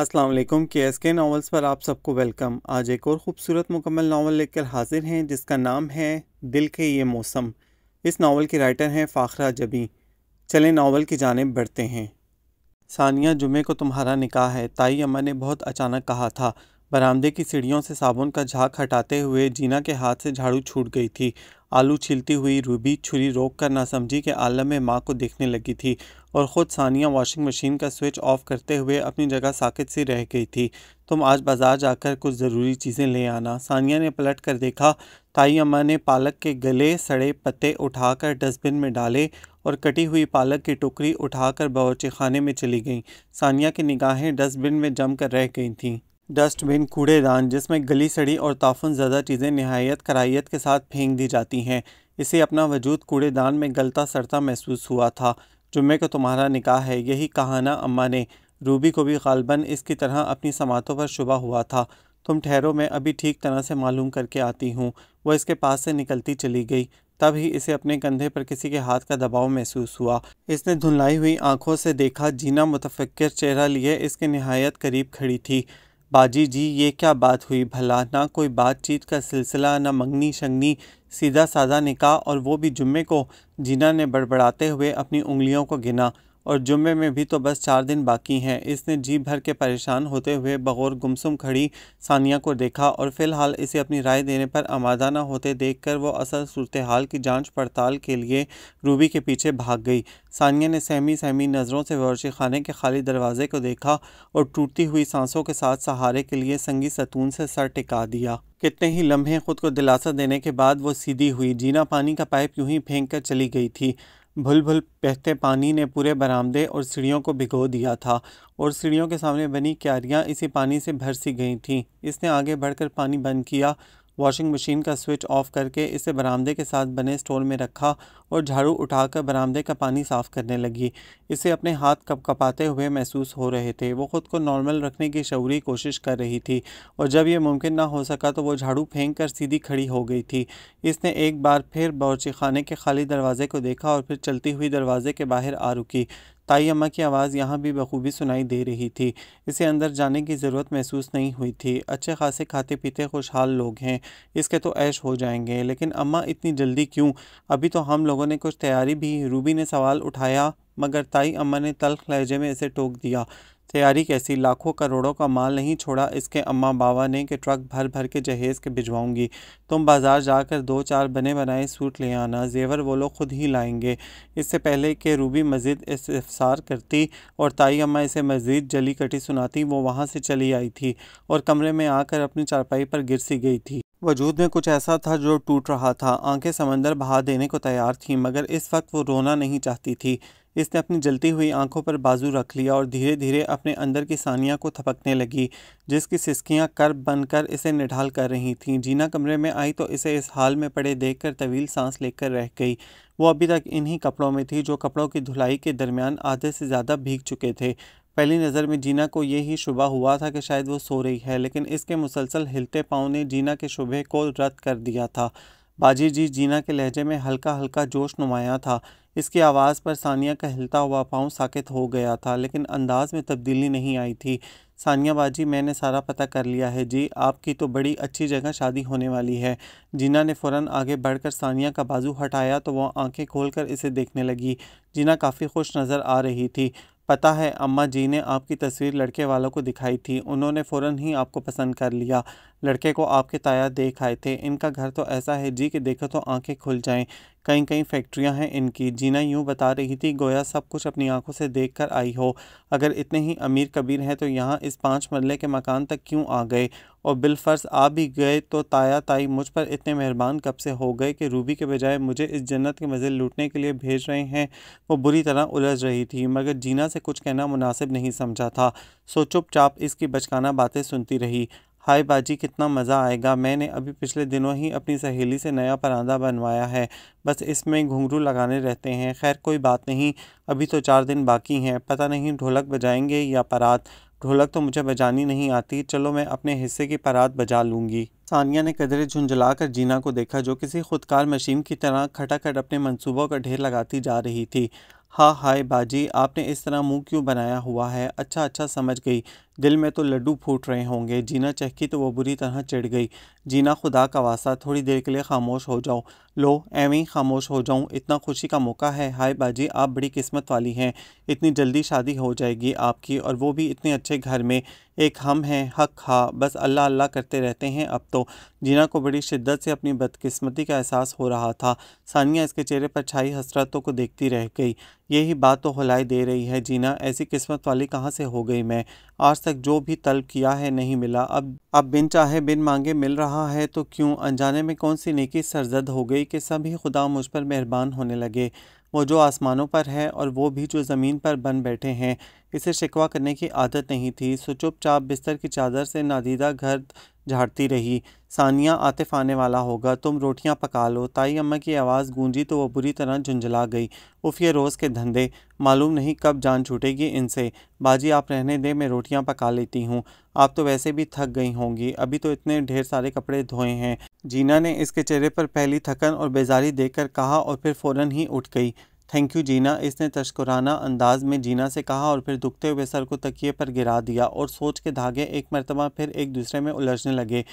अस्सलाम वालेकुम के एस के नावल्स पर आप सबको वेलकम आज एक और ख़ूबसूरत मुकम्मल नावल लेकर हाजिर हैं जिसका नाम है दिल के ये मौसम इस नावल के राइटर हैं फ़ाखरा जबी चले नावल की जानब बढ़ते हैं सानिया जुमे को तुम्हारा निकाह है ताई अम्मा ने बहुत अचानक कहा था बरामदे की सीढ़ियों से साबुन का झाक हटाते हुए जीना के हाथ से झाड़ू छूट गई थी आलू छिलती हुई रूबी छुरी रोक कर नासमझी के आलम में माँ को देखने लगी थी और ख़ुद सानिया वॉशिंग मशीन का स्विच ऑफ करते हुए अपनी जगह साकित सी रह गई थी तुम आज बाज़ार जाकर कुछ ज़रूरी चीज़ें ले आना सानिया ने पलट कर देखा ताई अम्मा ने पालक के गले सड़े पत्ते उठाकर डस्टबिन में डाले और कटी हुई पालक की टोकरी उठाकर बावर्ची खाने में चली गईं सानिया की निगाहें डस्टबिन में जम कर रह गई थीं डस्टबिन कूड़ेदान जिसमें गली सड़ी और ताफन ज्यादा चीज़ें नहायत कराहियत के साथ फेंक दी जाती हैं इसे अपना वजूद कूड़ेदान में गलता सड़ता महसूस हुआ था जुम्मे को तुम्हारा निकाह है यही कहाना अम्मा ने रूबी को भी गालबन इसकी तरह अपनी समातों पर शुबा हुआ था तुम ठहरो मैं अभी ठीक तरह से मालूम करके आती हूँ वह इसके पास से निकलती चली गई तब ही इसे अपने कंधे पर किसी के हाथ का दबाव महसूस हुआ इसने धुनलाई हुई आंखों से देखा जीना मुतफक्र चेहरा लिए इसके नहायत करीब खड़ी थी बाजी जी ये क्या बात हुई भला ना कोई बातचीत का सिलसिला ना मंगनी शंगनी सीधा साधा निकाह और वो भी जुम्मे को जीना ने बड़बड़ाते हुए अपनी उंगलियों को गिना और जुम्मे में भी तो बस चार दिन बाकी हैं इसने जी भर के परेशान होते हुए बगौर गुमसुम खड़ी सानिया को देखा और फ़िलहाल इसे अपनी राय देने पर आमादा न होते देखकर वो असल सूरत हाल की जांच पड़ताल के लिए रूबी के पीछे भाग गई सानिया ने सहमी सहमी नज़रों से वर्षी खाने के खाली दरवाजे को देखा और टूटती हुई सांसों के साथ सहारे के लिए संगी सतून से सर टिका दिया कितने ही लम्हे खुद को दिलासा देने के बाद वो सीधी हुई जीना पानी का पाइप यूं ही फेंक कर चली गई थी भुल भुल बहते पानी ने पूरे बरामदे और सीढ़ियों को भिगो दिया था और सीढ़ियों के सामने बनी क्यारियाँ इसी पानी से भर सी गई थीं इसने आगे बढ़कर पानी बंद किया वॉशिंग मशीन का स्विच ऑफ करके इसे बरामदे के साथ बने स्टोर में रखा और झाड़ू उठाकर बरामदे का पानी साफ़ करने लगी इसे अपने हाथ कप कपाते हुए महसूस हो रहे थे वो ख़ुद को नॉर्मल रखने की शौरी कोशिश कर रही थी और जब यह मुमकिन ना हो सका तो वो झाड़ू फेंक कर सीधी खड़ी हो गई थी इसने एक बार फिर बावची खाने के खाली दरवाजे को देखा और फिर चलती हुई दरवाजे के बाहर आ रुकी ताई अम्मा की आवाज़ यहाँ भी बखूबी सुनाई दे रही थी इसे अंदर जाने की ज़रूरत महसूस नहीं हुई थी अच्छे खासे खाते पीते खुशहाल लोग हैं इसके तो ऐश हो जाएंगे लेकिन अम्मा इतनी जल्दी क्यों अभी तो हम लोगों ने कुछ तैयारी भी रूबी ने सवाल उठाया मगर ताई अम्मा ने तलख लहजे में इसे टोक दिया तैयारी कैसी लाखों करोड़ों का माल नहीं छोड़ा इसके अम्मा बाबा ने कि ट्रक भर भर के जहेज़ के भिजवाऊंगी तुम बाज़ार जाकर दो चार बने बनाए सूट ले आना जेवर वो लोग खुद ही लाएंगे इससे पहले कि रूबी मज़ीद इसफ़सार करती और ताई अम्मा इसे मज़ीद जली कटी सुनाती वो वहाँ से चली आई थी और कमरे में आकर अपनी चारपाई पर गिर सी गई थी वजूद में कुछ ऐसा था जो टूट रहा था आंखें समंदर बहा देने को तैयार थीं मगर इस वक्त वो रोना नहीं चाहती थी इसने अपनी जलती हुई आंखों पर बाजू रख लिया और धीरे धीरे अपने अंदर की सानिया को थपकने लगी जिसकी सिस्कियां कर बनकर इसे निढाल कर रही थीं जीना कमरे में आई तो इसे इस हाल में पड़े देखकर तवील सांस लेकर रह गई वो अभी तक इन्हीं कपड़ों में थी जो कपड़ों की धुलाई के दरमियान आधे से ज़्यादा भीग चुके थे पहली नज़र में जीना को यही शुबा हुआ था कि शायद वो सो रही है लेकिन इसके मुसलसल हिलते पाँव ने जीना के शुबे को रद्द कर दिया था बाजी जी जीना के लहजे में हल्का हल्का जोश नुमाया था इसकी आवाज़ पर सानिया का हिलता हुआ पाँव साकित हो गया था लेकिन अंदाज में तब्दीली नहीं आई थी सानिया बाजी मैंने सारा पता कर लिया है जी आपकी तो बड़ी अच्छी जगह शादी होने वाली है जीना ने फ़ौरन आगे बढ़कर सानिया का बाजू हटाया तो वह आंखें खोलकर इसे देखने लगी जीना काफ़ी खुश नज़र आ रही थी पता है अम्मा जी ने आपकी तस्वीर लड़के वालों को दिखाई थी उन्होंने फ़ौरन ही आपको पसंद कर लिया लड़के को आपके ताया देख आए थे इनका घर तो ऐसा है जी कि देखो तो आंखें खुल जाएं कई कई फैक्ट्रियां हैं इनकी जीना यूं बता रही थी गोया सब कुछ अपनी आंखों से देख कर आई हो अगर इतने ही अमीर कबीर हैं तो यहाँ इस पाँच मरले के मकान तक क्यों आ गए और बिलफर्स आ भी गए तो ताया ताई मुझ पर इतने मेहरबान कब से हो गए कि रूबी के बजाय मुझे इस जन्नत के मज़े लूटने के लिए भेज रहे हैं वो बुरी तरह उलझ रही थी मगर जीना से कुछ कहना मुनासिब नहीं समझा था सो चुपचाप इसकी बचकाना बातें सुनती रही हाय बाजी कितना मज़ा आएगा मैंने अभी पिछले दिनों ही अपनी सहेली से नया परांदा बनवाया है बस इसमें घुंघरू लगाने रहते हैं खैर कोई बात नहीं अभी तो चार दिन बाकी हैं पता नहीं ढोलक बजाएंगे या परात ढोलक तो मुझे बजानी नहीं आती चलो मैं अपने हिस्से की परात बजा लूँगी सानिया ने कदरे झुंझला कर जीना को देखा जो किसी खुदकार मशीन की तरह खटाखट अपने मंसूबों का ढेर लगाती जा रही थी हाँ हाय बाजी आपने इस तरह मुंह क्यों बनाया हुआ है अच्छा अच्छा समझ गई दिल में तो लड्डू फूट रहे होंगे जीना चहकी तो वो बुरी तरह चिढ़ गई जीना खुदा का वास्ता थोड़ी देर के लिए खामोश हो जाओ लो ही खामोश हो जाऊँ इतना खुशी का मौका है हाय बाजी आप बड़ी किस्मत वाली हैं इतनी जल्दी शादी हो जाएगी आपकी और वो भी इतने अच्छे घर में एक हम हैं हक खा बस अल्लाह अल्लाह करते रहते हैं अब तो जीना को बड़ी शिद्दत से अपनी बदकिस्मती का एहसास हो रहा था सानिया इसके चेहरे पर छाई हसरतों को देखती रह गई यही बात तो हलाई दे रही है जीना ऐसी किस्मत वाली कहाँ से हो गई मैं आज तक जो भी तलब किया है नहीं मिला अब अब बिन चाहे बिन मांगे मिल रहा है तो क्यों अनजाने में कौन सी नेकी सरजद हो गई कि सभी खुदा मुझ पर मेहरबान होने लगे वो जो आसमानों पर है और वो भी जो ज़मीन पर बन बैठे हैं इसे शिकवा करने की आदत नहीं थी सो चुपचाप बिस्तर की चादर से नादीदा घर झाड़ती रही सानिया आतिफ आने वाला होगा तुम रोटियां पका लो ताई अम्मा की आवाज़ गूंजी तो वो बुरी तरह झुंझला गई उफ ये रोज़ के धंधे मालूम नहीं कब जान छूटेगी इनसे बाजी आप रहने दें मैं रोटियां पका लेती हूँ आप तो वैसे भी थक गई होंगी अभी तो इतने ढेर सारे कपड़े धोए हैं जीना ने इसके चेहरे पर पहली थकन और बेजारी देखकर कहा और फिर फ़ौरन ही उठ गई थैंक यू जीना इसने तस्कराना अंदाज में जीना से कहा और फिर दुखते हुए सर को तकिए पर गिरा दिया और सोच के धागे एक मरतबा फिर एक दूसरे में उलझने लगे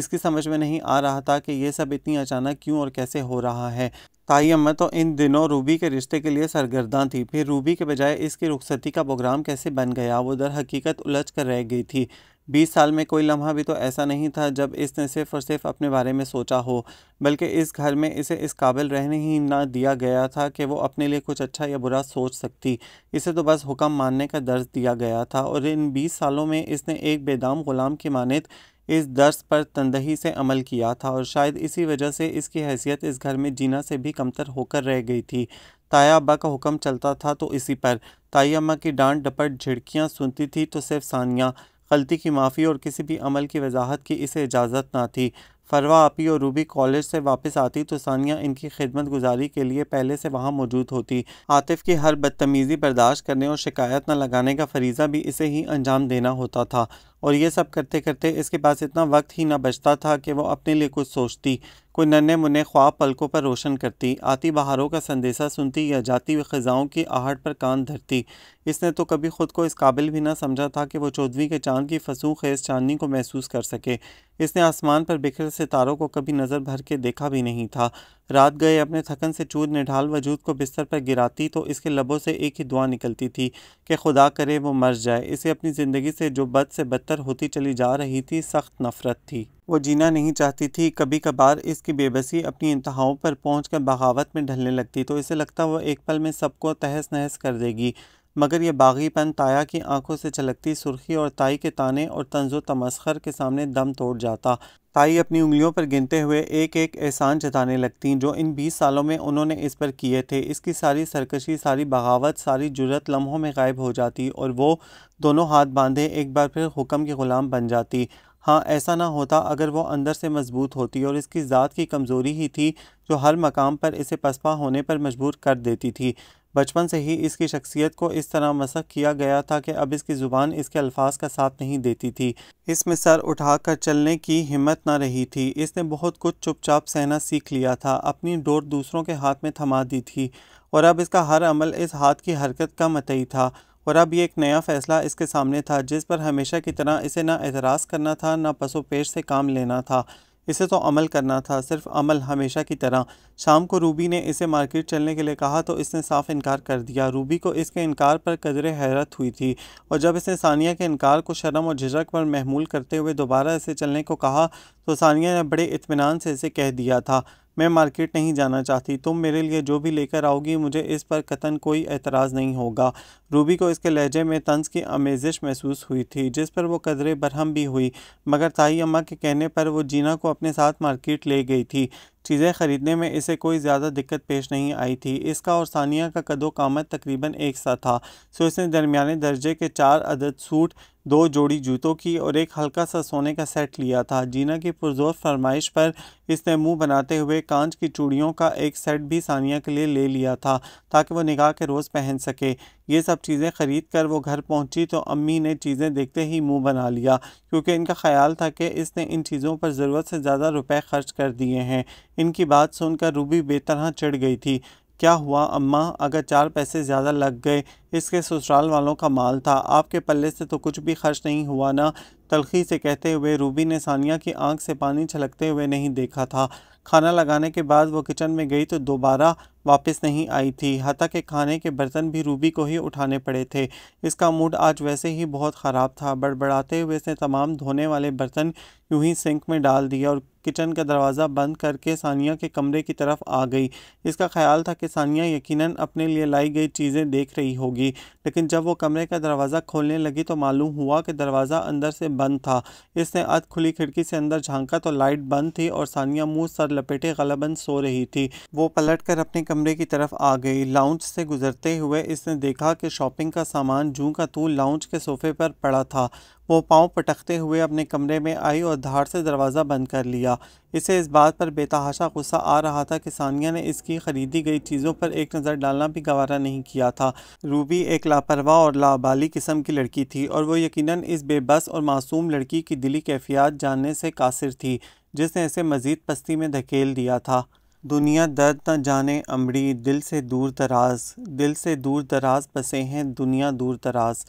इसकी समझ में नहीं आ रहा था कि यह सब इतनी अचानक क्यों और कैसे हो रहा है ताई अम्मा तो इन दिनों रूबी के रिश्ते के लिए सरगर्दा थी फिर रूबी के बजाय इसकी रुखसती का प्रोग्राम कैसे बन गया वो दर हकीकत उलझ कर रह गई थी बीस साल में कोई लम्हा भी तो ऐसा नहीं था जब इसने सिर्फ और सिर्फ अपने बारे में सोचा हो बल्कि इस घर में इसे इस काबिल रहने ही ना दिया गया था कि वो अपने लिए कुछ अच्छा या बुरा सोच सकती इसे तो बस हुक्म मानने का दर्ज दिया गया था और इन बीस सालों में इसने एक बेदाम ग़ुलाम की मानत इस दर्स पर तंदही से अमल किया था और शायद इसी वजह से इसकी हैसियत इस घर में जीना से भी कमतर होकर रह गई थी ताया अबा का हुक्म चलता था तो इसी पर ताया अम्मा की डांट डपट झिड़कियाँ सुनती थी तो सिर्फ सानिया गलती की माफ़ी और किसी भी अमल की वजाहत की इसे इजाज़त ना थी फरवा आपी और रूबी कॉलेज से वापस आती तो सानिया इनकी खिदमत गुजारी के लिए पहले से वहाँ मौजूद होती आतिफ की हर बदतमीज़ी बर्दाश्त करने और शिकायत न लगाने का फरीज़ा भी इसे ही अंजाम देना होता था और ये सब करते करते इसके पास इतना वक्त ही ना बचता था कि वो अपने लिए कुछ सोचती कोई नन्हे मुन्ने ख्वाब पलकों पर रोशन करती आती बहारों का संदेशा सुनती या जाती हुई ख़ज़ाओं की आहट पर कान धरती इसने तो कभी खुद को इस काबिल भी ना समझा था कि वो चौदहवीं के चांद की फसू खेज चांदनी को महसूस कर सके इसने आसमान पर बिखरे सितारों को कभी नज़र भर के देखा भी नहीं था रात गए अपने थकन से चूर निढाल वजूद को बिस्तर पर गिराती तो इसके लबों से एक ही दुआ निकलती थी कि खुदा करे वो मर जाए इसे अपनी ज़िंदगी से जो बद से बदतर होती चली जा रही थी सख्त नफरत थी वो जीना नहीं चाहती थी कभी कभार इसकी बेबसी अपनी इंतहाओं पर पहुँच कर बगावत में ढलने लगती तो इसे लगता वह एक पल में सबको तहस नहस कर देगी मगर यह बागीपन ताया की आंखों से छलकती सुर्खी और ताई के ताने और तंजो तमस्खर के सामने दम तोड़ जाता ताई अपनी उंगलियों पर गिनते हुए एक एक एहसान जताने लगती जो इन बीस सालों में उन्होंने इस पर किए थे इसकी सारी सरकशी सारी बगावत सारी जुरत लम्हों में गायब हो जाती और वो दोनों हाथ बांधे एक बार फिर हुक्म के ग़ुलाम बन जाती हाँ ऐसा ना होता अगर वो अंदर से मजबूत होती और इसकी ज़ात की कमज़ोरी ही थी जो हर मकाम पर इसे पसपा होने पर मजबूर कर देती थी बचपन से ही इसकी शख्सियत को इस तरह मसक किया गया था कि अब इसकी ज़ुबान इसके अल्फाज का साथ नहीं देती थी इसमें सर उठाकर चलने की हिम्मत ना रही थी इसने बहुत कुछ चुपचाप सहना सीख लिया था अपनी डोर दूसरों के हाथ में थमा दी थी और अब इसका हर अमल इस हाथ की हरकत का मतई था और अब ये एक नया फ़ैसला इसके सामने था जिस पर हमेशा की तरह इसे ना एतराज़ करना था ना पसो पेश से काम लेना था इसे तो अमल करना था सिर्फ अमल हमेशा की तरह शाम को रूबी ने इसे मार्केट चलने के लिए कहा तो इसने साफ इनकार कर दिया रूबी को इसके इनकार पर कदर हैरत हुई थी और जब इसने सानिया के इनकार को शर्म और झिझक पर महमूल करते हुए दोबारा इसे चलने को कहा तो सानिया ने बड़े इतमान से इसे कह दिया था मैं मार्केट नहीं जाना चाहती तुम मेरे लिए जो भी लेकर आओगी मुझे इस पर कतन कोई एतराज़ नहीं होगा रूबी को इसके लहजे में तंज की आमेजिश महसूस हुई थी जिस पर वो कदरे बरहम भी हुई मगर ताई अम्मा के कहने पर वो जीना को अपने साथ मार्केट ले गई थी चीज़ें खरीदने में इसे कोई ज़्यादा दिक्कत पेश नहीं आई थी इसका और सानिया का कदो कामत तकरीबन एक सा था सो इसने दरमियाने दर्जे के चार अदद सूट दो जोड़ी जूतों की और एक हल्का सा सोने का सेट लिया था जीना की पुरजोर फरमाइश पर इसने मुंह बनाते हुए कांच की चूड़ियों का एक सेट भी सानिया के लिए ले लिया था ताकि वो निगाह के रोज़ पहन सके ये सब चीज़ें खरीद कर वो घर पहुंची तो अम्मी ने चीज़ें देखते ही मुंह बना लिया क्योंकि इनका ख्याल था कि इसने इन चीज़ों पर ज़रूरत से ज़्यादा रुपये खर्च कर दिए हैं इनकी बात सुनकर रूबी बेतरह चढ़ गई थी क्या हुआ अम्मा अगर चार पैसे ज़्यादा लग गए इसके ससुराल वालों का माल था आपके पल्ले से तो कुछ भी खर्च नहीं हुआ ना तलखी से कहते हुए रूबी ने सानिया की आंख से पानी छलकते हुए नहीं देखा था खाना लगाने के बाद वो किचन में गई तो दोबारा वापस नहीं आई थी हती के खाने के बर्तन भी रूबी को ही उठाने पड़े थे इसका मूड आज वैसे ही बहुत ख़राब था बड़बड़ाते हुए इसने तमाम धोने वाले बर्तन यूं ही सिंक में डाल दिया और किचन का दरवाज़ा बंद करके सानिया के कमरे की तरफ आ गई इसका ख्याल था कि सानिया यकीनन अपने लिए लाई गई चीज़ें देख रही होगी लगी लेकिन जब वो कमरे का दरवाज़ा खोलने लगी तो मालूम हुआ कि दरवाज़ा अंदर से बंद था इसने अध खुली खिड़की से अंदर झांका तो लाइट बंद थी और सानिया मुंह सर लपेटे गलबंद सो रही थी वो पलट कर अपने कमरे की तरफ आ गई लाउंज से गुजरते हुए इसने देखा कि शॉपिंग का सामान जू का तू लाउंज के सोफे पर पड़ा था वो पाँव पटकते हुए अपने कमरे में आई और धार से दरवाज़ा बंद कर लिया इसे इस बात पर बेतहाशा गुस्सा आ रहा था कि सानिया ने इसकी ख़रीदी गई चीज़ों पर एक नज़र डालना भी गवारा नहीं किया था रूबी एक लापरवाह और लाबाली किस्म की लड़की थी और वो यकीनन इस बेबस और मासूम लड़की की दिली कैफियत जानने से कासिर थी जिसने इसे मज़ीद पस्ती में धकेल दिया था दुनिया दर्द न जाने अमड़ी दिल से दूर दराज दिल से दूर दराज बसे हैं दुनिया दूर दराज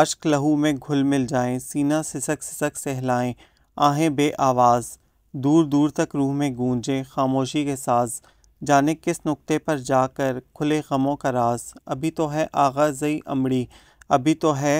अश्क लहू में घुल मिल जाएं सीना सिसक सिसक सहलाएं आहें बे आवाज़ दूर दूर तक रूह में गूंजें खामोशी के साज जाने किस नुक्ते पर जाकर खुले गमों का राज अभी तो है आगाज़ई अमड़ी अभी तो है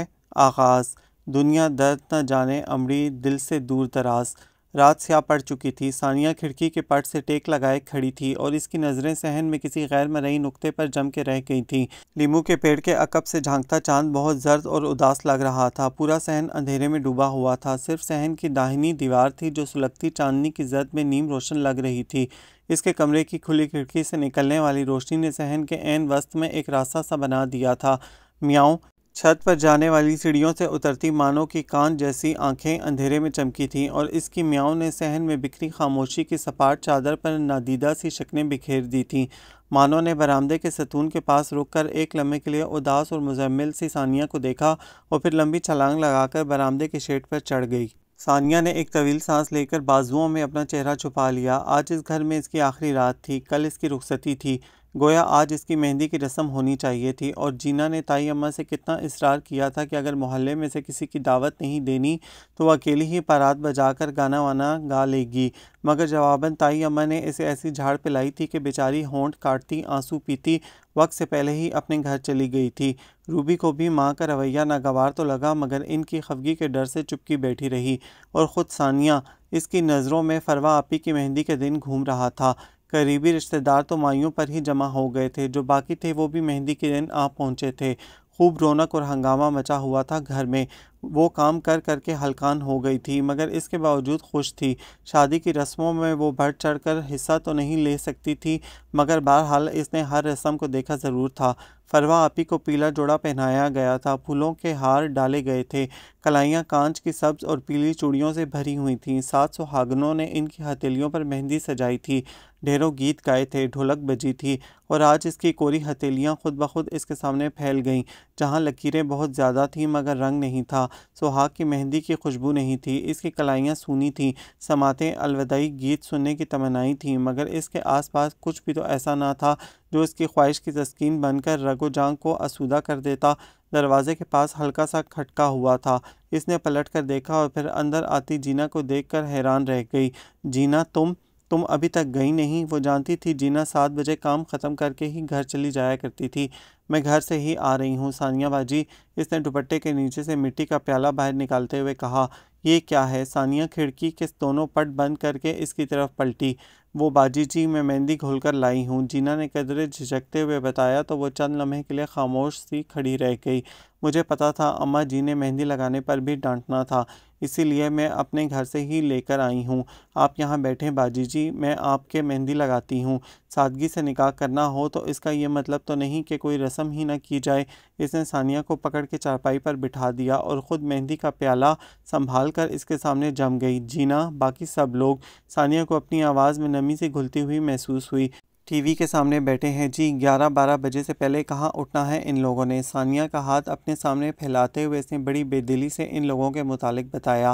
आगाज़ दुनिया दर्द न जाने अमड़ी दिल से दूर दराज रात से आप पड़ चुकी थी सानिया खिड़की के पट से टेक लगाए खड़ी थी और इसकी नज़रें सहन में किसी गैर मरई नुक्ते पर जम के रह गई थी लीमू के पेड़ के अकब से झांकता चांद बहुत जर्द और उदास लग रहा था पूरा सहन अंधेरे में डूबा हुआ था सिर्फ सहन की दाहिनी दीवार थी जो सुलगती चांदनी की जद में नीम रोशन लग रही थी इसके कमरे की खुली खिड़की से निकलने वाली रोशनी ने सहन के एन वस्त में एक रास्ता सा बना दिया था म्याओं छत पर जाने वाली सीढ़ियों से उतरती मानो की कान जैसी आंखें अंधेरे में चमकी थीं और इसकी म्याओं ने सहन में बिखरी खामोशी की सपाट चादर पर नादीदा सी शक्लें बिखेर दी थीं मानो ने बरामदे के सतून के पास रुककर एक लम्हे के लिए उदास और मुजम्मिल सी सानिया को देखा और फिर लंबी छलांग लगाकर बरामदे के शेड पर चढ़ गई सानिया ने एक तवील सांस लेकर बाजुओं में अपना चेहरा छुपा लिया आज इस घर में इसकी आखिरी रात थी कल इसकी रुखसती थी गोया आज इसकी मेहंदी की रस्म होनी चाहिए थी और जीना ने ताई अम्मा से कितना इसरार किया था कि अगर मोहल्ले में से किसी की दावत नहीं देनी तो वह अकेली ही पारात बजाकर गाना वाना गा लेगी मगर जवाबन ताई अम्मा ने इसे ऐसी झाड़ पिलाई थी कि बेचारी होंठ काटती आंसू पीती वक्त से पहले ही अपने घर चली गई थी रूबी को भी माँ का रवैया नागवार तो लगा मगर इनकी खफगी के डर से चुपकी बैठी रही और ख़ुद सानिया इसकी नज़रों में फरवा आपी की मेहंदी के दिन घूम रहा था करीबी रिश्तेदार तो माइयों पर ही जमा हो गए थे जो बाकी थे वो भी मेहंदी के दिन आ पहुंचे थे खूब रौनक और हंगामा मचा हुआ था घर में वो काम कर करके हलकान हो गई थी मगर इसके बावजूद खुश थी शादी की रस्मों में वो बढ़ चढ़कर हिस्सा तो नहीं ले सकती थी मगर बहरहाल इसने हर रस्म को देखा ज़रूर था फरवा आपी को पीला जोड़ा पहनाया गया था फूलों के हार डाले गए थे कलाइयाँ कांच की सब्ज और पीली चूड़ियों से भरी हुई थीं सात सुहागनों ने इनकी हथेलियों पर मेहंदी सजाई थी ढेरों गीत गाए थे ढोलक बजी थी और आज इसकी कोरी हथेलियाँ खुद ब खुद इसके सामने फैल गईं जहाँ लकीरें बहुत ज़्यादा थीं मगर रंग नहीं था सुहाग की मेहंदी की खुशबू नहीं थी इसकी कलाइयाँ सुनी थीं समातें अलविदाई गीत सुनने की तमन्नाई थीं मगर इसके आसपास कुछ भी तो ऐसा ना था जो इसकी ख्वाहिश की तस्किन बनकर रगो जांग को असुदा कर देता दरवाजे के पास हल्का सा खटका हुआ था इसने पलट कर देखा और फिर अंदर आती जीना को देखकर हैरान रह गई जीना तुम तुम अभी तक गई नहीं वो जानती थी जीना सात बजे काम ख़त्म करके ही घर चली जाया करती थी मैं घर से ही आ रही हूँ सानिया बाजी इसने दुपट्टे के नीचे से मिट्टी का प्याला बाहर निकालते हुए कहा ये क्या है सानिया खिड़की के दोनों पट बंद करके इसकी तरफ पलटी वो बाजी जी मैं मेहंदी घोलकर लाई हूँ जीना ने कदरे झिझकते हुए बताया तो वो चंद लम्हे के लिए खामोश सी खड़ी रह गई मुझे पता था अम्मा जी ने मेहंदी लगाने पर भी डांटना था इसीलिए मैं अपने घर से ही लेकर आई हूँ आप यहाँ बैठे बाजी जी मैं आपके मेहंदी लगाती हूँ सादगी से निकाह करना हो तो इसका ये मतलब तो नहीं कि कोई रस्म ही ना की जाए इसने सानिया को पकड़ के चारपाई पर बिठा दिया और ख़ुद मेहंदी का प्याला संभाल कर इसके सामने जम गई जीना बाकी सब लोग सानिया को अपनी आवाज़ में नमी से घुलती हुई महसूस हुई टीवी के सामने बैठे हैं जी 11-12 बजे से पहले कहाँ उठना है इन लोगों ने सानिया का हाथ अपने सामने फैलाते हुए इसने बड़ी बेदिली से इन लोगों के मुतालिक बताया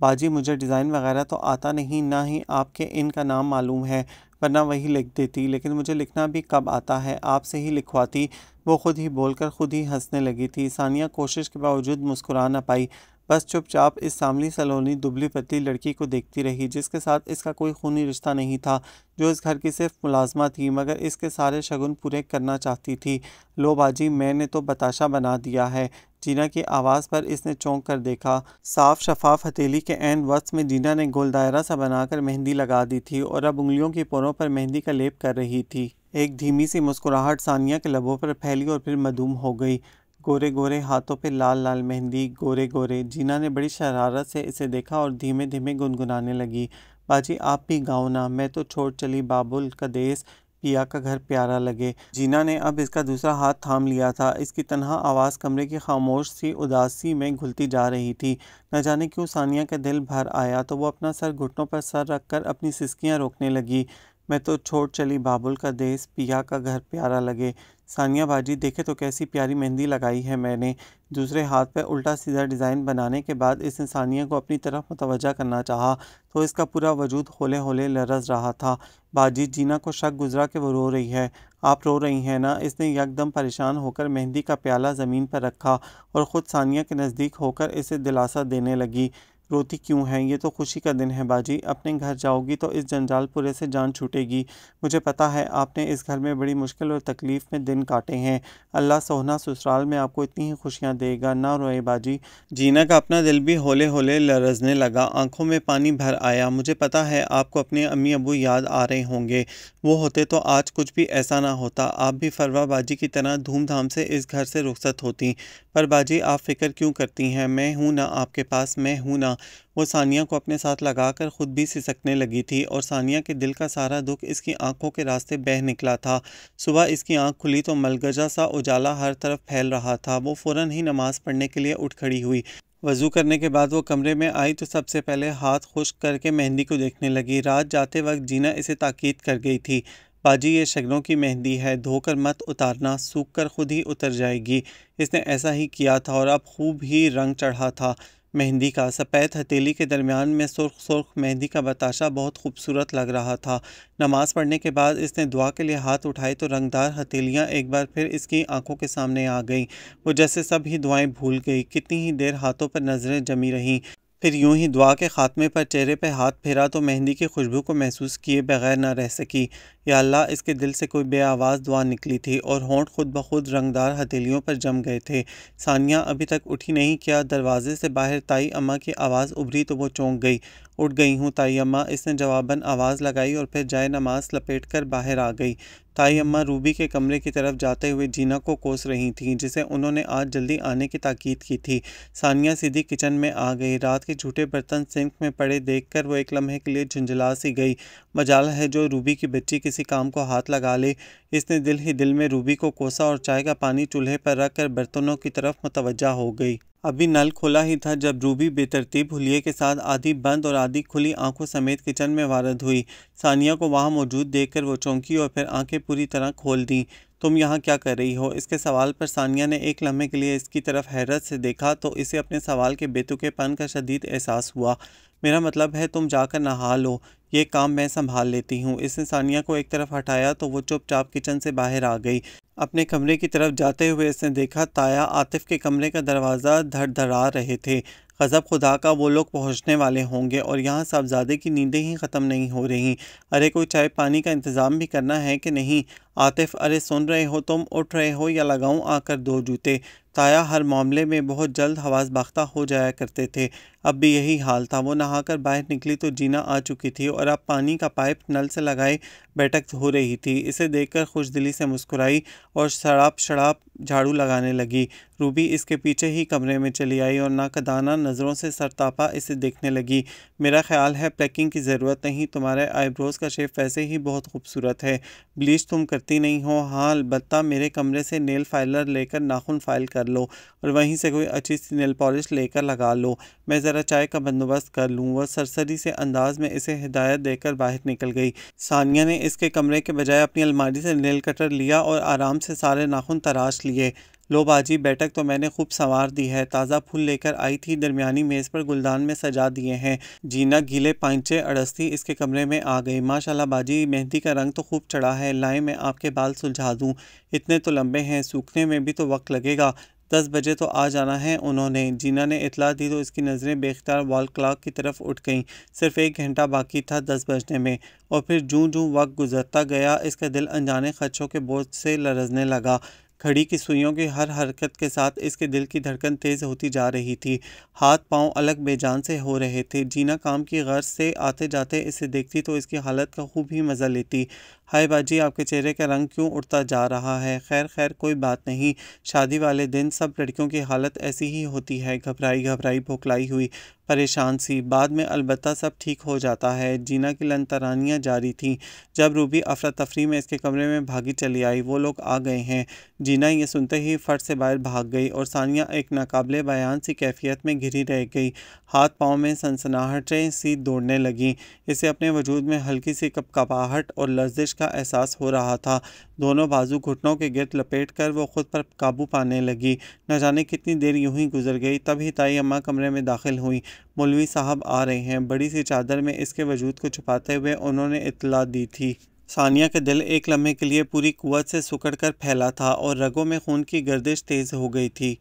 बाजी मुझे डिज़ाइन वगैरह तो आता नहीं ना ही आपके इनका नाम मालूम है वरना वही लिख देती लेकिन मुझे लिखना भी कब आता है आपसे ही लिखवाती वो खुद ही बोलकर खुद ही हंसने लगी थी सानिया कोशिश के बावजूद मुस्कुरा ना पाई बस चुपचाप इस सामली सलोनी दुबली पतली लड़की को देखती रही जिसके साथ इसका कोई खूनी रिश्ता नहीं था जो इस घर की सिर्फ मुलाजमा थी मगर इसके सारे शगुन पूरे करना चाहती थी लो बाजी मैंने तो बताशा बना दिया है जीना की आवाज़ पर इसने चौंक कर देखा साफ शफाफ हथेली के एन वक्त में जीना ने गोल दायरा सा बनाकर मेहंदी लगा दी थी और अब उंगलियों के पोरों पर मेहंदी का लेप कर रही थी एक धीमी सी मुस्कुराहट सानिया के लबों पर फैली और फिर मदूम हो गई गोरे गोरे हाथों पे लाल लाल मेहंदी गोरे गोरे जीना ने बड़ी शरारत से इसे देखा और धीमे धीमे गुनगुनाने लगी बाजी आप भी गाओ ना मैं तो छोड़ चली बाबुल का देश पिया का घर प्यारा लगे जीना ने अब इसका दूसरा हाथ थाम लिया था इसकी तनहा आवाज़ कमरे की खामोश सी उदासी में घुलती जा रही थी न जाने क्यों सानिया का दिल भर आया तो वो अपना सर घुटनों पर सर रखकर अपनी सिस्कियाँ रोकने लगी मैं तो छोड़ चली बाबुल का देश पिया का घर प्यारा लगे सानिया बाजी देखे तो कैसी प्यारी मेहंदी लगाई है मैंने दूसरे हाथ पर उल्टा सीधा डिज़ाइन बनाने के बाद इसने सानिया को अपनी तरफ मुतवजा करना चाहा तो इसका पूरा वजूद होले होले लरस रहा था बाजी जीना को शक गुजरा कि वो रो रही है आप रो रही हैं ना इसने यकदम परेशान होकर मेहंदी का प्याला ज़मीन पर रखा और ख़ुद सानिया के नज़दीक होकर इसे दिलासा देने लगी रोती क्यों है ये तो खुशी का दिन है बाजी अपने घर जाओगी तो इस जंजालपुरे से जान छूटेगी मुझे पता है आपने इस घर में बड़ी मुश्किल और तकलीफ़ में दिन काटे हैं अल्लाह सोहना ससुराल में आपको इतनी ही खुशियाँ देगा ना रोए बाजी जीना का अपना दिल भी होले होले लरजने लगा आंखों में पानी भर आया मुझे पता है आपको अपने अम्मी अबू याद आ रहे होंगे वो होते तो आज कुछ भी ऐसा ना होता आप भी फरवा बाजी की तरह धूमधाम से इस घर से रुखसत होती पर बाजी आप फिक्र क्यों करती हैं मैं हूँ ना आपके पास मैं हूँ ना वो सानिया को अपने साथ लगाकर खुद भी सिसकने लगी थी और सानिया के दिल का सारा दुख इसकी आंखों के रास्ते बह निकला था सुबह इसकी आंख खुली तो मलगजा सा उजाला हर तरफ फैल रहा था वो फ़ौरन ही नमाज़ पढ़ने के लिए उठ खड़ी हुई वज़ू करने के बाद वो कमरे में आई तो सबसे पहले हाथ खुश करके मेहंदी को देखने लगी रात जाते वक्त जीना इसे ताकीद कर गई थी बाजी ये शगनों की मेहंदी है धोकर मत उतारना सूख कर खुद ही उतर जाएगी इसने ऐसा ही किया था और अब खूब ही रंग चढ़ा था मेहंदी का सफ़ेद हथेली के दरमियान में सुर्ख सुर्ख मेहंदी का बताशा बहुत खूबसूरत लग रहा था नमाज़ पढ़ने के बाद इसने दुआ के लिए हाथ उठाए तो रंगदार हथेलियाँ एक बार फिर इसकी आंखों के सामने आ गईं वो जैसे सब ही दुआएं भूल गई कितनी ही देर हाथों पर नज़रें जमी रहीं फिर यूं ही दुआ के ख़ात्मे पर चेहरे पर हाथ फेरा तो मेहंदी की खुशबू को महसूस किए बगैर न रह सकी या अल्लाह इसके दिल से कोई आवाज़ दुआ निकली थी और होंठ खुद ब खुद रंगदार हथेलियों पर जम गए थे सानिया अभी तक उठी नहीं क्या दरवाजे से बाहर ताई अम्मा की आवाज़ उभरी तो वो चौंक गई उठ गई हूँ ताई अम्मा इसने जवाबन आवाज़ लगाई और फिर जाए नमाज लपेट कर बाहर आ गई ताई अम्मा रूबी के कमरे की तरफ जाते हुए जीना को कोस रही थीं जिसे उन्होंने आज जल्दी आने की ताकीद की थी सानिया सीधी किचन में आ गई रात के झूठे बर्तन सिंक में पड़े देखकर वो एक लम्हे के लिए झुंझला सी गई मजाल है जो रूबी की बच्ची किसी काम को हाथ लगा ले इसने दिल ही दिल में रूबी को कोसा और चाय का पानी चूल्हे पर रख कर बर्तनों की तरफ मुतवजा हो गई अभी नल खोला ही था जब रूबी बेतरतीब हुलिये के साथ आधी बंद और आधी खुली आंखों समेत किचन में वारद हुई सानिया को वहाँ मौजूद देखकर वो चौंकी और फिर आंखें पूरी तरह खोल दीं तुम यहाँ क्या कर रही हो इसके सवाल पर सानिया ने एक लम्हे के लिए इसकी तरफ हैरत से देखा तो इसे अपने सवाल के बेतुकेपन का शदीद एहसास हुआ मेरा मतलब है तुम जाकर नहा लो ये काम मैं संभाल लेती हूँ इसने सानिया को एक तरफ हटाया तो वो चुपचाप किचन से बाहर आ गई अपने कमरे की तरफ जाते हुए इसने देखा ताया आतिफ के कमरे का दरवाज़ा धड़धड़ा रहे थे गज़ब खुदा का वो लोग पहुंचने वाले होंगे और यहाँ साहबजादे की नींदें ही ख़त्म नहीं हो रही अरे कोई चाय पानी का इंतज़ाम भी करना है कि नहीं आतिफ अरे सुन रहे हो तुम उठ रहे हो या लगाऊं आकर दो जूते ताया हर मामले में बहुत जल्द हवास बाख्ता हो जाया करते थे अब भी यही हाल था वो नहाकर बाहर निकली तो जीना आ चुकी थी और अब पानी का पाइप नल से लगाए बैठक हो रही थी इसे देखकर खुश दिली से मुस्कुराई और शराब शराब झाड़ू लगाने लगी रूबी इसके पीछे ही कमरे में चली आई और नाकदाना नज़रों से सरतापा इसे देखने लगी मेरा ख्याल है पैकिंग की ज़रूरत नहीं तुम्हारे आईब्रोज़ का शेप वैसे ही बहुत खूबसूरत है ब्लीच तुम कर करती नहीं हो हाँ अलबत्ता मेरे कमरे से नेल फाइलर लेकर नाखून फाइल कर लो और वहीं से कोई अच्छी सी नेल पॉलिश लेकर लगा लो मैं ज़रा चाय का बंदोबस्त कर लूँ वह सरसरी से अंदाज में इसे हिदायत देकर बाहर निकल गई सानिया ने इसके कमरे के बजाय अपनी अलमारी से नेल कटर लिया और आराम से सारे नाखून तराश लिए लो बाजी बैठक तो मैंने खूब संवार दी है ताज़ा फूल लेकर आई थी दरमियानी मेज़ पर गुलदान में सजा दिए हैं जीना गीले पाइचे अड़स्ती इसके कमरे में आ गई माशाल्लाह बाजी मेहंदी का रंग तो खूब चढ़ा है लाए मैं आपके बाल सुलझा दूँ इतने तो लंबे हैं सूखने में भी तो वक्त लगेगा दस बजे तो आ जाना है उन्होंने जीना ने इतला दी तो इसकी नज़रें बेख्तार वॉल क्लाक की तरफ उठ गईं सिर्फ एक घंटा बाकी था दस बजने में और फिर जूं जूं वक्त गुजरता गया इसका दिल अनजाने खर्चों के बोझ से लरजने लगा घड़ी की सुइयों की हर हरकत के साथ इसके दिल की धड़कन तेज़ होती जा रही थी हाथ पांव अलग बेजान से हो रहे थे जीना काम की गर्ज से आते जाते इसे देखती तो इसकी हालत का खूब ही मज़ा लेती हाय बाजी आपके चेहरे का रंग क्यों उड़ता जा रहा है खैर खैर कोई बात नहीं शादी वाले दिन सब लड़कियों की हालत ऐसी ही होती है घबराई घबराई भोकलाई हुई परेशान सी बाद में अलबत्ता सब ठीक हो जाता है जीना की लंतरानियाँ जारी थीं जब रूबी अफरा तफरी में इसके कमरे में भागी चली आई वो लोग आ गए हैं जीना ये सुनते ही फट से बाहर भाग गई और सानिया एक नाकाबले बयान सी कैफियत में घिरी रह गई हाथ पाँव में सनसनाहटें सी दौड़ने लगीं इसे अपने वजूद में हल्की सी कपकपाहट और लर्जिश का एहसास हो रहा था दोनों बाजू घुटनों के गिरद लपेट कर वो खुद पर काबू पाने लगी न जाने कितनी देर यूं ही गुजर गई तभी ताई अम्मा कमरे में दाखिल हुई मौलवी साहब आ रहे हैं बड़ी सी चादर में इसके वजूद को छुपाते हुए उन्होंने इतला दी थी सानिया का दिल एक लम्हे के लिए पूरी कुत से सुकड़ कर फैला था और रगों में खून की गर्दिश तेज़ हो गई थी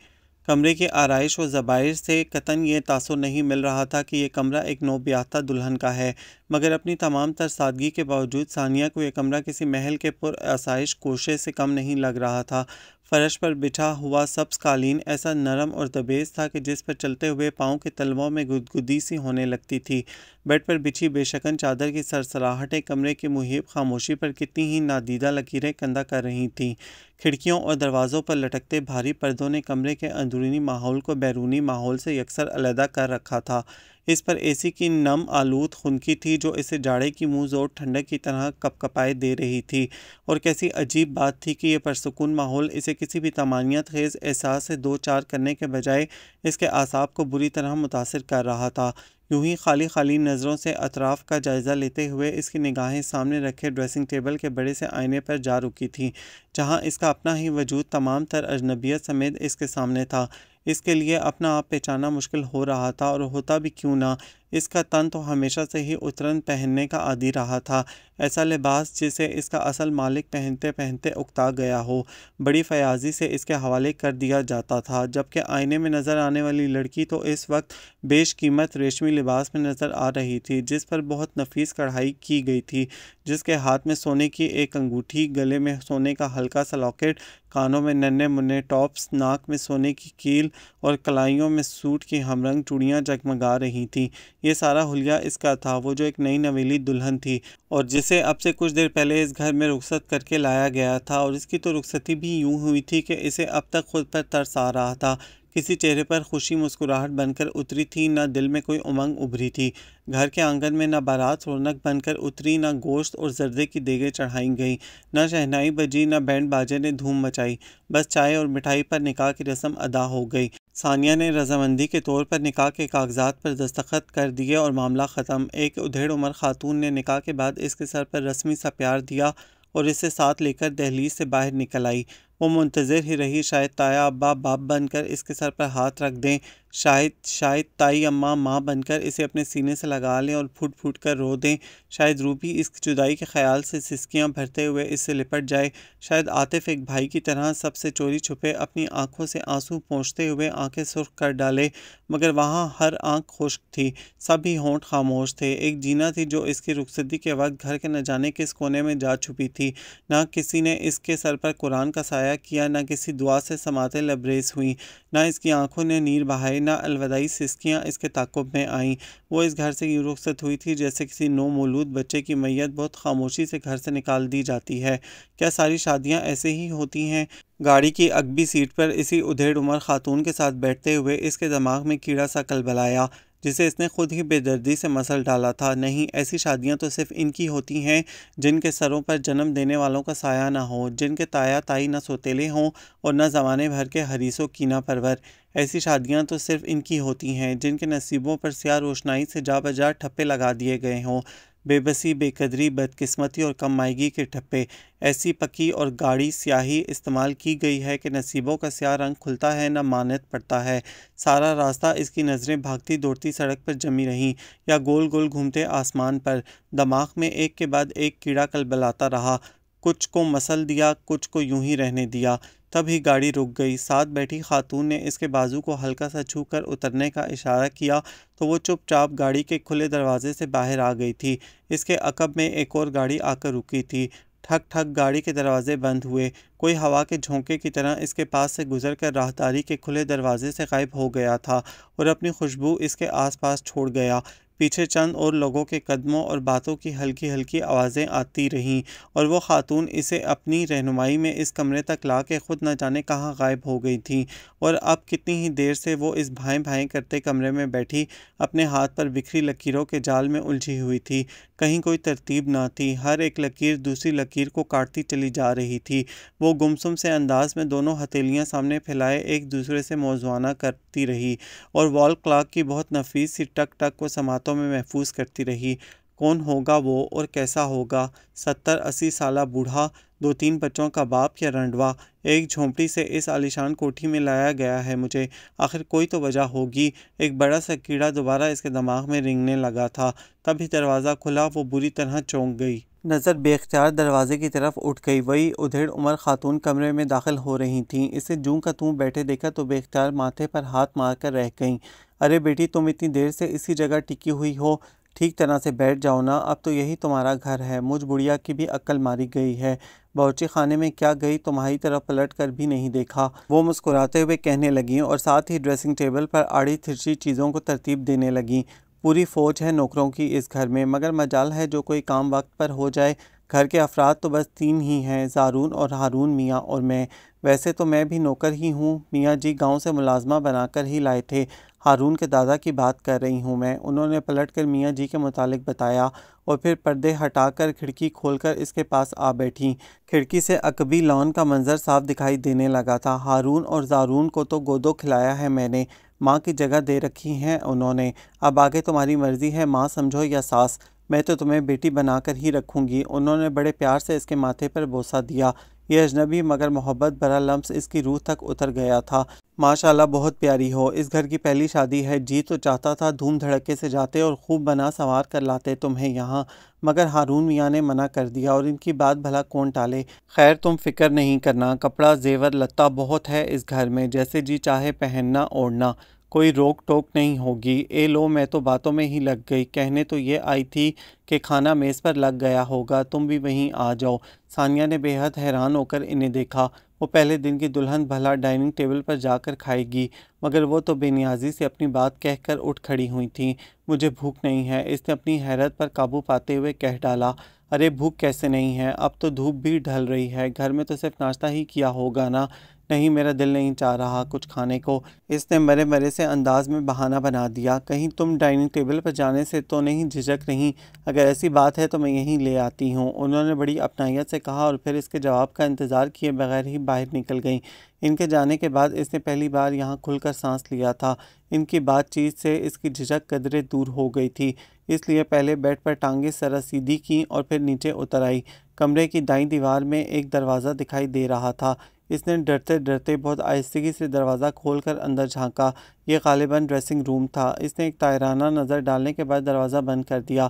कमरे की आरइश व ज़बाइश से कतन ये तासर नहीं मिल रहा था कि यह कमरा एक नौ ब्याहता दुल्हन का है मगर अपनी तमाम तरसादगी के बावजूद सानिया को यह कमरा किसी महल के पुरासाइश कोशे से कम नहीं लग रहा था फर्श पर बिछा हुआ सब्स कालीन ऐसा नरम और दबेज था कि जिस पर चलते हुए पाँव के तलवों में गुदगुदी सी होने लगती थी बेड पर बिछी बेशकन चादर की सरसराहटें कमरे की मुहिब खामोशी पर कितनी ही नादीदा लकीरें कंधा कर रही थीं खिड़कियों और दरवाज़ों पर लटकते भारी पर्दों ने कमरे के अंदरूनी माहौल को बैरूनी माहौल से यकसर अलहदा कर रखा था इस पर एसी की नम आलूद खुनकी थी जो इसे जाड़े की मुँह जोर ठंडक की तरह कपकपाए दे रही थी और कैसी अजीब बात थी कि यह परसकून माहौल इसे किसी भी तमानियत खेज़ एहसास से दो चार करने के बजाय इसके आसाब को बुरी तरह मुतासर कर रहा था यूं ही खाली खाली नज़रों से अतराफ़ का जायज़ा लेते हुए इसकी निगाहें सामने रखे ड्रेसिंग टेबल के बड़े से आईने पर जा रुकी थी जहाँ इसका अपना ही वजूद तमाम तर अजनबियत समेत इसके सामने था इसके लिए अपना आप पहचाना मुश्किल हो रहा था और होता भी क्यों ना इसका तन तो हमेशा से ही उतरन पहनने का आदि रहा था ऐसा लिबास जिसे इसका असल मालिक पहनते पहनते उकता गया हो बड़ी फयाजी से इसके हवाले कर दिया जाता था जबकि आईने में नज़र आने वाली लड़की तो इस वक्त बेश कीमत रेशमी लिबास में नज़र आ रही थी जिस पर बहुत नफीस कढ़ाई की गई थी जिसके हाथ में सोने की एक अंगूठी गले में सोने का हल्का सा लॉकेट कानों में नन्हे मुन्ने टॉप्स नाक में सोने की कील और कलाइयों में सूट की हमरंग चूड़ियाँ जगमगा रही थीं ये सारा हुलिया इसका था वो जो एक नई नवेली दुल्हन थी और जिसे अब से कुछ देर पहले इस घर में रुखसत करके लाया गया था और इसकी तो रुखसती भी यूं हुई थी कि इसे अब तक खुद पर तरस आ रहा था किसी चेहरे पर खुशी मुस्कुराहट बनकर उतरी थी न दिल में कोई उमंग उभरी थी घर के आंगन में न बारात रौनक बनकर उतरी न गोश्त और जर्दे की देगें चढ़ाई गईं न शहनाई बजी न बैंड बाजे ने धूम मचाई बस चाय और मिठाई पर निकाह की रस्म अदा हो गई सानिया ने रजामंदी के तौर पर निकाह के कागजात पर दस्तखत कर दिए और मामला ख़त्म एक उधेड़ उम्र खातून ने निकाह के बाद इसके सर पर रस्मी सा प्यार दिया और इसे साथ लेकर दहलीज से बाहर निकल आई वो मुंतज़र ही रही शायद ताया अब्बा बाप बनकर इसके सर पर हाथ रख दें शायद शायद ताई अम्मा माँ बनकर इसे अपने सीने से लगा लें और फूट फूट कर रो दें शायद रूबी इस जुदाई के ख्याल से सिसकियाँ भरते हुए इससे लिपट जाए शायद आतिफ एक भाई की तरह सबसे चोरी छुपे अपनी आंखों से आंसू पहुँचते हुए आंखें सुर्ख कर डाले मगर वहाँ हर आँख खुश्क थी सभी होंठ खामोश थे एक जीना थी जो इसकी रुखसदी के वक्त घर के न जाने किस कोने में जा छुपी थी ना किसी ने इसके सर पर कुरान का साया सफाया किया ना किसी दुआ से समातें लबरेज हुई ना इसकी आंखों ने नीर बहाए ना अलविदाई सिस्कियाँ इसके ताकुब में आईं वो इस घर से यूँ रुखसत हुई थी जैसे किसी नो मौलूद बच्चे की मैयत बहुत खामोशी से घर से निकाल दी जाती है क्या सारी शादियाँ ऐसे ही होती हैं गाड़ी की अगबी सीट पर इसी उधेड़ उमर खातून के साथ बैठते हुए इसके दिमाग में कीड़ा सा कलबलाया जिसे इसने खुद ही बेदर्दी से मसल डाला था नहीं ऐसी शादियां तो सिर्फ इनकी होती हैं जिनके सरों पर जन्म देने वालों का साया ना हो जिनके ताया ताई न सोतेले हों और न ज़माने भर के की कीना परवर ऐसी शादियां तो सिर्फ इनकी होती हैं जिनके नसीबों पर स्या रोशनाई से जा बजा ठप्पे लगा दिए गए हों बेबसी बेकदरी बदकिस्मती और कमाईगी के ठप्पे ऐसी पकी और गाढ़ी स्याही इस्तेमाल की गई है कि नसीबों का स्या रंग खुलता है ना मानत पड़ता है सारा रास्ता इसकी नज़रें भागती दौड़ती सड़क पर जमी रहीं या गोल गोल घूमते आसमान पर दमाग में एक के बाद एक कीड़ा कलबलाता रहा कुछ को मसल दिया कुछ को यूं ही रहने दिया तभी गाड़ी रुक गई साथ बैठी खातून ने इसके बाजू को हल्का सा छू कर उतरने का इशारा किया तो वो चुपचाप गाड़ी के खुले दरवाजे से बाहर आ गई थी इसके अकब में एक और गाड़ी आकर रुकी थी ठक ठक गाड़ी के दरवाजे बंद हुए कोई हवा के झोंके की तरह इसके पास से गुजर कर राहदारी के खुले दरवाजे से गायब हो गया था और अपनी खुशबू इसके आसपास छोड़ गया पीछे चंद और लोगों के कदमों और बातों की हल्की हल्की आवाज़ें आती रहीं और वो खातून इसे अपनी रहनुमाई में इस कमरे तक ला के ख़ुद न जाने कहाँ गायब हो गई थी और अब कितनी ही देर से वो इस भाई भाई करते कमरे में बैठी अपने हाथ पर बिखरी लकीरों के जाल में उलझी हुई थी कहीं कोई तरतीब ना थी हर एक लकीर दूसरी लकीर को काटती चली जा रही थी वो गुमसुम से अंदाज में दोनों हथेलियाँ सामने फैलाए एक दूसरे से मौजवाना करती रही और वॉल क्लाक की बहुत नफीस सी टक टक को समातों यादों में महफूज करती रही कौन होगा वो और कैसा होगा सत्तर अस्सी साल बूढ़ा दो तीन बच्चों का बाप या रंडवा एक झोंपड़ी से इस आलिशान कोठी में लाया गया है मुझे आखिर कोई तो वजह होगी एक बड़ा सा कीड़ा दोबारा इसके दिमाग में रिंगने लगा था तभी दरवाज़ा खुला वो बुरी तरह चौंक गई नज़र बेख्तियार दरवाजे की तरफ उठ गई वही उधेड़ उमर खातून कमरे में दाखिल हो रही थीं इसे जूं का तू बैठे देखा तो बेख्तियार माथे पर हाथ मार कर रह गईं अरे बेटी तुम इतनी देर से इसी जगह टिकी हुई हो ठीक तरह से बैठ जाओ ना अब तो यही तुम्हारा घर है मुझ बुढ़िया की भी अक्ल मारी गई है बावची खाने में क्या गई तुम्हारी तरफ पलट कर भी नहीं देखा वो मुस्कुराते हुए कहने लगी और साथ ही ड्रेसिंग टेबल पर आड़ी थिरछी चीज़ों को तरतीब देने लगी पूरी फौज है नौकरों की इस घर में मगर मजाल है जो कोई काम वक्त पर हो जाए घर के अफराद तो बस तीन ही हैं जारून और हारून मियाँ और मैं वैसे तो मैं भी नौकर ही हूँ मियाँ जी गांव से मुलाजमा बनाकर ही लाए थे हारून के दादा की बात कर रही हूँ मैं उन्होंने पलट कर मियाँ जी के मुतालिक बताया और फिर पर्दे हटाकर खिड़की खोलकर इसके पास आ बैठी खिड़की से अकबी लॉन का मंज़र साफ दिखाई देने लगा था हारून और ज़ारून को तो गोदो खिलाया है मैंने माँ की जगह दे रखी हैं उन्होंने अब आगे तुम्हारी मर्ज़ी है माँ समझो या सास मैं तो तुम्हें बेटी बनाकर ही रखूँगी उन्होंने बड़े प्यार से इसके माथे पर बोसा दिया यह अजनबी मगर मोहब्बत भरा लम्स इसकी रूह तक उतर गया था माशाल्लाह बहुत प्यारी हो इस घर की पहली शादी है जी तो चाहता था धूम धड़के से जाते और खूब बना संवार कर लाते तुम्हें यहाँ मगर हारून मियाँ ने मना कर दिया और इनकी बात भला कौन टाले खैर तुम फिक्र नहीं करना कपड़ा जेवर लत्ता बहुत है इस घर में जैसे जी चाहे पहनना ओढ़ना कोई रोक टोक नहीं होगी ए लो मैं तो बातों में ही लग गई कहने तो ये आई थी कि खाना मेज़ पर लग गया होगा तुम भी वहीं आ जाओ सानिया ने बेहद हैरान होकर इन्हें देखा वो पहले दिन की दुल्हन भला डाइनिंग टेबल पर जाकर खाएगी मगर वो तो बेनियाजी से अपनी बात कहकर उठ खड़ी हुई थी मुझे भूख नहीं है इसने अपनी हैरत पर काबू पाते हुए कह डाला अरे भूख कैसे नहीं है अब तो धूप भी ढल रही है घर में तो सिर्फ नाश्ता ही किया होगा ना नहीं मेरा दिल नहीं चाह रहा कुछ खाने को इसने मरे मरे से अंदाज में बहाना बना दिया कहीं तुम डाइनिंग टेबल पर जाने से तो नहीं झिझक रही अगर ऐसी बात है तो मैं यहीं ले आती हूँ उन्होंने बड़ी अपनाइत से कहा और फिर इसके जवाब का इंतज़ार किए बगैर ही बाहर निकल गई इनके जाने के बाद इसने पहली बार यहाँ खुलकर सांस लिया था इनकी बातचीत से इसकी झिझक कदरे दूर हो गई थी इसलिए पहले बेड पर टांगे सरा सीधी की और फिर नीचे उतर आई कमरे की दाई दीवार में एक दरवाज़ा दिखाई दे रहा था इसने डरते डरते बहुत आहिस्तगी से दरवाज़ा खोलकर अंदर झांका ये गालिबा ड्रेसिंग रूम था इसने एक तायराना नज़र डालने के बाद दरवाज़ा बंद कर दिया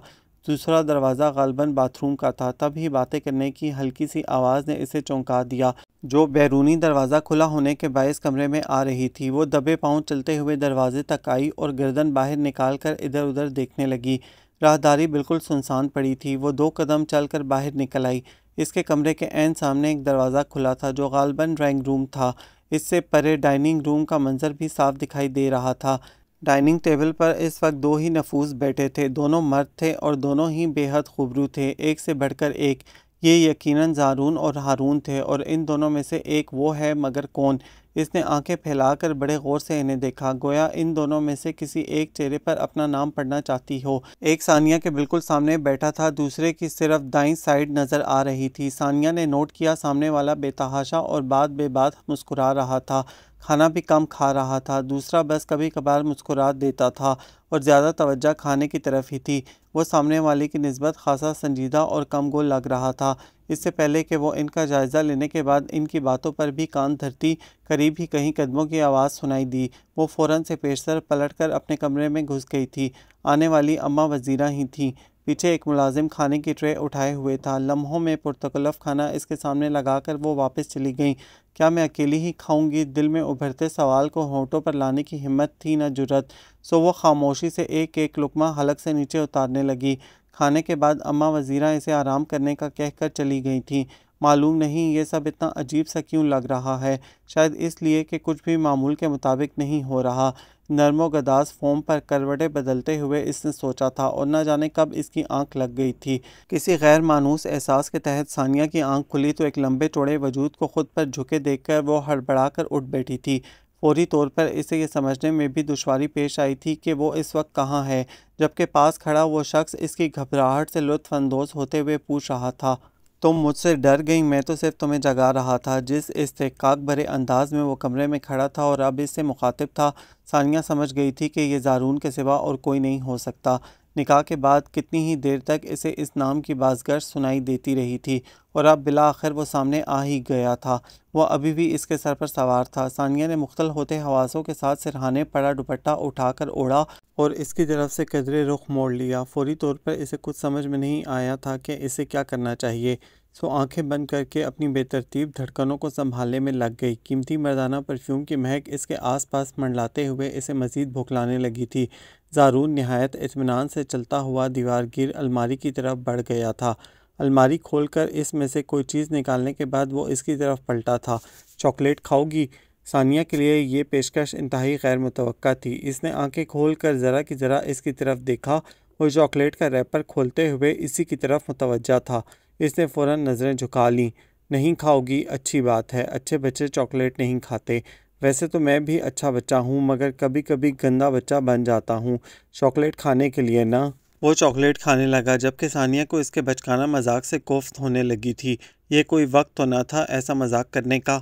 दूसरा दरवाज़ा गालबन बाथरूम का था तब ही बातें करने की हल्की सी आवाज़ ने इसे चौंका दिया जो बैरूनी दरवाज़ा खुला होने के बायस कमरे में आ रही थी वो दबे पाँव चलते हुए दरवाजे तक आई और गर्दन बाहर निकाल कर इधर उधर देखने लगी राहदारी बिल्कुल सुनसान पड़ी थी वो दो कदम चलकर बाहर निकल आई इसके कमरे के एन सामने एक दरवाज़ा खुला था जो गालबन ड्राइंग रूम था इससे परे डाइनिंग रूम का मंजर भी साफ दिखाई दे रहा था डाइनिंग टेबल पर इस वक्त दो ही नफूस बैठे थे दोनों मर्द थे और दोनों ही बेहद खूबरू थे एक से बढ़कर एक ये यकीनन ज़ारून और हारून थे और इन दोनों में से एक वो है मगर कौन इसने आंखें फैलाकर बड़े गौर से इन्हें देखा गोया इन दोनों में से किसी एक चेहरे पर अपना नाम पढ़ना चाहती हो एक सानिया के बिल्कुल सामने बैठा था दूसरे की सिर्फ दाई साइड नज़र आ रही थी सानिया ने नोट किया सामने वाला बेतहाशा और बाद बेबाद मुस्कुरा रहा था खाना भी कम खा रहा था दूसरा बस कभी कभार मुस्कुरा देता था और ज़्यादा तवज्जा खाने की तरफ ही थी वो सामने वाले की नस्बत खासा संजीदा और कम गोल लग रहा था इससे पहले कि वो इनका जायज़ा लेने के बाद इनकी बातों पर भी कान धरती करीब ही कहीं कदमों की आवाज़ सुनाई दी वो फ़ौरन से पेशतर पलट कर अपने कमरे में घुस गई थी आने वाली अम्मा वजीरा ही थी पीछे एक मुलाजिम खाने की ट्रे उठाए हुए था लम्हों में पुरतकलफ खाना इसके सामने लगाकर वो वापस चली गई क्या मैं अकेली ही खाऊंगी दिल में उभरते सवाल को होंठों पर लाने की हिम्मत थी ना जुरत सो वो खामोशी से एक एक लुकमा हलक से नीचे उतारने लगी खाने के बाद अम्मा वज़ीरा इसे आराम करने का कहकर चली गई थी मालूम नहीं ये सब इतना अजीब सा क्यों लग रहा है शायद इसलिए कि कुछ भी मामूल के मुताबिक नहीं हो रहा गदास फोम पर करवटें बदलते हुए इसने सोचा था और न जाने कब इसकी आंख लग गई थी किसी गैर मानूस एहसास के तहत सानिया की आंख खुली तो एक लंबे चौड़े वजूद को खुद पर झुके देखकर वो हड़बड़ा कर उठ बैठी थी फौरी तौर पर इसे ये समझने में भी दुशारी पेश आई थी कि वो इस वक्त कहाँ है जबकि पास खड़ा वो शख्स इसकी घबराहट से लुत्फानंदोज़ होते हुए पूछ रहा था तुम मुझसे डर गई मैं तो सिर्फ तुम्हें जगा रहा था जिस इस्तेकाक भरे अंदाज में वो कमरे में खड़ा था और अब इससे मुखातिब था सानिया समझ गई थी कि ये जारून के सिवा और कोई नहीं हो सकता निकाह के बाद कितनी ही देर तक इसे इस नाम की बाजगर सुनाई देती रही थी और अब बिला आखिर वो सामने आ ही गया था वह अभी भी इसके सर पर सवार था सानिया ने मुख्तल होते हवासों के साथ सिरहाने पड़ा दुपट्टा उठाकर ओढ़ा और इसकी तरफ से कदरे रुख मोड़ लिया फौरी तौर पर इसे कुछ समझ में नहीं आया था कि इसे क्या करना चाहिए सो आंखें बंद करके अपनी बेतरतीब धड़कनों को संभालने में लग गई कीमती मर्दाना परफ्यूम की महक इसके आसपास मंडलाते हुए इसे मज़ीद भुखलाने लगी थी ज़ारून नहायत इतमान से चलता हुआ दीवार गिर अलमारी की तरफ बढ़ गया था अलमारी खोलकर इसमें से कोई चीज़ निकालने के बाद वो इसकी तरफ पलटा था चॉकलेट खाओगी सानिया के लिए ये पेशकश इंतहाई गैर मुतव थी इसने आंखें खोल कर ज़रा की ज़रा इसकी तरफ देखा और चॉकलेट का रैपर खोलते हुए इसी की तरफ मुतवजा था इसने फ़ौर नज़रें झुका लीं नहीं खाओगी अच्छी बात है अच्छे बच्चे चॉकलेट नहीं खाते वैसे तो मैं भी अच्छा बच्चा हूँ मगर कभी कभी गंदा बच्चा बन जाता हूँ चॉकलेट खाने के लिए ना वो चॉकलेट खाने लगा जबकि सानिया को इसके बचकाना मजाक से कोफ्त होने लगी थी ये कोई वक्त तो ना था ऐसा मजाक करने का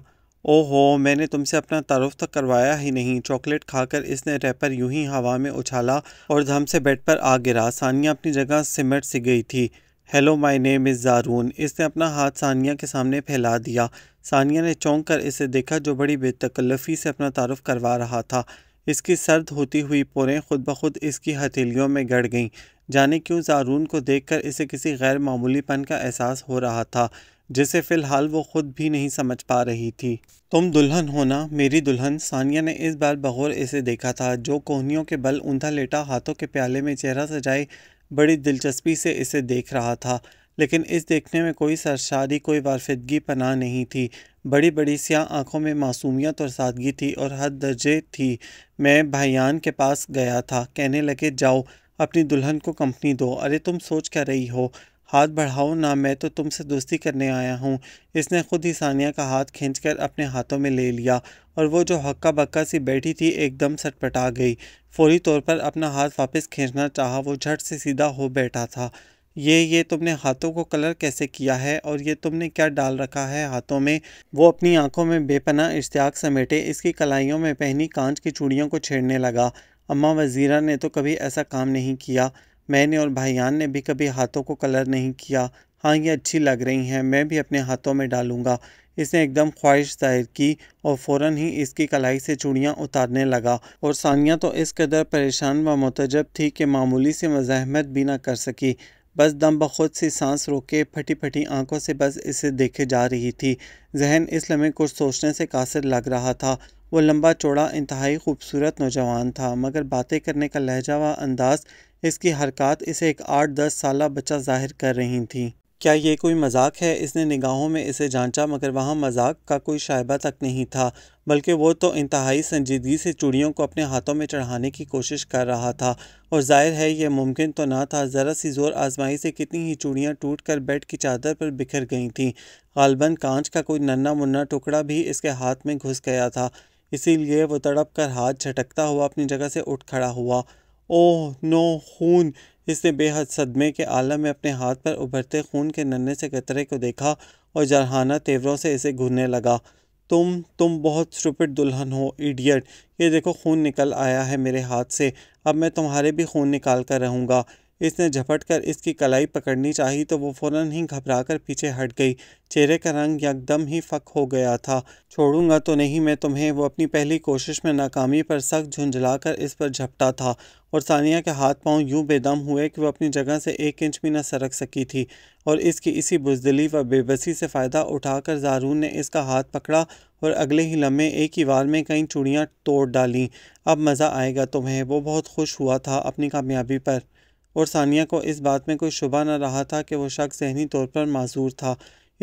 ओहो मैंने तुमसे अपना तारुफ तक तो करवाया ही नहीं चॉकलेट खाकर इसने रैपर यूं ही हवा में उछाला और धम से बेड पर आ गिरा सानिया अपनी जगह सिमट सी गई थी hello my name is Zaroon इसने अपना हाथ सानिया के सामने फैला दिया सानिया ने चौंक कर इसे देखा जो बड़ी बेतकल्लफ़ी से अपना तारफ़ करवा रहा था इसकी सर्द होती हुई पोरें खुद ब खुद इसकी हथेलियों में गड़ गईं जाने क्यों ज़ारून को देखकर इसे किसी गैर मामूलीपन का एहसास हो रहा था जिसे फ़िलहाल वो ख़ुद भी नहीं समझ पा रही थी तुम दुल्हन हो ना मेरी दुल्हन सानिया ने इस बार बगौर इसे देखा था जो कोहनियों के बल ऊंधा लेटा हाथों के प्याले में चेहरा सजाए बड़ी दिलचस्पी से इसे देख रहा था लेकिन इस देखने में कोई सरशारी कोई वारफिदगी पनाह नहीं थी बड़ी बड़ी सियाह आँखों में मासूमियत और सादगी थी और हद दर्जे थी मैं भाईयान के पास गया था कहने लगे जाओ अपनी दुल्हन को कंपनी दो अरे तुम सोच क्या रही हो हाथ बढ़ाओ ना मैं तो तुमसे दोस्ती करने आया हूँ इसने खुद ही सानिया का हाथ खींचकर अपने हाथों में ले लिया और वो जो हक्का बक्का सी बैठी थी एकदम सटपटा गई फौरी तौर पर अपना हाथ वापस खींचना चाहा वो झट से सीधा हो बैठा था ये ये तुमने हाथों को कलर कैसे किया है और ये तुमने क्या डाल रखा है हाथों में वो अपनी आंखों में बेपना इश्तियाक समेटे इसकी कलाइयों में पहनी कांच की चूड़ियों को छेड़ने लगा अम्मा वजीरा ने तो कभी ऐसा काम नहीं किया मैंने और भाईयान ने भी कभी हाथों को कलर नहीं किया हाँ ये अच्छी लग रही हैं मैं भी अपने हाथों में डालूँगा इसने एकदम ख्वाहिश जाहिर की और फ़ौर ही इसकी कलाई से चूड़ियाँ उतारने लगा और सानिया तो इस कदर परेशान व मतजब थी कि मामूली से मज़ाहमत भी ना कर सकी बस दम बखुद सी सांस रोके फटी फटी आंखों से बस इसे देखे जा रही थी जहन इस लम्हे कुछ सोचने से कासर लग रहा था वो लंबा चौड़ा इंतहाई खूबसूरत नौजवान था मगर बातें करने का लहजा व अंदाज़ इसकी हरकत इसे एक आठ दस साल बच्चा जाहिर कर रही थी क्या ये कोई मजाक है इसने निगाहों में इसे जांचा मगर वहाँ मजाक का कोई शायबा तक नहीं था बल्कि वो तो इंतहाई संजीदगी से चूड़ियों को अपने हाथों में चढ़ाने की कोशिश कर रहा था और जाहिर है ये मुमकिन तो ना था ज़रा सी ज़ोर आजमाई से कितनी ही चूड़ियाँ टूट कर बेड की चादर पर बिखर गई थीं गालबन कांच का कोई नन्ना मुन्ना टुकड़ा भी इसके हाथ में घुस गया था इसीलिए वो तड़प कर हाथ झटकता हुआ अपनी जगह से उठ खड़ा हुआ ओह नो खून इसने बेहद सदमे के आलम में अपने हाथ पर उभरते खून के नन्हे से कतरे को देखा और जरहाना तेवरों से इसे घूरने लगा तुम तुम बहुत सुपिट दुल्हन हो इडियट ये देखो खून निकल आया है मेरे हाथ से अब मैं तुम्हारे भी खून निकाल कर रहूँगा इसने झपट कर इसकी कलाई पकड़नी चाही तो वो फौरन ही घबराकर पीछे हट गई चेहरे का रंग यकदम ही फक हो गया था छोड़ूंगा तो नहीं मैं तुम्हें वो अपनी पहली कोशिश में नाकामी पर सख्त झुंझलाकर इस पर झपटा था और सानिया के हाथ पांव यूं बेदम हुए कि वह अपनी जगह से एक इंच भी न सरक सकी थी और इसकी इसी बुजदली व बेबसी से फ़ायदा उठाकर जारून ने इसका हाथ पकड़ा और अगले ही लम्हे एक ही वार में कई चूड़ियाँ तोड़ डालीं अब मज़ा आएगा तुम्हें वो बहुत खुश हुआ था अपनी कामयाबी पर और सानिया को इस बात में कोई शुबा न रहा था कि वो शख्स जहनी तौर पर माजूर था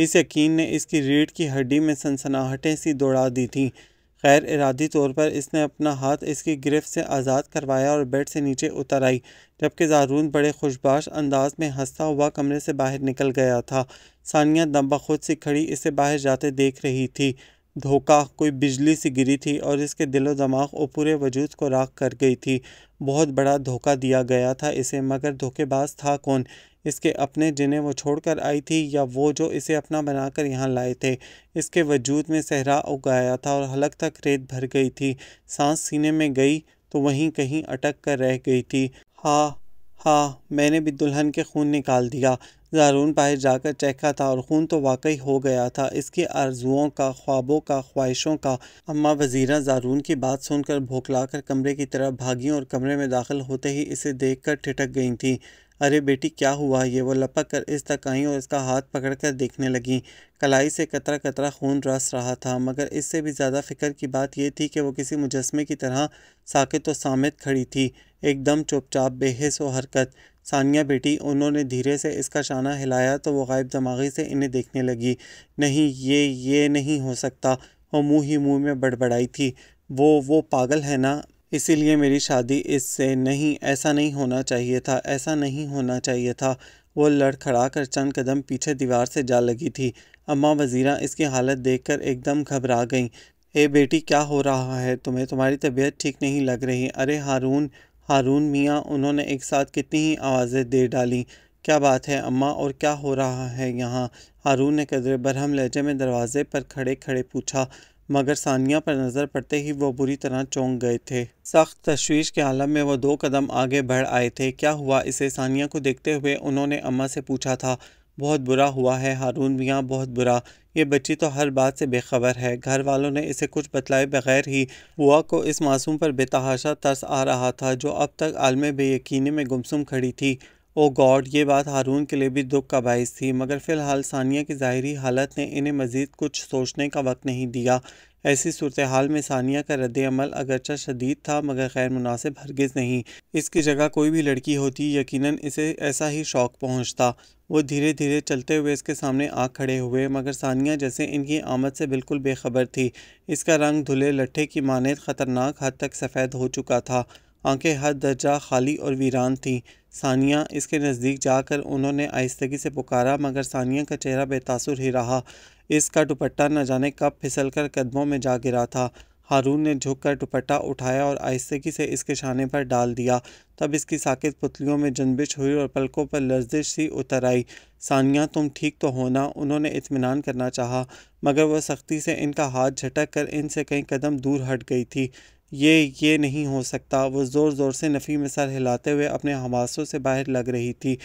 इस यकीन ने इसकी रीढ़ की हड्डी में सनसनाहटें सी दौड़ा दी थीं ख़ैर इरादी तौर पर इसने अपना हाथ इसकी गिरफ्त से आज़ाद करवाया और बेड से नीचे उतर आई जबकि जारून बड़े खुशबाश अंदाज में हंसता हुआ कमरे से बाहर निकल गया था सानिया दम्बा खुद सी खड़ी इसे बाहर जाते देख रही थी धोखा कोई बिजली सी गिरी थी और इसके दिलो दमाग और पूरे वजूद को राख कर गई थी बहुत बड़ा धोखा दिया गया था इसे मगर धोखेबाज था कौन इसके अपने जिन्हें वो छोड़कर आई थी या वो जो इसे अपना बनाकर यहाँ लाए थे इसके वजूद में सहरा उगाया था और हलक तक रेत भर गई थी सांस सीने में गई तो वहीं कहीं अटक कर रह गई थी हाँ हाँ मैंने भी दुल्हन के खून निकाल दिया ज़ारून बाहर जाकर चेखा था और खून तो वाकई हो गया था इसकी आरजुओं का ख्वाबों का ख्वाहिशों का अम्मा वजीरा ज़ारून की बात सुनकर भोखला कर कमरे की तरफ भागी और कमरे में दाखिल होते ही इसे देख कर ठिठक गई थी अरे बेटी क्या हुआ ये वो लपक कर इस तक आई और इसका हाथ पकड़ कर देखने लगी कलाई से कतरा कतरा खून रस रहा था मगर इससे भी ज़्यादा फिक्र की बात यह थी कि वो किसी मुजस्मे की तरह साकित और सामित खड़ी थी एकदम चुपचाप बेहस व हरकत सानिया बेटी उन्होंने धीरे से इसका शाना हिलाया तो वो गायब दमागी से इन्हें देखने लगी नहीं ये ये नहीं हो सकता वो मुँह ही मुँह में बड़बड़ाई थी वो वो पागल है ना इसीलिए मेरी शादी इससे नहीं ऐसा नहीं होना चाहिए था ऐसा नहीं होना चाहिए था वो लड़खड़ा कर चंद कदम पीछे दीवार से जा लगी थी अम्मा वज़ीरा इसकी हालत देखकर एकदम घबरा गईं ए बेटी क्या हो रहा है तुम्हें तुम्हारी तबीयत ठीक नहीं लग रही अरे हारून हारून मियाँ उन्होंने एक साथ कितनी ही आवाज़ें दे डाली क्या बात है अम्मा और क्या हो रहा है यहाँ हारून ने कदर बरहम लहजे में दरवाजे पर खड़े खड़े पूछा मगर सानिया पर नज़र पड़ते ही वो बुरी तरह चौंक गए थे सख्त तशवीश के आलम में वो दो कदम आगे बढ़ आए थे क्या हुआ इसे सानिया को देखते हुए उन्होंने अम्मा से पूछा था बहुत बुरा हुआ है हारून मियाँ बहुत बुरा ये बच्ची तो हर बात से बेखबर है घर वालों ने इसे कुछ बतलाए बगैर ही बुआ को इस मासूम पर बेतहाशा तरस आ रहा था जो अब तक आलम बेयकीनी में गुमसुम खड़ी थी ओ गॉड ये बात हारून के लिए भी दुख का बायस थी मगर फ़िलहाल सानिया की ज़ाहरी हालत ने इन्हें मज़ीद कुछ सोचने का वक्त नहीं दिया ऐसी सूरत हाल में सानिया का रद्द अगरचा शदीद था मगर गैर मुनासिब हरगज़ नहीं इसकी जगह कोई भी लड़की होती यकीनन इसे ऐसा ही शौक़ पहुंचता वो धीरे धीरे चलते हुए इसके सामने आ खड़े हुए मगर सानिया जैसे इनकी आमद से बिल्कुल बेखबर थी इसका रंग धुले लट्ठे की मानद ख़तरनाक हद तक सफ़ेद हो चुका था आंखें हद दर्जा खाली और वीरान थीं सानिया इसके नज़दीक जाकर उन्होंने आहिस्तगी से पुकारा मगर सानिया का चेहरा बेतासुर ही रहा इसका दुपट्टा न जाने कब फिसल कर कदमों में जा गिरा था हारून ने झुककर दुपट्टा उठाया और आहिस्तगी से इसके शाने पर डाल दिया तब इसकी साकित पुतलियों में जनबिश हुई और पलकों पर लर्जिश सी उतर आई सानिया तुम ठीक तो होना उन्होंने इत्मीनान करना चाहा मगर वह सख्ती से इनका हाथ झटक कर इनसे कई कदम दूर हट गई थी ये ये नहीं हो सकता वो ज़ोर ज़ोर से नफ़ी में सर हिलाते हुए अपने हमासों से बाहर लग रही थी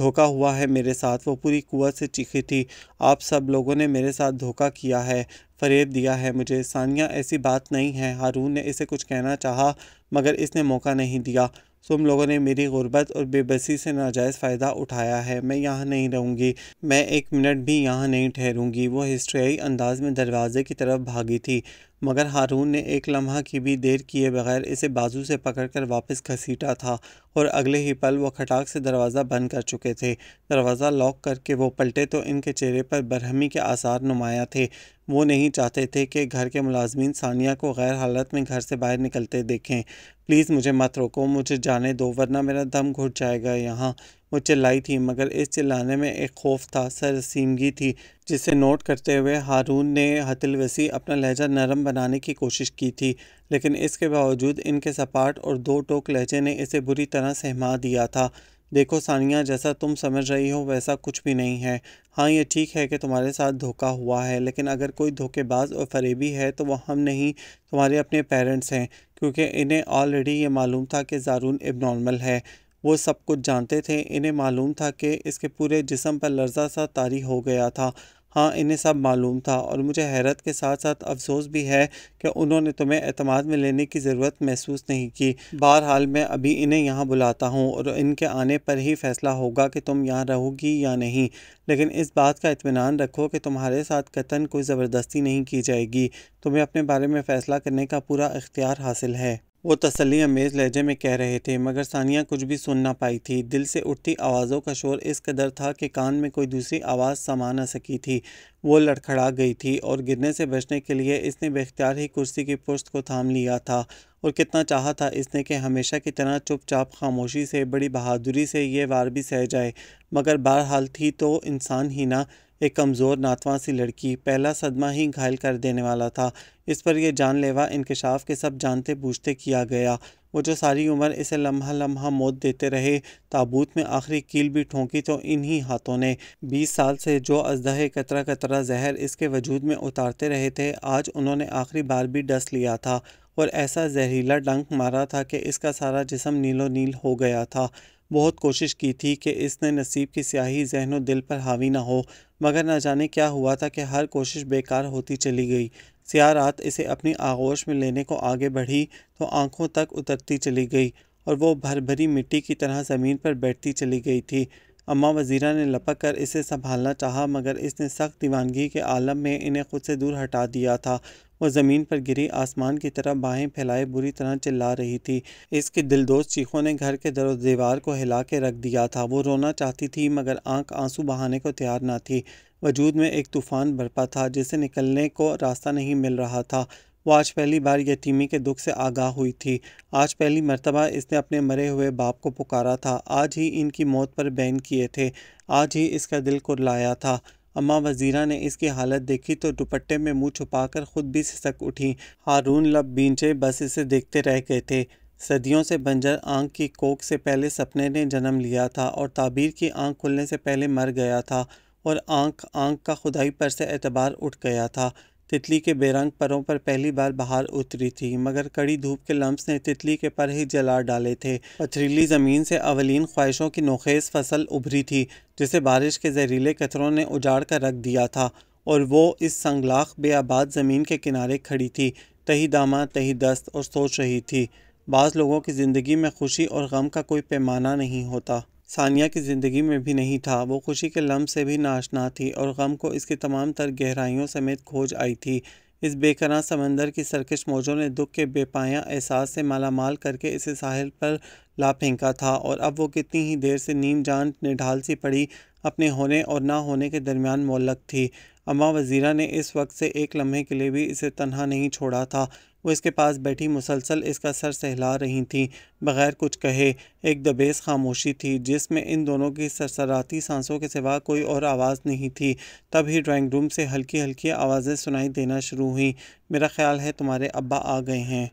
धोखा हुआ है मेरे साथ वो पूरी कुत से चीखी थी आप सब लोगों ने मेरे साथ धोखा किया है फरेब दिया है मुझे सानिया ऐसी बात नहीं है हारून ने इसे कुछ कहना चाहा मगर इसने मौका नहीं दिया तुम लोगों ने मेरी गुर्बत और बेबसी से नाजायज़ फ़ायदा उठाया है मैं यहाँ नहीं रहूँगी मैं एक मिनट भी यहाँ नहीं ठहरूँगी वो हिस्ट्रियाई अंदाज में दरवाजे की तरफ भागी थी मगर हारून ने एक लम्हा की भी देर किए बगैर इसे बाजू से पकड़कर वापस घसीटा था और अगले ही पल वो खटाक से दरवाज़ा बंद कर चुके थे दरवाज़ा लॉक करके वो पलटे तो इनके चेहरे पर बरहमी के आसार नुमाया थे वो नहीं चाहते थे कि घर के मुलाजमीन सानिया को गैर हालत में घर से बाहर निकलते देखें प्लीज़ मुझे मत रोको मुझे जाने दो वरना मेरा दम घुट जाएगा यहाँ वो चिल्लाई थी मगर इस चिल्लाने में एक खौफ था सरसीमगी थी जिसे नोट करते हुए हारून ने हतिल वसी अपना लहजा नरम बनाने की कोशिश की थी लेकिन इसके बावजूद इनके सपाट और दो टोक लहजे ने इसे बुरी तरह सहमा दिया था देखो सानिया जैसा तुम समझ रही हो वैसा कुछ भी नहीं है हाँ ये ठीक है कि तुम्हारे साथ धोखा हुआ है लेकिन अगर कोई धोखेबाज और फरेबी है तो वह हम नहीं तुम्हारे अपने पेरेंट्स हैं क्योंकि इन्हें ऑलरेडी ये मालूम था कि ज़ारून एबनॉर्मल है वो सब कुछ जानते थे इन्हें मालूम था कि इसके पूरे जिसम पर लर्जा सा तारी हो गया था हाँ इन्हें सब मालूम था और मुझे हैरत के साथ साथ अफसोस भी है कि उन्होंने तुम्हें अतमाद में लेने की ज़रूरत महसूस नहीं की बहरहाल मैं अभी इन्हें यहाँ बुलाता हूँ और इनके आने पर ही फ़ैसला होगा कि तुम यहाँ रहोगी या नहीं लेकिन इस बात का इतमान रखो कि तुम्हारे साथ कतन कोई ज़बरदस्ती नहीं की जाएगी तुम्हें अपने बारे में फ़ैसला करने का पूरा इख्तियार हासिल है वो तसली अमेज़ लहजे में कह रहे थे मगर सानिया कुछ भी सुन ना पाई थी दिल से उठती आवाज़ों का शोर इस कदर था कि कान में कोई दूसरी आवाज़ समा ना सकी थी वो लड़खड़ा गई थी और गिरने से बचने के लिए इसने बेख्तियार ही कुर्सी की पुश्त को थाम लिया था और कितना चाहा था इसने कि हमेशा की तरह चुपचाप खामोशी से बड़ी बहादुरी से ये वार भी सह जाए मगर बहरहाल थी तो इंसान ही ना एक कमज़ोर नातवा सी लड़की पहला सदमा ही घायल कर देने वाला था इस पर यह जानलेवा इंकशाफ के सब जानते बूझते किया गया वो जो सारी उम्र इसे लम्हा लम्हा मौत देते रहे ताबूत में आखिरी कील भी ठोंकी तो इन्हीं हाथों ने 20 साल से जो अजह कतरा कतरा जहर इसके वजूद में उतारते रहे थे आज उन्होंने आखिरी बार भी डस लिया था और ऐसा जहरीला डंक मारा था कि इसका सारा जिसम नीलो नील हो गया था बहुत कोशिश की थी कि इसने नसीब की स्याही जहन दिल पर हावी ना हो मगर ना जाने क्या हुआ था कि हर कोशिश बेकार होती चली गई सिया रात इसे अपनी आगोश में लेने को आगे बढ़ी तो आंखों तक उतरती चली गई और वो भर भरी मिट्टी की तरह ज़मीन पर बैठती चली गई थी अम्मा वज़ीरा ने लपक कर इसे संभालना चाहा मगर इसने सख्त दीवानगी के आलम में इन्हें खुद से दूर हटा दिया था वो ज़मीन पर गिरी आसमान की तरफ बाहें फैलाए बुरी तरह चिल्ला रही थी इसके दिलदोस्त चीखों ने घर के दर दीवार को हिला के रख दिया था वो रोना चाहती थी मगर आंख आंसू बहाने को तैयार ना थी वजूद में एक तूफ़ान बरपा था जिसे निकलने को रास्ता नहीं मिल रहा था वो आज पहली बार यतीमी के दुख से आगाह हुई थी आज पहली मरतबा इसने अपने मरे हुए बाप को पुकारा था आज ही इनकी मौत पर बैन किए थे आज ही इसका दिल कुरलाया था अम्मा वजीरा ने इसकी हालत देखी तो दुपट्टे में मुंह छुपाकर खुद भी सिसक उठी हारून लब बींचे बस इसे देखते रह गए थे सदियों से बंजर आंख की कोख से पहले सपने ने जन्म लिया था और ताबीर की आंख खुलने से पहले मर गया था और आंख आंख का खुदाई पर से एतबार उठ गया था तितली के बेरंग परों पर पहली बार बाहर उतरी थी मगर कड़ी धूप के लम्ब ने तितली के पर ही जला डाले थे पथरीली ज़मीन से अवलीन ख्वाहिशों की नोखेज फसल उभरी थी जिसे बारिश के जहरीले कतरों ने उजाड़ कर रख दिया था और वो इस संगलाख बेआबाद ज़मीन के किनारे खड़ी थी तही दामा तही दस्त और सोच रही थी बाज़ लोगों की ज़िंदगी में खुशी और गम का कोई पैमाना नहीं होता सानिया की ज़िंदगी में भी नहीं था वो खुशी के लम्ब से भी नाशना थी और गम को इसकी तमाम तर गहराइयों समेत खोज आई थी इस बेकरार समंदर की सरकश मौजों ने दुख के बेपाया एहसास से मालामाल करके इसे साहिल पर ला फेंका था और अब वो कितनी ही देर से नीम जान निढाल सी पड़ी अपने होने और ना होने के दरमियान मोलक थी अम्मा वज़ीरा ने इस वक्त से एक लम्हे के लिए भी इसे तनहा नहीं छोड़ा था वो इसके पास बैठी मुसलसल इसका सर सहला रही थीं बग़ैर कुछ कहे एक दबेस खामोशी थी जिसमें इन दोनों की सरसराती सांसों के सिवा कोई और आवाज़ नहीं थी तभी ड्राइंग रूम से हल्की हल्की आवाज़ें सुनाई देना शुरू हुई मेरा ख्याल है तुम्हारे अब्बा आ गए हैं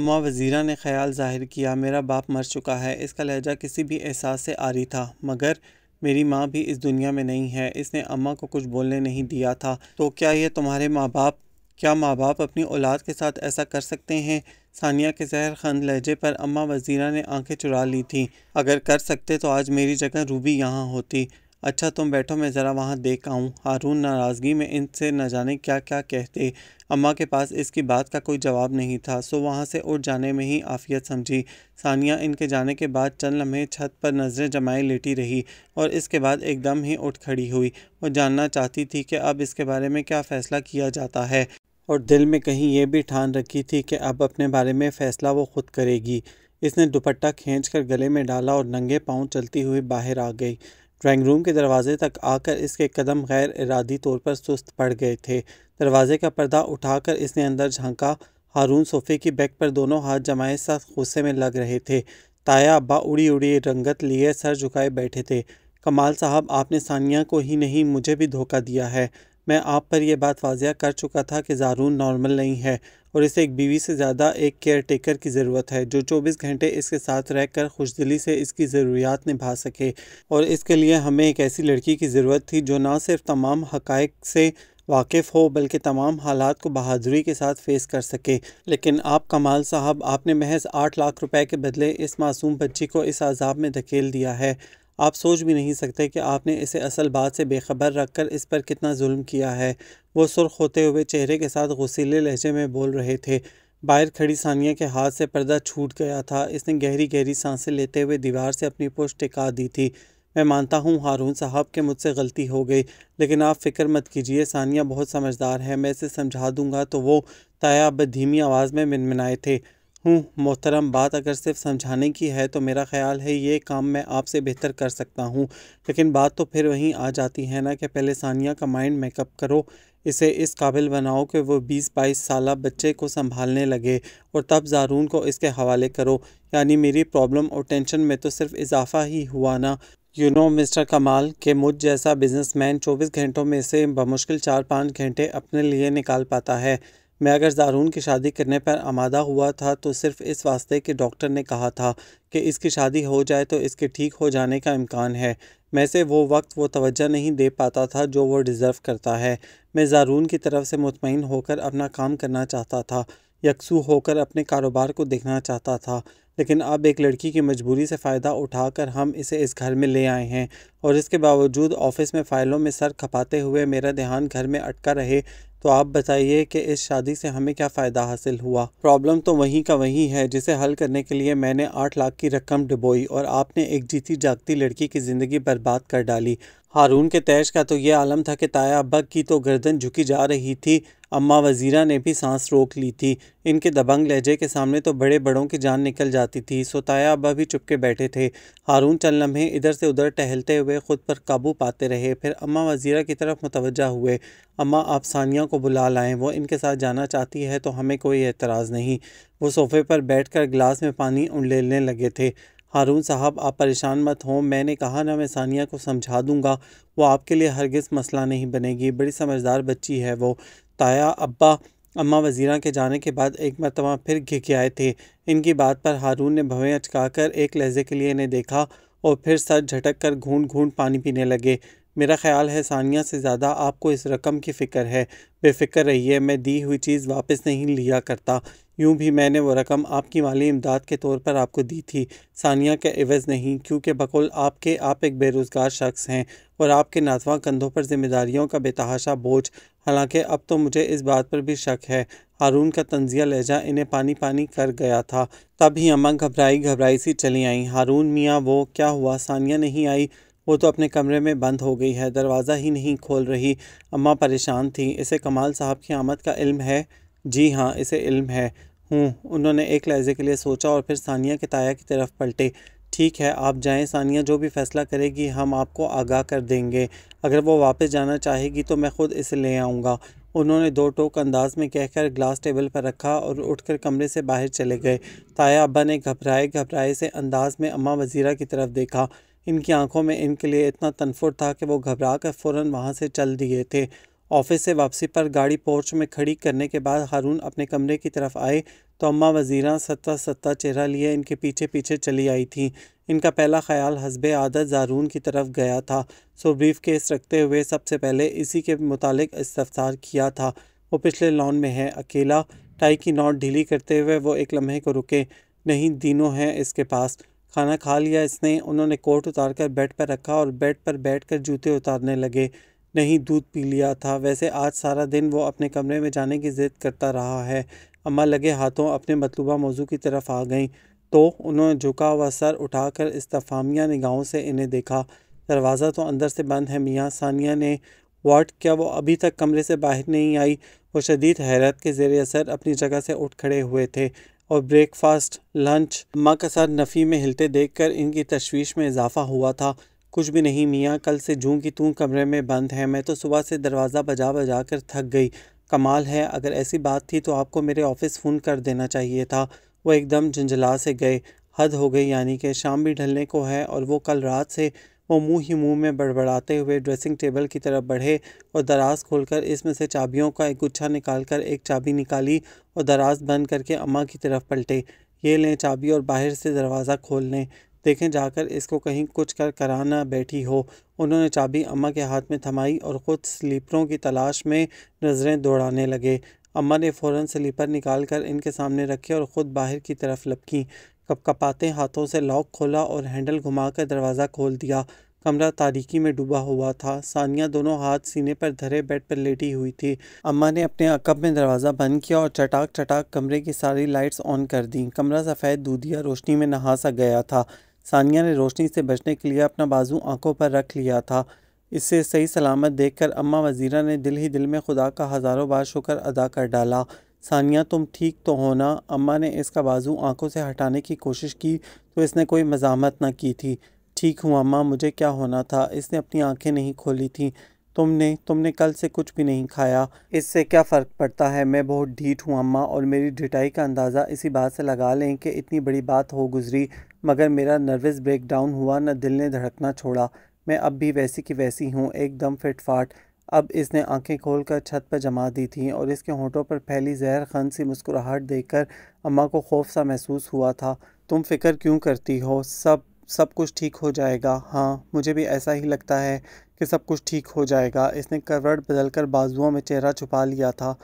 अम्मा वज़ीरा ने ख्याल ज़ाहिर किया मेरा बाप मर चुका है इसका लहजा किसी भी एहसास से आ रही था मगर मेरी माँ भी इस दुनिया में नहीं है इसने अम्मा को कुछ बोलने नहीं दिया था तो क्या ये तुम्हारे माँ बाप क्या माँ बाप अपनी औलाद के साथ ऐसा कर सकते हैं सानिया के जहर खान लहजे पर अम्मा वजीरा ने आंखें चुरा ली थीं अगर कर सकते तो आज मेरी जगह रूबी यहाँ होती अच्छा तुम बैठो मैं ज़रा वहाँ देख आऊँ हारून नाराज़गी में इनसे न जाने क्या क्या कहते अम्मा के पास इसकी बात का कोई जवाब नहीं था सो वहाँ से उठ जाने में ही आफियत समझी सानिया इनके जाने के बाद चंद लम्हे छत पर नज़रें जमाए लेटी रही और इसके बाद एकदम ही उठ खड़ी हुई और जानना चाहती थी कि अब इसके बारे में क्या फ़ैसला किया जाता है और दिल में कहीं ये भी ठान रखी थी कि अब अपने बारे में फ़ैसला वो खुद करेगी इसने दुपट्टा खींच कर गले में डाला और नंगे पाँव चलती हुई बाहर आ गई ड्राइंग रूम के दरवाजे तक आकर इसके कदम गैर इरादी तौर पर सुस्त पड़ गए थे दरवाजे का पर्दा उठाकर इसने अंदर झांका हारून सोफे की बैक पर दोनों हाथ जमाए साथ गुस्से में लग रहे थे ताया अब्बा उड़ी उड़ी रंगत लिए सर झुकाए बैठे थे कमाल साहब आपने सानिया को ही नहीं मुझे भी धोखा दिया है मैं आप पर यह बात वाजिया कर चुका था कि ज़ारून नॉर्मल नहीं है और इसे एक बीवी से ज़्यादा एक केयर टेकर की ज़रूरत है जो 24 घंटे इसके साथ रहकर खुशदिली से इसकी ज़रूरियात निभा सके और इसके लिए हमें एक ऐसी लड़की की ज़रूरत थी जो ना सिर्फ तमाम हकायक से वाकिफ़ हो बल्कि तमाम हालात को बहादुरी के साथ फेस कर सके लेकिन आप कमाल साहब आपने महज आठ लाख रुपए के बदले इस मासूम बच्ची को इस आज़ाब में धकेल दिया है आप सोच भी नहीं सकते कि आपने इसे असल बात से बेखबर रखकर इस पर कितना जुल्म किया है वो सुर्ख होते हुए चेहरे के साथ गुसीले लहजे में बोल रहे थे बाहर खड़ी सानिया के हाथ से पर्दा छूट गया था इसने गहरी गहरी सांसें लेते हुए दीवार से अपनी पुष्ट टिका दी थी मैं मानता हूँ हारून साहब के मुझसे गलती हो गई लेकिन आप फिक्र मत कीजिए सानिया बहुत समझदार है मैं इसे समझा दूंगा तो वो ताया धीमी आवाज़ में मिनमिनाए थे हूँ मोहतरम बात अगर सिर्फ समझाने की है तो मेरा ख्याल है ये काम मैं आपसे बेहतर कर सकता हूँ लेकिन बात तो फिर वहीं आ जाती है ना कि पहले सानिया का माइंड मेकअप करो इसे इस काबिल बनाओ कि वो बीस बाईस साल बच्चे को संभालने लगे और तब जारून को इसके हवाले करो यानी मेरी प्रॉब्लम और टेंशन में तो सिर्फ इजाफा ही हुआ ना यू नो मिस्टर कमाल के मुझ जैसा बिजनेसमैन 24 घंटों में से बमुश्किल चार पाँच घंटे अपने लिए निकाल पाता है मैं अगर ज़ारून की शादी करने पर आमादा हुआ था तो सिर्फ इस वास्ते कि डॉक्टर ने कहा था कि इसकी शादी हो जाए तो इसके ठीक हो जाने का इम्कान है मैं से वो वक्त वो तवज्जा नहीं दे पाता था जो वो डिज़र्व करता है मैं ज़ारून की तरफ से मुतमिन होकर अपना काम करना चाहता था यकसू होकर अपने कारोबार को देखना चाहता था लेकिन अब एक लड़की की मजबूरी से फ़ायदा उठाकर हम इसे इस घर में ले आए हैं और इसके बावजूद ऑफिस में फ़ाइलों में सर खपाते हुए मेरा ध्यान घर में अटका रहे तो आप बताइए कि इस शादी से हमें क्या फ़ायदा हासिल हुआ प्रॉब्लम तो वहीं का वहीं है जिसे हल करने के लिए मैंने आठ लाख की रकम डुबोई और आपने एक जीती जागती लड़की की ज़िंदगी बर्बाद कर डाली हारून के तैश का तो यह आलम था कि ताया अब्बा की तो गर्दन झुकी जा रही थी अम्मा वज़ीरा ने भी सांस रोक ली थी इनके दबंग लहजे के सामने तो बड़े बड़ों की जान निकल जाती थी सो ताया अबा भी चुपके बैठे थे हारून चल लम्हे इधर से उधर टहलते हुए ख़ुद पर काबू पाते रहे फिर अम्मा वज़ीरा की तरफ मुतवजा हुए अम्मा आप सानिया को बुला लाएँ वो इनके साथ जाना चाहती है तो हमें कोई एतराज़ नहीं वो सोफ़े पर बैठ कर गिलास में पानी उंडेलने लगे थे हारून साहब आप परेशान मत हों मैंने कहा ना मैं सानिया को समझा दूंगा वो आपके लिए हरगिज़ मसला नहीं बनेगी बड़ी समझदार बच्ची है वो ताया अब्बा अम्मा वज़ीरा के जाने के बाद एक मरतबा फिर घिके आए थे इनकी बात पर हारून ने भवें अचकाकर एक लहजे के लिए इन्हें देखा और फिर सर झटक कर घूंढ घूंढ पानी पीने लगे मेरा ख्याल है सानिया से ज़्यादा आपको इस रकम की फ़िक्र है बेफिक्र रहिए मैं दी हुई चीज़ वापस नहीं लिया करता यूं भी मैंने वो रकम आपकी माली इमदाद के तौर पर आपको दी थी सानिया का एवज़ नहीं क्योंकि बकौल आपके आप एक बेरोज़गार शख्स हैं और आपके नातवा कंधों पर जिम्मेदारियों का बेतहाशा बोझ हालांकि अब तो मुझे इस बात पर भी शक है हारून का तंजिया लहजा इन्हें पानी पानी कर गया था तब ही अम्मा घबराई घबराई सी चली आईं हारून मियाँ वो क्या हुआ सानिया नहीं आई वो तो अपने कमरे में बंद हो गई है दरवाज़ा ही नहीं खोल रही अम्मा परेशान थी इसे कमाल साहब की आमद का इल्म है जी हाँ इसे इल्म है हूँ उन्होंने एक लहजे के लिए सोचा और फिर सानिया के ताया की तरफ पलटे ठीक है आप जाएं सानिया जो भी फैसला करेगी हम आपको आगाह कर देंगे अगर वो वापस जाना चाहेगी तो मैं ख़ुद इसे ले आऊँगा उन्होंने दो टोक अंदाज में कहकर ग्लास टेबल पर रखा और उठकर कमरे से बाहर चले गए ताया अब्बा ने घबराए घबराए से अंदाज में अम्मा वज़ीरा की तरफ देखा इनकी आंखों में इनके लिए इतना तनफुर था कि वो घबरा कर फ़ौर वहाँ से चल दिए थे ऑफिस से वापसी पर गाड़ी पोर्च में खड़ी करने के बाद हारून अपने कमरे की तरफ आए तो अम्मा वजीरा सत्ता सत्ता चेहरा लिए इनके पीछे पीछे चली आई थी इनका पहला ख्याल हसब आदत जारून की तरफ गया था सो ब्रीफ केस रखते हुए सबसे पहले इसी के मुतालिक इस्तफार किया था वो पिछले लॉन में है अकेला टाई की नोट ढीली करते हुए वो एक लम्हे को रुके नहीं दिनों हैं इसके पास खाना खा लिया इसने उन्होंने कोट उतार कर बेड पर रखा और बेड पर बैठ कर जूते उतारने लगे नहीं दूध पी लिया था वैसे आज सारा दिन वो अपने कमरे में जाने की ज़िद करता रहा है अम्मा लगे हाथों अपने मतलूबा मौजू की तरफ आ गईं तो उन्होंने झुका हुआ सर उठाकर इस्तफामिया निगाहों से इन्हें देखा दरवाज़ा तो अंदर से बंद है मियाँ सानिया ने वाट क्या वो अभी तक कमरे से बाहर नहीं आई वो शदीद हैरत के जेर असर अपनी जगह से उठ खड़े हुए थे और ब्रेकफास्ट लंच अम्मा का सर नफ़ी में हिलते देखकर इनकी तशवीश में इजाफ़ा हुआ था कुछ भी नहीं मियाँ कल से जूँ की तू कमरे में बंद है मैं तो सुबह से दरवाज़ा बजा बजा कर थक गई कमाल है अगर ऐसी बात थी तो आपको मेरे ऑफिस फ़ोन कर देना चाहिए था वो एकदम झंझला से गए हद हो गई यानी कि शाम भी ढलने को है और वो कल रात से वो मुंह ही मुंह में बड़बड़ाते हुए ड्रेसिंग टेबल की तरफ बढ़े और दराज खोलकर इसमें से चाबियों का एक गुच्छा निकालकर एक चाबी निकाली और दराज बंद करके अम्मा की तरफ पलटे ये लें चाबी और बाहर से दरवाज़ा खोल लें देखें जाकर इसको कहीं कुछ कर कराना बैठी हो उन्होंने चाबी अम्मा के हाथ में थमाई और ख़ुद स्लीपरों की तलाश में नज़रें दौड़ाने लगे अम्मा ने फ़ौरन स्लीपर निकाल कर इनके सामने रखे और ख़ुद बाहर की तरफ लपकी कपकपाते हाथों से लॉक खोला और हैंडल घुमाकर दरवाज़ा खोल दिया कमरा तारीकी में डूबा हुआ था सानिया दोनों हाथ सीने पर धरे बेड पर लेटी हुई थी अम्मा ने अपने अकब में दरवाज़ा बंद किया और चटाक चटाक कमरे की सारी लाइट्स ऑन कर दी कमरा सफ़ेद दूधिया रोशनी में नहा सा गया था सानिया ने रोशनी से बचने के लिए अपना बाजू आंखों पर रख लिया था इससे सही सलामत देखकर अम्मा वजीरा ने दिल ही दिल में खुदा का हज़ारों बार शुक्र अदा कर डाला सानिया तुम ठीक तो हो ना अम्मा ने इसका बाजू आंखों से हटाने की कोशिश की तो इसने कोई मजामत ना की थी ठीक हूँ अम्मा मुझे क्या होना था इसने अपनी आँखें नहीं खोली थी तुमने तुमने कल से कुछ भी नहीं खाया इससे क्या फ़र्क पड़ता है मैं बहुत ढीठ हूँ अम्मा और मेरी ढिटाई का अंदाज़ा इसी बात से लगा लें कि इतनी बड़ी बात हो गुजरी मगर मेरा नर्वस ब्रेकडाउन हुआ न दिल ने धड़कना छोड़ा मैं अब भी वैसी की वैसी हूँ एकदम फिटफाट अब इसने आंखें खोलकर छत पर जमा दी थीं और इसके होंठों पर फैली जहर खन सी मुस्कुराहट देखकर अम्मा को खौफ सा महसूस हुआ था तुम फिक्र क्यों करती हो सब सब कुछ ठीक हो जाएगा हाँ मुझे भी ऐसा ही लगता है कि सब कुछ ठीक हो जाएगा इसने करवट बदल कर बाजुओं में चेहरा छुपा लिया था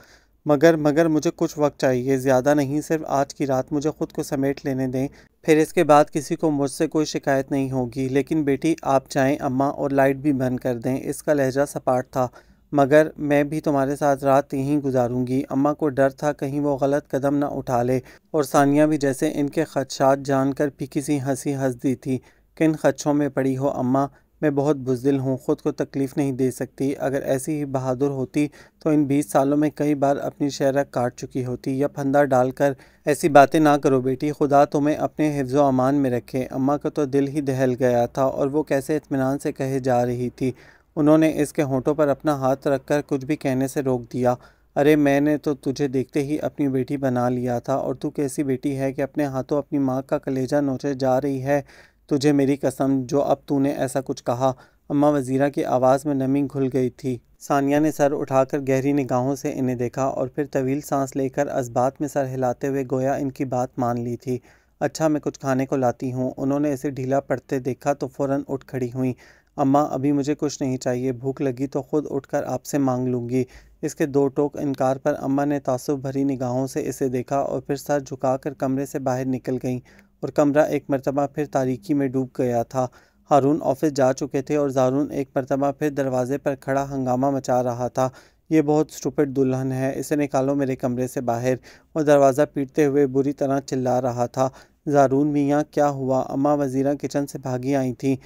मगर मगर मुझे कुछ वक्त चाहिए ज़्यादा नहीं सिर्फ आज की रात मुझे ख़ुद को समेट लेने दें फिर इसके बाद किसी को मुझसे कोई शिकायत नहीं होगी लेकिन बेटी आप जाएं अम्मा और लाइट भी बंद कर दें इसका लहजा सपाट था मगर मैं भी तुम्हारे साथ रात यहीं गुजारूंगी अम्मा को डर था कहीं वो गलत कदम ना उठा ले और सानिया भी जैसे इनके खदशात जानकर भी किसी हंसी हंस दी थी किन खदशों में पड़ी हो अम्मा मैं बहुत बुजदिल हूँ ख़ुद को तकलीफ़ नहीं दे सकती अगर ऐसी ही बहादुर होती तो इन बीस सालों में कई बार अपनी शहरा काट चुकी होती या फंदा डालकर ऐसी बातें ना करो बेटी खुदा तुम्हें अपने हिफ्ज़ अमान में रखे अम्मा का तो दिल ही दहल गया था और वो कैसे इतमान से कहे जा रही थी उन्होंने इसके होठों पर अपना हाथ रखकर कुछ भी कहने से रोक दिया अरे मैंने तो तुझे देखते ही अपनी बेटी बना लिया था और तू कैसी बेटी है कि अपने हाथों अपनी माँ का कलेजा नोचे जा रही है तुझे मेरी कसम जो अब तूने ऐसा कुछ कहा अम्मा वज़ीरा की आवाज़ में नमी घुल गई थी सानिया ने सर उठाकर गहरी निगाहों से इन्हें देखा और फिर तवील सांस लेकर असबात में सर हिलाते हुए गोया इनकी बात मान ली थी अच्छा मैं कुछ खाने को लाती हूँ उन्होंने इसे ढीला पड़ते देखा तो फ़ौरन उठ खड़ी हुई अम्मा अभी मुझे कुछ नहीं चाहिए भूख लगी तो ख़ुद उठकर आपसे मांग लूँगी इसके दो टोक इनकार पर अम्मा ने तासुब भरी निगाहों से इसे देखा और फिर सर झुकाकर कमरे से बाहर निकल गईं और कमरा एक मरतबा फिर तारीकी में डूब गया था हारून ऑफिस जा चुके थे और जारून एक मरतबा फिर दरवाजे पर खड़ा हंगामा मचा रहा था ये बहुत स्टूपिड दुल्हन है इसे निकालो मेरे कमरे से बाहर और दरवाज़ा पीटते हुए बुरी तरह चिल्ला रहा था जारून मियाँ क्या हुआ अम्मा वज़ीरा किचन से भागी आई थी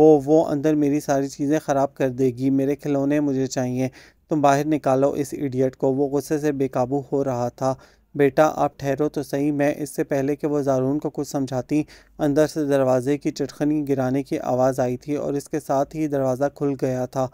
वो वो अंदर मेरी सारी चीज़ें ख़राब कर देगी मेरे खिलौने मुझे चाहिए तुम बाहर निकालो इस इडियट को वो गुस्से से बेकाबू हो रहा था बेटा आप ठहरो तो सही मैं इससे पहले कि वो ज़ारून को कुछ समझाती अंदर से दरवाज़े की चटखनी गिराने की आवाज़ आई थी और इसके साथ ही दरवाज़ा खुल गया था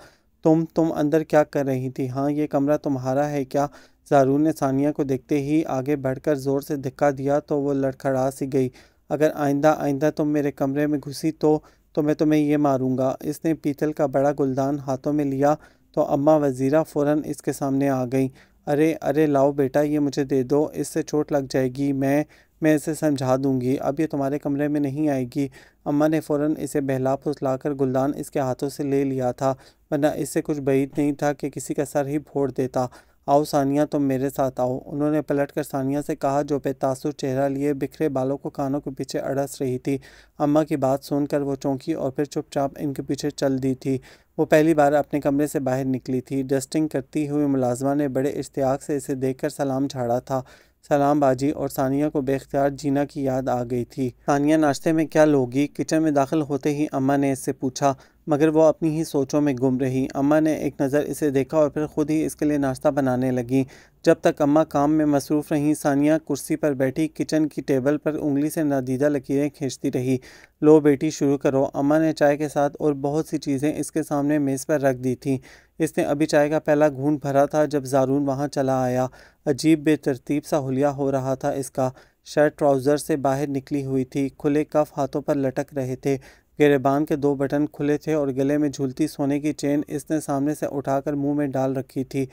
तुम तुम अंदर क्या कर रही थी हाँ ये कमरा तुम्हारा है क्या ज़ारून ने सानिया को देखते ही आगे बढ़कर ज़ोर से धिक्का दिया तो वो लड़खड़ा सी गई अगर आइंदा आइंदा तुम मेरे कमरे में घुसी तो तो मैं तुम्हें ये मारूंगा इसने पीतल का बड़ा गुलदान हाथों में लिया तो अम्मा वज़ीरा फ़ौरन इसके सामने आ गई अरे अरे लाओ बेटा ये मुझे दे दो इससे चोट लग जाएगी मैं मैं इसे समझा दूंगी अब ये तुम्हारे कमरे में नहीं आएगी अम्मा ने फ़ौरन इसे बहला फुसला कर गुलदान इसके हाथों से ले लिया था वरना इससे कुछ बैद नहीं था कि किसी का सर ही फोड़ देता आओ सानिया तुम मेरे साथ आओ उन्होंने पलट कर सानिया से कहा जो बेतासुर चेहरा लिए बिखरे बालों को कानों के पीछे अड़स रही थी अम्मा की बात सुनकर वो चौंकी और फिर चुपचाप इनके पीछे चल दी थी वो पहली बार अपने कमरे से बाहर निकली थी डस्टिंग करती हुई मुलाजमा ने बड़े इश्तियाक से इसे देखकर सलाम झाड़ा था सलाम बाजी और सानिया को बेख्तियार जीना की याद आ गई थी सानिया नाश्ते में क्या लोगी किचन में दाखिल होते ही अम्मा ने इससे पूछा मगर वो अपनी ही सोचों में गुम रही अम्मा ने एक नज़र इसे देखा और फिर खुद ही इसके लिए नाश्ता बनाने लगी जब तक अम्मा काम में मसरूफ़ रहीं सानिया कुर्सी पर बैठी किचन की टेबल पर उंगली से नदीदा लकीरें खींचती रही लो बेटी शुरू करो अम्मा ने चाय के साथ और बहुत सी चीज़ें इसके सामने मेज़ पर रख दी थी इसने अभी चाय का पहला घूंट भरा था जब जारून वहाँ चला आया अजीब बेतरतीब सा हुलिया हो रहा था इसका शर्ट ट्राउज़र से बाहर निकली हुई थी खुले कफ हाथों पर लटक रहे थे गिरबान के दो बटन खुले थे और गले में झूलती सोने की चेन इसने सामने से उठाकर मुंह में डाल रखी थी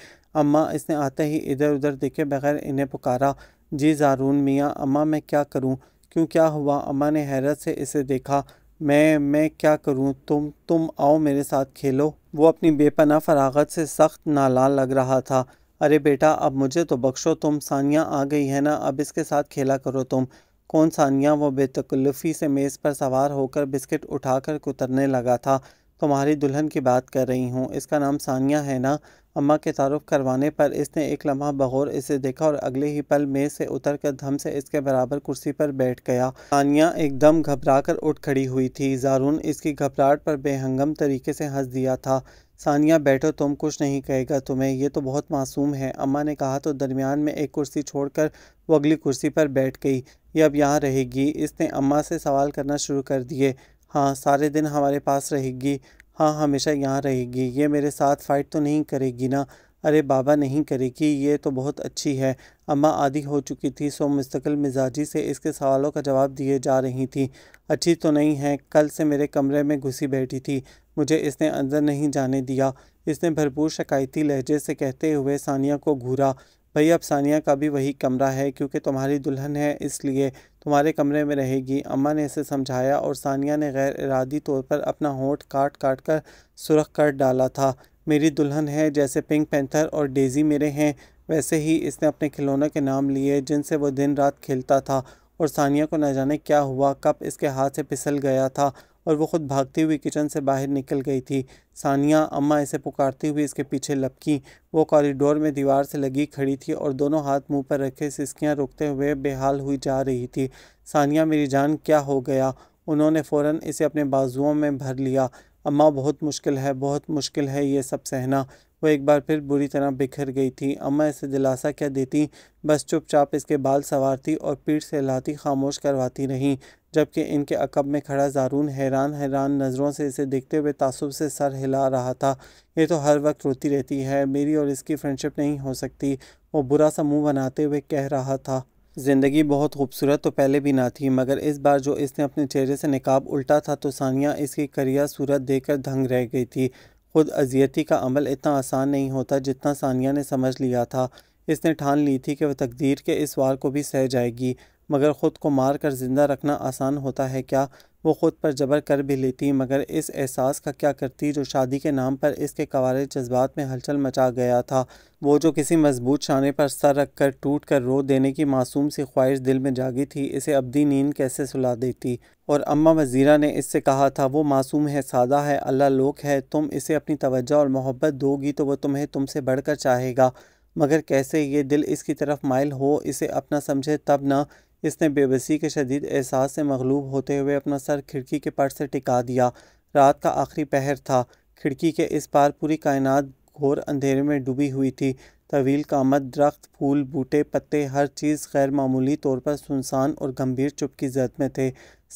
अम्मा इसने आते ही इधर उधर देखे बगैर इन्हें पुकारा जी ज़ारून मियाँ अम्मा मैं क्या करूँ क्यों क्या हुआ अम्मा ने हैरत से इसे देखा मैं मैं क्या करूँ तुम तुम आओ मेरे साथ खेलो वो अपनी बेपना फरागत से सख्त नाला लग रहा था अरे बेटा अब मुझे तो बख्शो तुम सानिया आ गई है ना अब इसके साथ खेला करो तुम कौन सानिया वो बेतकल्लफ़ी से मेज़ पर सवार होकर बिस्किट उठाकर कुतरने लगा था तुम्हारी दुल्हन की बात कर रही हूँ इसका नाम सानिया है ना अम्मा के तारुफ करवाने पर इसने एक लम्हा बहौर इसे देखा और अगले ही पल मेज से उतर कर धम से इसके बराबर कुर्सी पर बैठ गया सानिया एकदम घबरा कर उठ खड़ी हुई थी जारून इसकी घबराहट पर बेहंगम तरीके से हंस दिया था सानिया बैठो तुम कुछ नहीं कहेगा तुम्हें ये तो बहुत मासूम है अम्मा ने कहा तो दरमियान में एक कुर्सी छोड़कर वो अगली कुर्सी पर बैठ गई ये अब यहाँ रहेगी इसने अम्मा से सवाल करना शुरू कर दिए हाँ सारे दिन हमारे पास रहेगी हाँ हमेशा यहाँ रहेगी ये मेरे साथ फ़ाइट तो नहीं करेगी ना अरे बाबा नहीं करेगी ये तो बहुत अच्छी है अम्मा आदि हो चुकी थी सो मुस्तकिल मिजाजी से इसके सवालों का जवाब दिए जा रही थी अच्छी तो नहीं है कल से मेरे कमरे में घुसी बैठी थी मुझे इसने अंदर नहीं जाने दिया इसने भरपूर शिकायती लहजे से कहते हुए सानिया को घूरा भाई अब सानिया का भी वही कमरा है क्योंकि तुम्हारी दुल्हन है इसलिए तुम्हारे कमरे में रहेगी अम्मा ने इसे समझाया और सानिया ने गैर इरादी तौर पर अपना होंठ काट काट कर सुरख कर डाला था मेरी दुल्हन है जैसे पिंक पैंथर और डेज़ी मेरे हैं वैसे ही इसने अपने खिलौनों के नाम लिए जिनसे वो दिन रात खेलता था और सानिया को न जाने क्या हुआ कब इसके हाथ से फिसल गया था और वो खुद भागती हुई किचन से बाहर निकल गई थी सानिया अम्मा इसे पुकारती हुई इसके पीछे लपकी वो कॉरिडोर में दीवार से लगी खड़ी थी और दोनों हाथ मुंह पर रखे सिस्कियाँ रोकते हुए बेहाल हुई जा रही थी सानिया मेरी जान क्या हो गया उन्होंने फ़ौरन इसे अपने बाजुओं में भर लिया अम्मा बहुत मुश्किल है बहुत मुश्किल है ये सब सहना वो एक बार फिर बुरी तरह बिखर गई थी अम्मा इसे दिलासा क्या देती बस चुपचाप इसके बाल संवारती और पीठ से लाती खामोश करवाती रहीं जबकि इनके अकब में खड़ा जारून हैरान हैरान नज़रों से इसे देखते हुए तासुब से सर हिला रहा था ये तो हर वक्त रोती रहती है मेरी और इसकी फ्रेंडशिप नहीं हो सकती वो बुरा सा मुँह बनाते हुए कह रहा था ज़िंदगी बहुत खूबसूरत तो पहले भी ना थी मगर इस बार जो इसने अपने चेहरे से निकाब उल्टा था तो सानिया इसकी करिया सूरत देखकर दंग रह गई थी खुद अजियती का अमल इतना आसान नहीं होता जितना सानिया ने समझ लिया था इसने ठान ली थी कि वह तकदीर के इस वार को भी सह जाएगी मगर ख़ुद को मार कर ज़िंदा रखना आसान होता है क्या वो ख़ुद पर जबर कर भी लेती मगर इस एहसास का क्या करती जो शादी के नाम पर इसके कवारे जज्बात में हलचल मचा गया था वो जो किसी मजबूत शाने पर सर रख कर टूट कर रो देने की मासूम सी ख्वाहिश दिल में जागी थी इसे अबदी नींद कैसे सुला देती और अम्मा वज़ीरा ने इससे कहा था वो मासूम है सादा है अल्लाह लोक है तुम इसे अपनी तवज्जो और मोहब्बत दोगी तो वह तुम्हें तुमसे बढ़कर चाहेगा मगर कैसे ये दिल इसकी तरफ माइल हो इसे अपना समझे तब ना इसने बेबसी के शदीद एहसास से मगलूब होते हुए अपना सर खिड़की के पट से टिका दिया रात का आखिरी पहर था खिड़की के इस पार पूरी कायनात घोर अंधेरे में डूबी हुई थी तवील कामत दरख्त फूल बूटे पत्ते हर चीज़ गैर मामूली तौर पर सुनसान और गंभीर चुप की जद में थे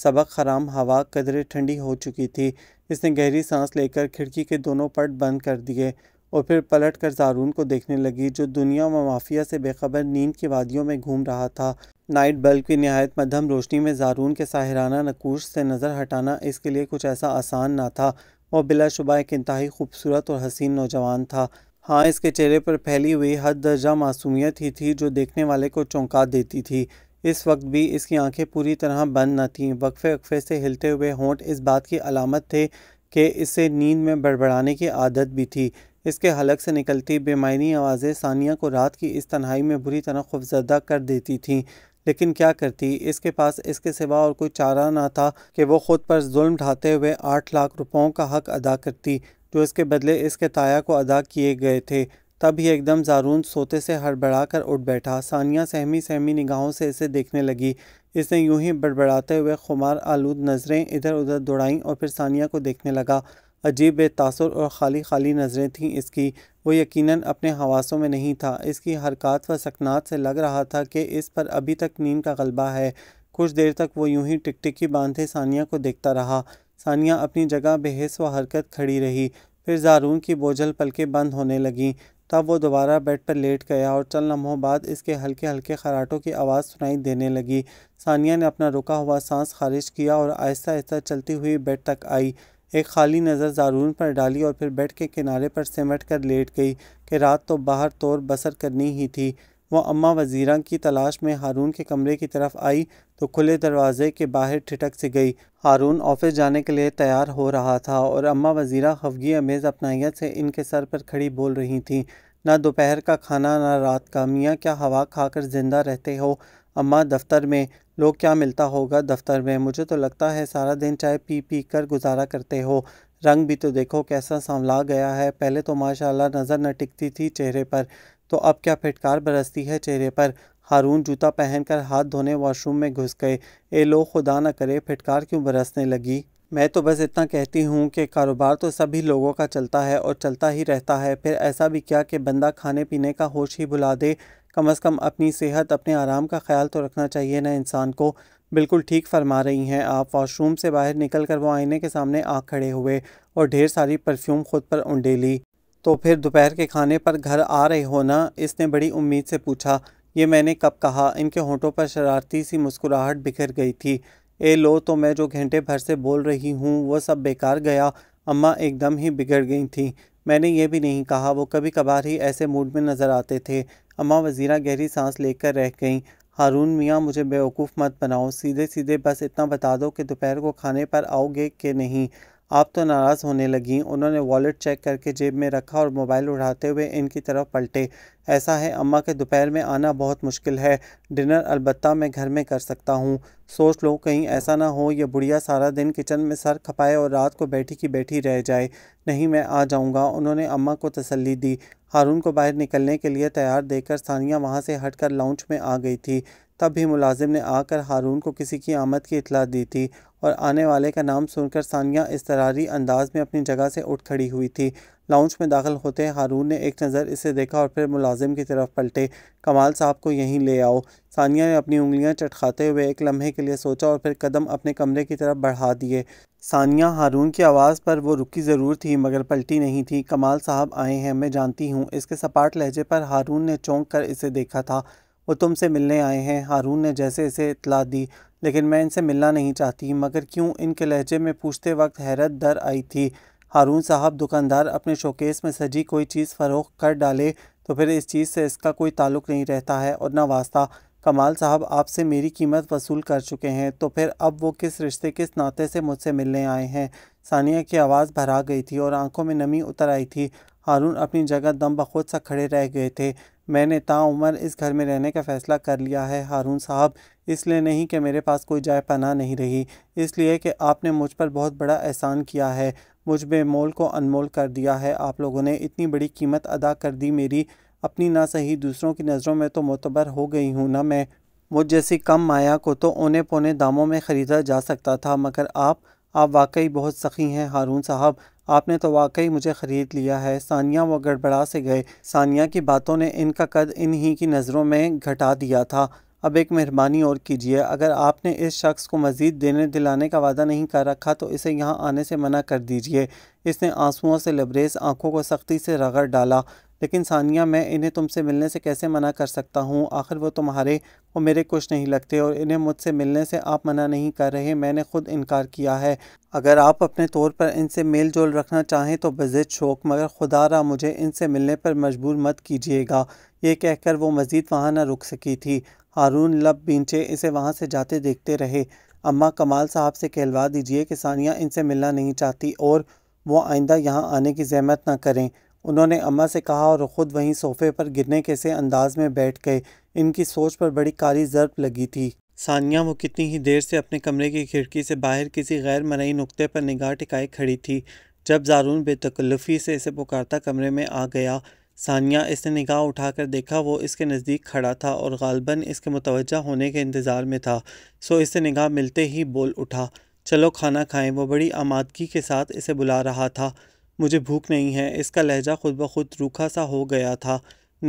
सबक हराम हवा कदरे ठंडी हो चुकी थी इसने गहरी सांस लेकर खिड़की के दोनों पट बंद कर दिए और फिर पलट कर जारून को देखने लगी जो दुनिया व माफिया से बेखबर नींद की वादियों में घूम रहा था नाइट बल्ब की नहायत मध्यम रोशनी में जारून के साहिराना नकूश से नज़र हटाना इसके लिए कुछ ऐसा आसान ना था और बिलाशुबा एक इंतहाई खूबसूरत और हसीन नौजवान था हाँ इसके चेहरे पर फैली हुई हद दर्जा मासूमियत ही थी जो देखने वाले को चौंका देती थी इस वक्त भी इसकी आंखें पूरी तरह बंद न थीं वक्फे वक्फे से हिलते हुए होंठ इस बात की अलामत थे कि इसे नींद में बड़बड़ाने की आदत भी थी इसके हलक से निकलती बेमायनी आवाज़ें सानिया को रात की इस तनहाई में बुरी तरह खुफजदा कर देती थीं लेकिन क्या करती इसके पास इसके सिवा और कोई चारा ना था कि वो खुद पर जुल्म ढाते हुए आठ लाख रुपयों का हक अदा करती जो इसके बदले इसके ताया को अदा किए गए थे तब ही एकदम जारून सोते से हड़बड़ा कर उठ बैठा सानिया सहमी सहमी निगाहों से इसे देखने लगी इसने यूं ही बड़बड़ाते हुए खुमार आलूद नज़रें इधर उधर दौड़ाईं और फिर सानिया को देखने लगा अजीब बेतासुर और खाली खाली नज़रें थीं इसकी वो यकीनन अपने हवासों में नहीं था इसकी हरकत व सकनात से लग रहा था कि इस पर अभी तक नींद का गलबा है कुछ देर तक वो यूं ही टिकटिकी बांधे सानिया को देखता रहा सानिया अपनी जगह बेहस व हरकत खड़ी रही फिर जारून की बोझल पलके बंद होने लगीं तब वो दोबारा बेड पर लेट गया और चल लम्हों बाद इसके हल्के हल्के खराटों की आवाज़ सुनाई देने लगी सानिया ने अपना रुका हुआ सांस खारिज किया और आहिस्ता आहिस्ता चलती हुई बेड तक आई एक खाली नज़र ज़ारून पर डाली और फिर बेड के किनारे पर सिमट कर लेट गई कि रात तो बाहर तौर बसर करनी ही थी वह अम्मा वज़ीरा की तलाश में हारून के कमरे की तरफ आई तो खुले दरवाजे के बाहर ठिटक से गई हारून ऑफिस जाने के लिए तैयार हो रहा था और अम्मा वज़ीरा खफगी अमेज़ अपनाइत से इनके सर पर खड़ी बोल रही थी ना दोपहर का खाना ना रात का मियाँ क्या हवा खाकर ज़िंदा रहते हो अम्मा दफ्तर में लोग क्या मिलता होगा दफ्तर में मुझे तो लगता है सारा दिन चाय पी पी कर गुजारा करते हो रंग भी तो देखो कैसा सांवला गया है पहले तो माशाल्लाह नज़र न टिकती थी चेहरे पर तो अब क्या फिटकार बरसती है चेहरे पर हारून जूता पहनकर हाथ धोने वॉशरूम में घुस गए ए लो खुदा न करे फिटकार क्यों बरसने लगी मैं तो बस इतना कहती हूँ कि कारोबार तो सभी लोगों का चलता है और चलता ही रहता है फिर ऐसा भी क्या कि बंदा खाने पीने का होश ही भुला दे कम अज़ कम अपनी सेहत अपने आराम का ख्याल तो रखना चाहिए ना इंसान को बिल्कुल ठीक फरमा रही हैं आप वॉशरूम से बाहर निकल कर वो आईने के सामने आँख खड़े हुए और ढेर सारी परफ्यूम खुद पर ली तो फिर दोपहर के खाने पर घर आ रहे हो ना इसने बड़ी उम्मीद से पूछा ये मैंने कब कहा इनके होंठों पर शरारती सी मुस्कुराहट बिखर गई थी ए लो तो मैं जो घंटे भर से बोल रही हूँ वो सब बेकार गया अम्मा एकदम ही बिगड़ गई थी मैंने ये भी नहीं कहा वो कभी कभार ही ऐसे मूड में नज़र आते थे अम्मा वज़ीरा गहरी सांस लेकर रह गईं हारून मियाँ मुझे बेवकूफ़ मत बनाओ सीधे सीधे बस इतना बता दो कि दोपहर को खाने पर आओगे कि नहीं आप तो नाराज़ होने लगी उन्होंने वॉलेट चेक करके जेब में रखा और मोबाइल उठाते हुए इनकी तरफ पलटे ऐसा है अम्मा के दोपहर में आना बहुत मुश्किल है डिनर अलबत्ता मैं घर में कर सकता हूँ सोच लो कहीं ऐसा ना हो ये बुढ़िया सारा दिन किचन में सर खपाए और रात को बैठी की बैठी रह जाए नहीं मैं आ जाऊँगा उन्होंने अम्मा को तसल्ली दी हारून को बाहर निकलने के लिए तैयार देकर सानिया वहाँ से हटकर लाउंज में आ गई थी तब भी मुलाजिम ने आकर हारून को किसी की आमद की इतला दी थी और आने वाले का नाम सुनकर सानिया इसतरारी अंदाज में अपनी जगह से उठ खड़ी हुई थी लाउंज में दाखिल होते हारून ने एक नज़र इसे देखा और फिर मुलाजिम की तरफ पलटे कमाल साहब को यहीं ले आओ सानिया ने अपनी उंगलियां चटखाते हुए एक लम्हे के लिए सोचा और फिर कदम अपने कमरे की तरफ बढ़ा दिए सानिया हारून की आवाज़ पर वो रुकी ज़रूर थी मगर पलटी नहीं थी कमाल साहब आए हैं मैं जानती हूँ इसके सपाट लहजे पर हारून ने चौंक कर इसे देखा था वो तुमसे मिलने आए हैं हारून ने जैसे इसे इतला दी लेकिन मैं इनसे मिलना नहीं चाहती मगर क्यों इनके लहजे में पूछते वक्त हैरत दर आई थी हारून साहब दुकानदार अपने शोकेस में सजी कोई चीज़ फ़रोख कर डाले तो फिर इस चीज़ से इसका कोई ताल्लुक़ नहीं रहता है और ना वास्ता कमाल साहब आपसे मेरी कीमत वसूल कर चुके हैं तो फिर अब वो किस रिश्ते किस नाते से मुझसे मिलने आए हैं सानिया की आवाज़ भरा गई थी और आंखों में नमी उतर आई थी हारून अपनी जगह दम बखुद सा खड़े रह गए थे मैंने ताउम्र इस घर में रहने का फ़ैसला कर लिया है हारून साहब इसलिए नहीं कि मेरे पास कोई जाय पना नहीं रही इसलिए कि आपने मुझ पर बहुत बड़ा एहसान किया है मुझ बेमोल को अनमोल कर दिया है आप लोगों ने इतनी बड़ी कीमत अदा कर दी मेरी अपनी ना सही दूसरों की नज़रों में तो मोतबर हो गई हूँ ना मैं मुझ जैसी कम माया को तो ओने पौने दामों में ख़रीदा जा सकता था मगर आप आप वाकई बहुत सखी हैं हारून साहब आपने तो वाकई मुझे ख़रीद लिया है सानिया वो गड़बड़ा से गए सानिया की बातों ने इनका कद इन्हीं की नज़रों में घटा दिया था अब एक मेहरबानी और कीजिए अगर आपने इस शख्स को मज़ीद देने दिलाने का वादा नहीं कर रखा तो इसे यहाँ आने से मना कर दीजिए इसने आंसुओं से लबरेज आंखों को सख्ती से रगड़ डाला लेकिन सानिया मैं इन्हें तुमसे मिलने से कैसे मना कर सकता हूँ आखिर वो तुम्हारे और मेरे कुछ नहीं लगते और इन्हें मुझसे मिलने से आप मना नहीं कर रहे मैंने खुद इनकार किया है अगर आप अपने तौर पर इनसे मेल जोल रखना चाहें तो बजट शौक मगर खुदा रहा मुझे इनसे मिलने पर मजबूर मत कीजिएगा ये कहकर वो मज़ीद वहाँ ना रुक सकी थी हारून लब बींचे इसे वहाँ से जाते देखते रहे अम्मा कमाल साहब से कहलवा दीजिए कि सानिया इनसे मिलना नहीं चाहती और वो आइंदा यहाँ आने की जहमत ना करें उन्होंने अम्मा से कहा और ख़ुद वहीं सोफ़े पर गिरने कैसे अंदाज में बैठ गए इनकी सोच पर बड़ी कारी जरब लगी थी सानिया वो कितनी ही देर से अपने कमरे की खिड़की से बाहर किसी गैर मनई नुक्ते पर निगाह टिकाए खड़ी थी जब जारून बेतकल्लफ़ी से इसे पुकारता कमरे में आ गया सानिया इसने निगाह उठाकर देखा वो इसके नज़दीक खड़ा था और गालबन इसके मुतवजह होने के इंतज़ार में था सो इससे निगाह मिलते ही बोल उठा चलो खाना खाएं वो बड़ी आमादगी के साथ इसे बुला रहा था मुझे भूख नहीं है इसका लहजा खुद ब खुद रूखा सा हो गया था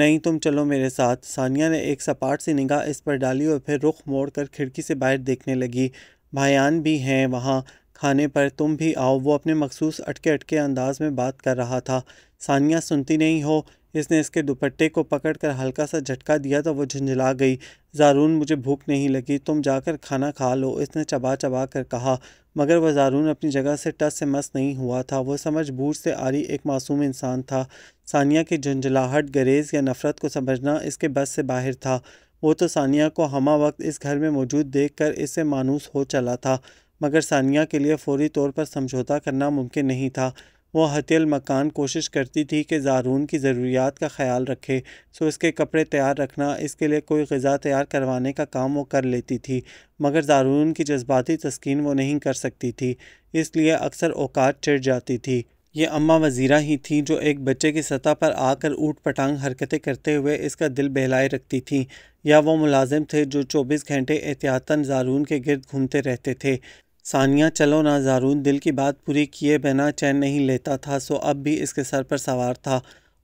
नहीं तुम चलो मेरे साथ सानिया ने एक सपाट सी निगाह इस पर डाली और फिर रुख मोड़ कर खिड़की से बाहर देखने लगी भायान भी हैं वहाँ खाने पर तुम भी आओ वो अपने मखसूस अटके अटके अंदाज में बात कर रहा था सानिया सुनती नहीं हो इसने इसके दुपट्टे को पकड़कर हल्का सा झटका दिया तो वो झुंझला गई जारून मुझे भूख नहीं लगी तुम जाकर खाना खा लो इसने चबा चबा कर कहा मगर वह जारून अपनी जगह से टस से मस नहीं हुआ था वह समझ बूझ से आरी एक मासूम इंसान था सानिया की झुंझलाहट गरेज या नफ़रत को समझना इसके बस से बाहर था वो तो सानिया को हमा वक्त इस घर में मौजूद देख कर इससे मानूस हो चला था मगर सानिया के लिए फौरी तौर पर समझौता करना मुमकिन नहीं था वह हतील मकान कोशिश करती थी कि ज़ारून की ज़रूरियात का ख्याल रखे सो इसके कपड़े तैयार रखना इसके लिए कोई गज़ा तैयार करवाने का काम वो कर लेती थी मगर ज़ारून की जज्बाती तस्किन वो नहीं कर सकती थी इसलिए अक्सर औकात चिड़ जाती थी ये अम्मा वज़ीरा ही थी जो एक बच्चे की सतह पर आकर ऊट पटांग हरकतें करते हुए इसका दिल बहलाए रखती थी या वो मुलाजिम थे जो चौबीस घंटे एहतियातन ज़ारून के गिरद घूमते रहते थे सानिया चलो ना जारून दिल की बात पूरी किए बिना चैन नहीं लेता था सो अब भी इसके सर पर सवार था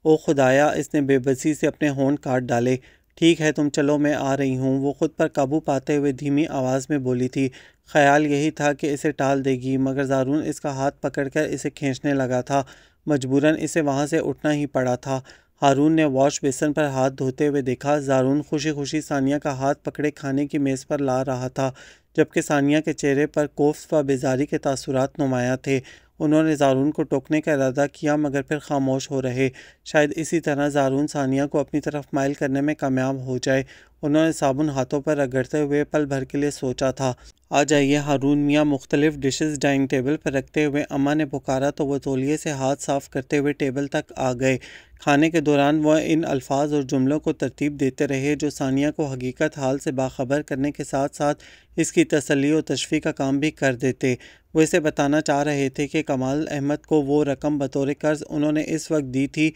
ओ खुदाया इसने बेबसी से अपने होंठ काट डाले ठीक है तुम चलो मैं आ रही हूँ वो ख़ुद पर काबू पाते हुए धीमी आवाज़ में बोली थी ख्याल यही था कि इसे टाल देगी मगर जारून इसका हाथ पकड़कर इसे खींचने लगा था मजबूरन इसे वहाँ से उठना ही पड़ा था हारून ने वॉश बेसन पर हाथ धोते हुए देखा जारून खुशी खुशी सानिया का हाथ पकड़े खाने की मेज़ पर ला रहा था जबकि सानिया के चेहरे पर कोफ्स व बेजारी के तासुरात नुमाया थे उन्होंने ज़ारून को टोकने का इरादा किया मगर फिर खामोश हो रहे शायद इसी तरह ज़ारून सानिया को अपनी तरफ माइल करने में कामयाब हो जाए उन्होंने साबुन हाथों पर रगड़ते हुए पल भर के लिए सोचा था आ जाइए हारून मियाँ मुख्तलिफ डिशेस डाइनिंग टेबल पर रखते हुए अम्मा ने पुकारा तो वह तोलिए से हाथ साफ करते हुए टेबल तक आ गए खाने के दौरान वह इन अल्फाज और जुमलों को तरतीब देते रहे जो सानिया को हकीकत हाल से बाखबर करने के साथ साथ इसकी तसली और तशफी का काम भी कर देते वो इसे बताना चाह रहे थे कि कमाल अहमद को वो रकम बतौर कर्ज उन्होंने इस वक्त दी थी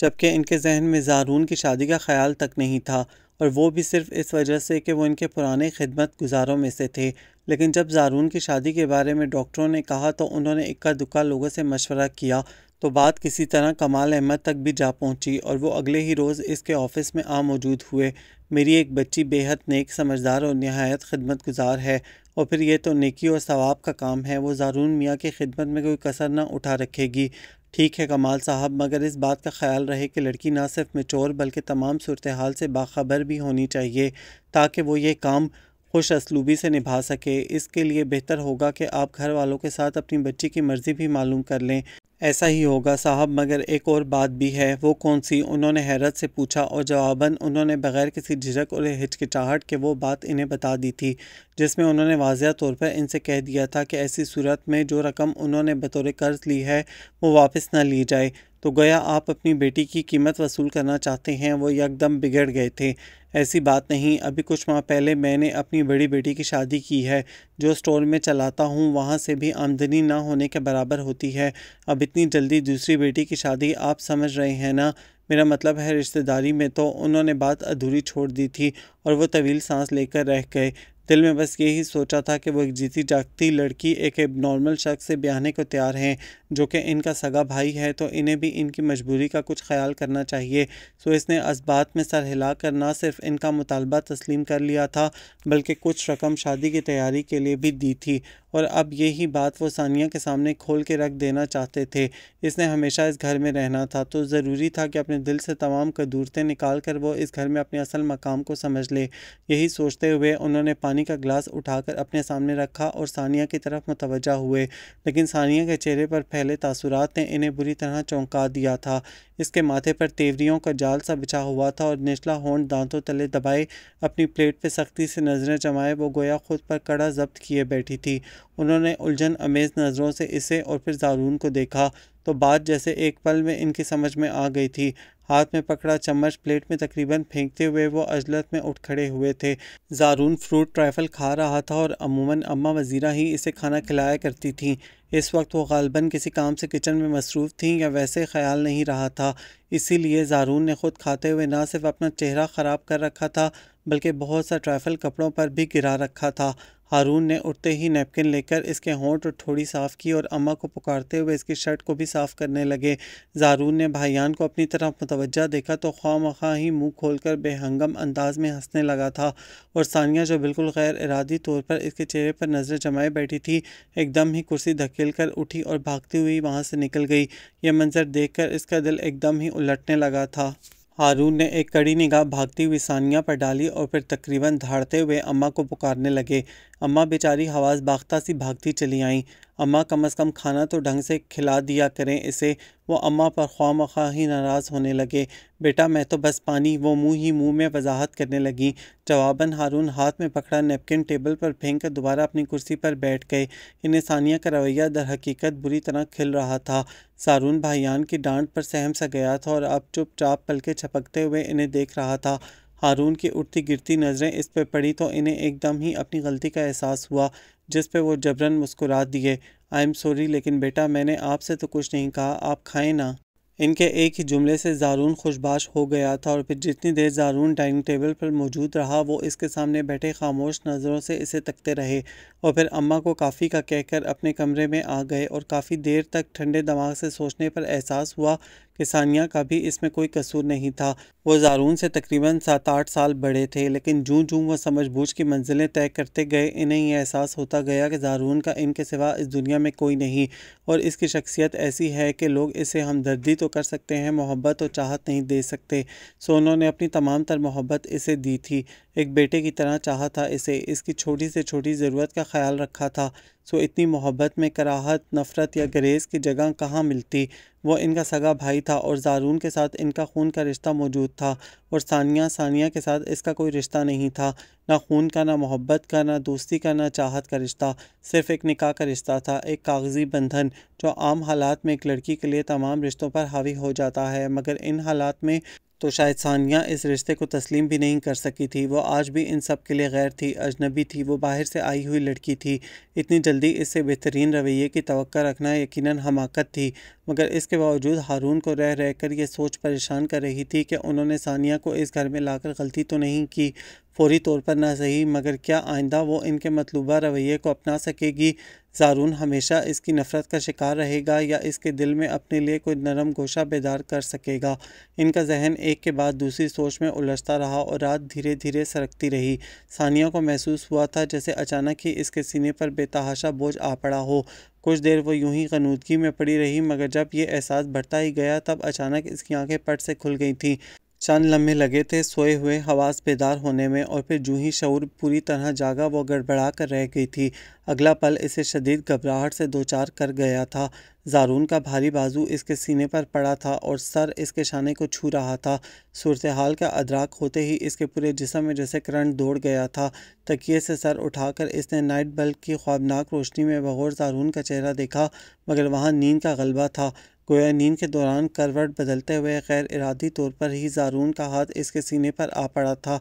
जबकि इनके जहन में जारून की शादी का ख्याल तक नहीं था और वो भी सिर्फ इस वजह से कि वो इनके पुराने खिदमत गुजारों में से थे लेकिन जब जारून की शादी के बारे में डॉक्टरों ने कहा तो उन्होंने इक्का दुक्का लोगों से मशवरा किया तो बात किसी तरह कमाल अहमद तक भी जा पहुंची और वो अगले ही रोज़ इसके ऑफिस में आ मौजूद हुए मेरी एक बच्ची बेहद नेक समझदार और नहायत खिदमत गुजार है और फिर ये तो नेकी और सवाब का काम है वो ज़ारून मियाँ की खिदमत में कोई कसर ना उठा रखेगी ठीक है कमाल साहब मगर इस बात का ख्याल रहे कि लड़की ना सिर्फ मेचोर बल्कि तमाम सूरत हाल से बाखबर भी होनी चाहिए ताकि वो ये काम खुश असलूबी से निभा सके इसके लिए बेहतर होगा कि आप घर वालों के साथ अपनी बच्ची की मर्ज़ी भी मालूम कर लें ऐसा ही होगा साहब मगर एक और बात भी है वो कौन सी उन्होंने हैरत से पूछा और जवाबन उन्होंने बग़ैर किसी झिझक और हिचकिचाहट के वो बात इन्हें बता दी थी जिसमें उन्होंने वाजह तौर पर इनसे कह दिया था कि ऐसी सूरत में जो रकम उन्होंने बतौर कर्ज़ ली है वो वापस न ली जाए तो गया आप अपनी बेटी की कीमत वसूल करना चाहते हैं वो यकदम बिगड़ गए थे ऐसी बात नहीं अभी कुछ माह पहले मैंने अपनी बड़ी बेटी की शादी की है जो स्टोर में चलाता हूँ वहाँ से भी आमदनी ना होने के बराबर होती है अब इतनी जल्दी दूसरी बेटी की शादी आप समझ रहे हैं ना मेरा मतलब है रिश्तेदारी में तो उन्होंने बात अधूरी छोड़ दी थी और वो तवील सांस लेकर रह गए दिल में बस यही सोचा था कि वो एक जीती जागती लड़की एक नॉर्मल शख्स से ब्याहने को तैयार हैं जो कि इनका सगा भाई है तो इन्हें भी इनकी मजबूरी का कुछ ख्याल करना चाहिए सो इसने इस्बात में सर हिला कर ना सिर्फ इनका मुतालबा तस्लीम कर लिया था बल्कि कुछ रकम शादी की तैयारी के लिए भी दी थी और अब यही बात वो सानिया के सामने खोल के रख देना चाहते थे इसने हमेशा इस घर में रहना था तो ज़रूरी था कि अपने दिल से तमाम कदूरतें निकाल कर वो इस घर में अपने असल मकाम को समझ ले यही सोचते हुए उन्होंने पानी का गिलास उठाकर अपने सामने रखा और सानिया की तरफ मुतवजह हुए लेकिन सानिया के चेहरे पर फैले तासुरात ने इन्हें बुरी तरह चौंका दिया था इसके माथे पर तेवरियों का जाल सा बिछा हुआ था और निचला होंड दांतों तले दबाए अपनी प्लेट पर सख्ती से नज़रें जमाए वो गोया खुद पर कड़ा जब्त किए बैठी थी उन्होंने उलझन अमेज नज़रों से इसे और फिर जारून को देखा तो बात जैसे एक पल में इनकी समझ में आ गई थी हाथ में पकड़ा चम्मच प्लेट में तकरीबन फेंकते हुए वो अजलत में उठ खड़े हुए थे जारून फ्रूट ट्राइफल खा रहा था और अमूमन अम्मा वज़ीरा ही इसे खाना खिलाया करती थीं इस वक्त वो गालबन किसी काम से किचन में मसरूफ़ थीं या वैसे ख्याल नहीं रहा था इसीलिए जारून ने ख़ुद खाते हुए ना सिर्फ अपना चेहरा ख़राब कर रखा था बल्कि बहुत सा ट्राइफल कपड़ों पर भी गिरा रखा था हारून ने उठते ही नैपकिन लेकर इसके होंठ और थोड़ी साफ़ की और अम्मा को पुकारते हुए इसकी शर्ट को भी साफ़ करने लगे जारून ने भाईयान को अपनी तरफ मुतवजा देखा तो ख्वा मखा ही मुंह खोलकर बेहंगम अंदाज में हंसने लगा था और सानिया जो बिल्कुल गैर इरादी तौर पर इसके चेहरे पर नज़रें जमाए बैठी थी एकदम ही कुर्सी धकेल कर उठी और भागती हुई वहाँ से निकल गई यह मंजर देख कर इसका दिल एकदम ही उलटने लगा था हारून ने एक कड़ी निगाह भागती हुई सानिया पर डाली और फिर तकरीबन धाड़ते हुए अम्मा को पुकारने लगे अम्मा बेचारी हवास बाख्ता सी भागती चली आईं अम्मा कम अज़ कम खाना तो ढंग से खिला दिया करें इसे वो अम्मा पर ख्वा मखा ही नाराज़ होने लगे बेटा मैं तो बस पानी वो मुंह ही मुंह में वजाहत करने लगी जवाबन हारून हाथ में पकड़ा नेपकिन टेबल पर फेंक कर दोबारा अपनी कुर्सी पर बैठ गए इन्हें सानिया का रवैया दर हकीकत बुरी तरह खिल रहा था सारून भाईान की डांट पर सहम सा गया था और अब चुपचाप पलके छपकते हुए इन्हें देख रहा था हारून की उठती गिरती नज़रें इस पर पड़ी तो इन्हें एकदम ही अपनी गलती का एहसास हुआ जिस पर वो जबरन मुस्कुरा दिए आई एम सॉरी लेकिन बेटा मैंने आपसे तो कुछ नहीं कहा आप खाएं ना इनके एक ही जुमले से ज़ारून खुशबाश हो गया था और फिर जितनी देर ज़ारून डाइनिंग टेबल पर मौजूद रहा वो इसके सामने बैठे खामोश नज़रों से इसे तकते रहे और फिर अम्मा को काफ़ी का कहकर अपने कमरे में आ गए और काफ़ी देर तक ठंडे दिमाग से सोचने पर एहसास हुआ कि सानिया का भी इसमें कोई कसूर नहीं था वो ज़ारून से तकरीबन सात आठ साल बड़े थे लेकिन जूँ जूँ वो बूझ की मंजिलें तय करते गए इन्हें यह एहसास होता गया कि ज़ारून का इनके सिवा इस दुनिया में कोई नहीं और इसकी शख्सियत ऐसी है कि लोग इसे हमदर्दी तो कर सकते हैं मोहब्बत और चाहत नहीं दे सकते सोनो ने अपनी तमाम तर मोहब्बत इसे दी थी एक बेटे की तरह चाहा था इसे इसकी छोटी से छोटी ज़रूरत का ख्याल रखा था सो इतनी मोहब्बत में कराहत नफ़रत या ग्रेज़ की जगह कहाँ मिलती वो इनका सगा भाई था और ज़ारून के साथ इनका खून का रिश्ता मौजूद था और सानिया सानिया के साथ इसका कोई रिश्ता नहीं था ना खून का ना मोहब्बत का ना दोस्ती का ना चाहत का रिश्ता सिर्फ़ एक निकाह का रिश्ता था एक कागज़ी बंधन जो आम हालात में एक लड़की के लिए तमाम रिश्तों पर हावी हो जाता है मगर इन हालात में तो शायद सानिया इस रिश्ते को तस्लीम भी नहीं कर सकी थी वो आज भी इन सब के लिए गैर थी अजनबी थी वो बाहर से आई हुई लड़की थी इतनी जल्दी इससे बेहतरीन रवैये की तो रखना यकीनन हमाकत थी मगर इसके बावजूद हारून को रह रहकर ये सोच परेशान कर रही थी कि उन्होंने सानिया को इस घर में लाकर गलती तो नहीं की फौरी तौर पर ना सही मगर क्या आइंदा वो इनके मतलूबा रवैये को अपना सकेगी ज़ारून हमेशा इसकी नफ़रत का शिकार रहेगा या इसके दिल में अपने लिए कोई नरम गोशा बेदार कर सकेगा इनका जहन एक के बाद दूसरी सोच में उलझता रहा और रात धीरे धीरे सरकती रही सानिया को महसूस हुआ था जैसे अचानक ही इसके सीने पर बेतहाशा बोझ आ पड़ा हो कुछ देर वो यूं ही गनूदगी में पड़ी रही मगर जब ये एहसास बढ़ता ही गया तब अचानक इसकी आंखें पट से खुल गई थीं चंद लम्हे लगे थे सोए हुए हवास बेदार होने में और फिर जूँ ही शूर पूरी तरह जागा वो गड़बड़ा कर रह गई थी अगला पल इसे शदीद घबराहट से दो चार कर गया था जारून का भारी बाजू इसके सीने पर पड़ा था और सर इसके शाने को छू रहा था सूरत हाल का अदराक होते ही इसके पूरे जिसम में जैसे करंट दौड़ गया था तकिए से सर उठाकर इसने नाइट बल्ब की ख्वाबनाक रोशनी में बगौर जारून का चेहरा देखा मगर वहाँ नींद का गलबा था गोया नींद के दौरान करवट बदलते हुए गैर इरादी तौर पर ही जारून का हाथ इसके सीने पर आ पड़ा था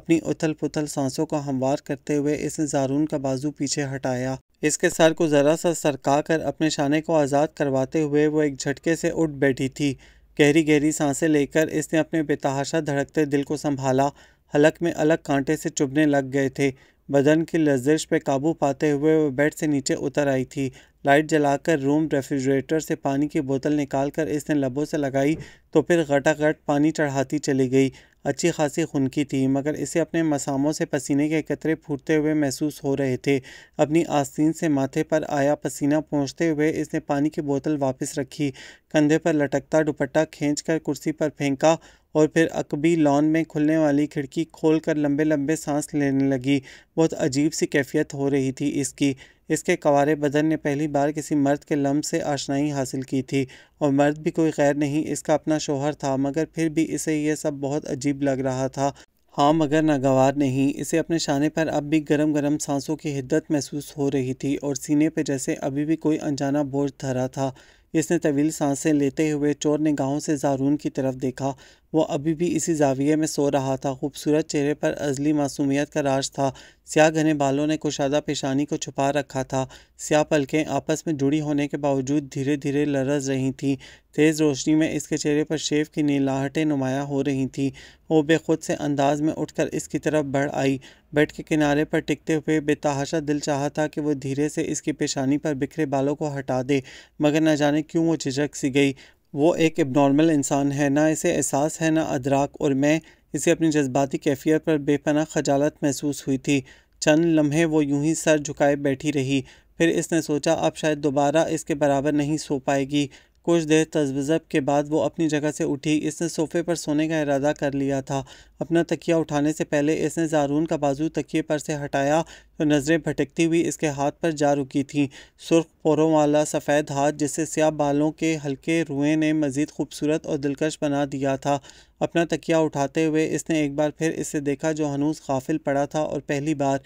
अपनी उथल पुथल सांसों को हमवार करते हुए इसने जारून का बाजू पीछे हटाया इसके सर को ज़रा सा सरका कर अपने शाने को आज़ाद करवाते हुए वो एक झटके से उठ बैठी थी गहरी गहरी सांसें लेकर इसने अपने बेतहाशा धड़कते दिल को संभाला हलक में अलग कांटे से चुभने लग गए थे बदन की लजिश पर काबू पाते हुए वह बेड से नीचे उतर आई थी लाइट जलाकर रूम रेफ्रिजरेटर से पानी की बोतल निकालकर इसने लबों से लगाई तो फिर घटाघट पानी चढ़ाती चली गई अच्छी खासी खुनकी थी मगर इसे अपने मसामों से पसीने के कतरे फूटते हुए महसूस हो रहे थे अपनी आस्तीन से माथे पर आया पसीना पहुँचते हुए इसने पानी की बोतल वापस रखी कंधे पर लटकता दुपट्टा कर कुर्सी पर फेंका और फिर अकबी लॉन में खुलने वाली खिड़की खोलकर लंबे लंबे सांस लेने लगी बहुत अजीब सी कैफियत हो रही थी इसकी इसके कवारे बदन ने पहली बार किसी मर्द के लम्ब से आशनाई हासिल की थी और मर्द भी कोई खैर नहीं इसका अपना शोहर था मगर फिर भी इसे यह सब बहुत अजीब लग रहा था हाँ मगर नागवार नहीं इसे अपने शाने पर अब भी गरम गरम सांसों की हिद्दत महसूस हो रही थी और सीने पर जैसे अभी भी कोई अनजाना बोझ धरा था इसने तवील सांसें लेते हुए चोर निगाहों से जारून की तरफ देखा वह अभी भी इसी जाविये में सो रहा था खूबसूरत चेहरे पर अजली मासूमियत का राज था स्याह घने बालों ने कुशादा पेशानी को छुपा रखा था स्याह पलकें आपस में जुड़ी होने के बावजूद धीरे धीरे लरस रही थीं तेज़ रोशनी में इसके चेहरे पर शेव की नीलाहटें नुमाया हो रही थीं वो बेखुद से अंदाज में उठकर इसकी तरफ बढ़ आई बेड के किनारे पर टिकते हुए बेतहाशा दिल चाह था कि वह धीरे से इसकी पेशानी पर बिखरे बालों को हटा दे मगर न जाने क्यों वो झिझक सी गई वो एक एबनॉर्मल इंसान है ना इसे एहसास है ना अदराक और मैं इसे अपनी जज्बाती कैफियत पर बेपना खजालत महसूस हुई थी चंद लम्हे वो यूं ही सर झुकाए बैठी रही फिर इसने सोचा अब शायद दोबारा इसके बराबर नहीं सो पाएगी कुछ देर तजब के बाद वो अपनी जगह से उठी इसने सोफ़े पर सोने का इरादा कर लिया था अपना तकिया उठाने से पहले इसने जारून का बाजू तकिए पर से हटाया तो नज़रें भटकती हुई इसके हाथ पर जा रुकी थीं सुर्ख पोरों वाला सफ़ेद हाथ जिसे स्याह बालों के हल्के रुएं ने मज़ीद खूबसूरत और दिलकश बना दिया था अपना तकिया उठाते हुए इसने एक बार फिर इसे देखा जो हनूस काफिल पड़ा था और पहली बार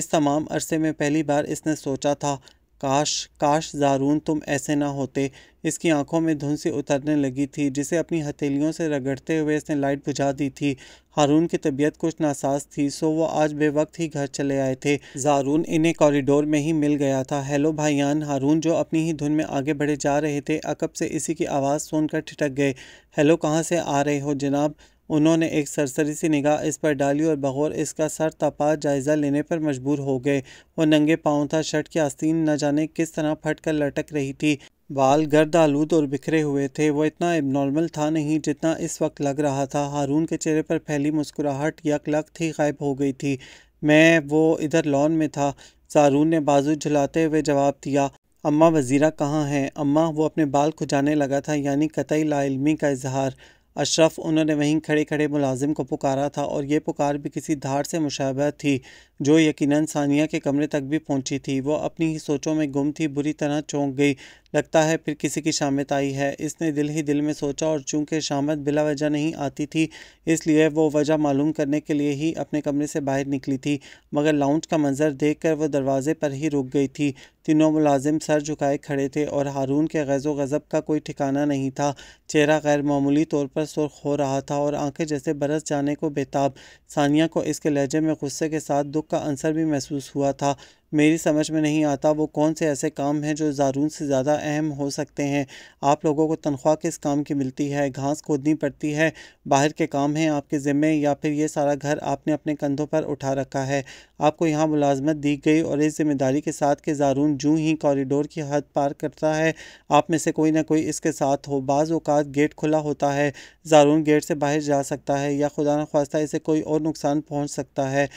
इस तमाम अरसे में पहली बार इसने सोचा था काश काश ज़ारून तुम ऐसे ना होते इसकी आंखों में धुन सी उतरने लगी थी जिसे अपनी हथेलियों से रगड़ते हुए इसने लाइट बुझा दी थी हारून की तबीयत कुछ नासाज थी सो वो आज बेवक्त ही घर चले आए थे ज़ारून इन्हें कॉरिडोर में ही मिल गया था हेलो भाईयान हारून जो अपनी ही धुन में आगे बढ़े जा रहे थे अकब से इसी की आवाज़ सुनकर ठिटक गए हेलो कहाँ से आ रहे हो जनाब उन्होंने एक सरसरी सी निगाह इस पर डाली और बगौर इसका सर तपा जायज़ा लेने पर मजबूर हो गए वो नंगे पाँव था शर्ट की आस्तीन न जाने किस तरह फट कर लटक रही थी बाल गर्द आलूद और बिखरे हुए थे वो इतना एबनॉर्मल था नहीं जितना इस वक्त लग रहा था हारून के चेहरे पर फैली मुस्कुराहट लक थी गायब हो गई थी मैं वो इधर लॉन में था सारून ने बाजू झुलाते हुए जवाब दिया अम्मा वज़ीरा कहाँ हैं अम्मा वो अपने बाल खुजाने लगा था यानी कतई लाइलमी का इजहार अशरफ उन्होंने वहीं खड़े खड़े मुलाजिम को पुकारा था और ये पुकार भी किसी धार से मुशाबा थी जो यकीनन सानिया के कमरे तक भी पहुंची थी वो अपनी ही सोचों में गुम थी बुरी तरह चौंक गई लगता है फिर किसी की शामत आई है इसने दिल ही दिल में सोचा और चूंकि शामत बिला वजह नहीं आती थी इसलिए वो वजह मालूम करने के लिए ही अपने कमरे से बाहर निकली थी मगर लाउंज का मंजर देख कर वह दरवाजे पर ही रुक गई थी तीनों मुलाजिम सर झुकाए खड़े थे और हारून के गैज़ो गज़ब का कोई ठिकाना नहीं था चेहरा गैर मामूली तौर पर सुर्ख हो रहा था और आंखें जैसे बरस जाने को बेताब सानिया को इसके लहजे में गुस्से के साथ दुख का अंसर भी महसूस हुआ था मेरी समझ में नहीं आता वो कौन से ऐसे काम हैं जो ज़ारून से ज़्यादा अहम हो सकते हैं आप लोगों को तनख्वाह किस काम की मिलती है घास खोदनी पड़ती है बाहर के काम हैं आपके ज़िम्मे या फिर ये सारा घर आपने अपने कंधों पर उठा रखा है आपको यहाँ मुलाजमत दी गई और इस जिम्मेदारी के साथ कि ज़ारून जूँ ही कॉरिडोर की हद पार करता है आप में से कोई ना कोई इसके साथ हो बाज़ात अवत गेट खुला होता है ज़ारून गेट से बाहर जा सकता है या खुदा खास्ता इसे कोई और नुकसान पहुँच सकता है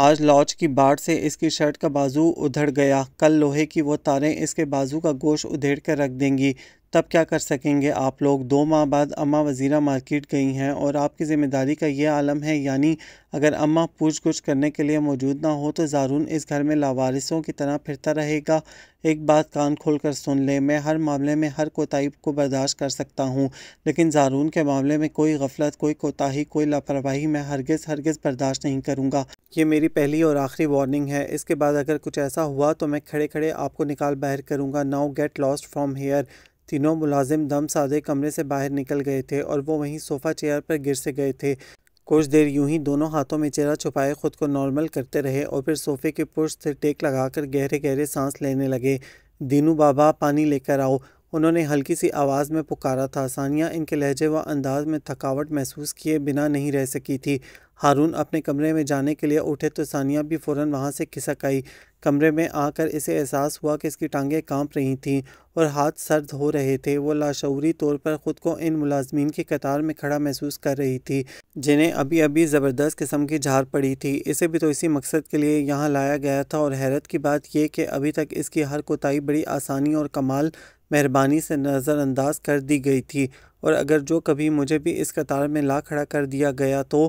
आज लॉज की बाढ़ से इसकी शर्ट का बाजू उधड़ गया कल लोहे की वो तारें इसके बाजू का गोश उधेड़ कर रख देंगी तब क्या कर सकेंगे आप लोग दो माह बाद अम्मा वज़ीरा मार्केट गई हैं और आपकी ज़िम्मेदारी का ये आलम है यानी अगर अम्मा पूछ गुछ करने के लिए मौजूद ना हो तो ज़ारून इस घर में लावारिसों की तरह फिरता रहेगा एक बात कान खोल कर सुन ले मैं हर मामले में हर कोताही को बर्दाश्त कर सकता हूँ लेकिन ज़ारून के मामले में कोई गफलत कोई कोताही कोई लापरवाही मैं हरगज़ हरगज़ बर्दाश्त नहीं करूँगा ये मेरी पहली और आखिरी वार्निंग है इसके बाद अगर कुछ ऐसा हुआ तो मैं खड़े खड़े आपको निकाल बाहर करूँगा now get lost from here तीनों मुलाजिम दम साधे कमरे से बाहर निकल गए थे और वो वहीं सोफ़ा चेयर पर गिर से गए थे कुछ देर यूं ही दोनों हाथों में चेहरा छुपाए खुद को नॉर्मल करते रहे और फिर सोफे के पुर्श से टेक लगाकर गहरे गहरे सांस लेने लगे दीनू बाबा पानी लेकर आओ उन्होंने हल्की सी आवाज़ में पुकारा था सानिया इनके लहजे व अंदाज में थकावट महसूस किए बिना नहीं रह सकी थी हारून अपने कमरे में जाने के लिए उठे तो सानिया भी फ़ौर वहाँ से खिसक आई कमरे में आकर इसे एहसास हुआ कि इसकी टांगें कांप रही थीं और हाथ सर्द हो रहे थे वो लाशूरी तौर पर ख़ुद को इन मुलाजमीन की कतार में खड़ा महसूस कर रही थी जिन्हें अभी अभी ज़बरदस्त किस्म की झार पड़ी थी इसे भी तो इसी मकसद के लिए यहाँ लाया गया था और हैरत की बात यह कि अभी तक इसकी हर कोताही बड़ी आसानी और कमाल मेहरबानी से नज़रअंदाज कर दी गई थी और अगर जो कभी मुझे भी इस कतार में ला खड़ा कर दिया गया तो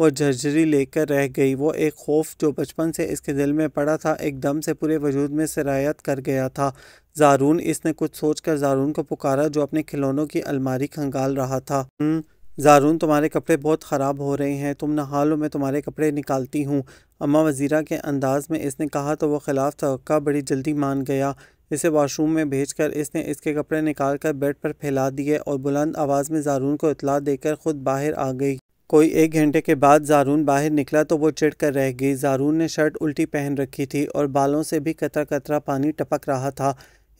वह झरझरी लेकर रह गई वो एक खौफ जो बचपन से इसके दिल में पड़ा था एकदम से पूरे वजूद में सरायत कर गया था जारून इसने कुछ सोचकर जारून को पुकारा जो अपने खिलौनों की अलमारी खंगाल रहा था हम्म, जारून तुम्हारे कपड़े बहुत ख़राब हो रहे हैं तुम नहा मैं तुम्हारे कपड़े निकालती हूँ अम्मा वज़ीरा के अंदाज़ में इसने कहा तो वह ख़िलाफ़ तो बड़ी जल्दी मान गया इसे वॉशरूम में भेजकर इसने इसके कपड़े निकालकर बेड पर फैला दिए और बुलंद आवाज़ में जारून को इतला देकर ख़ुद बाहर आ गई कोई एक घंटे के बाद जारून बाहर निकला तो वो चिड़ कर रह गई जारून ने शर्ट उल्टी पहन रखी थी और बालों से भी कतरा कतरा पानी टपक रहा था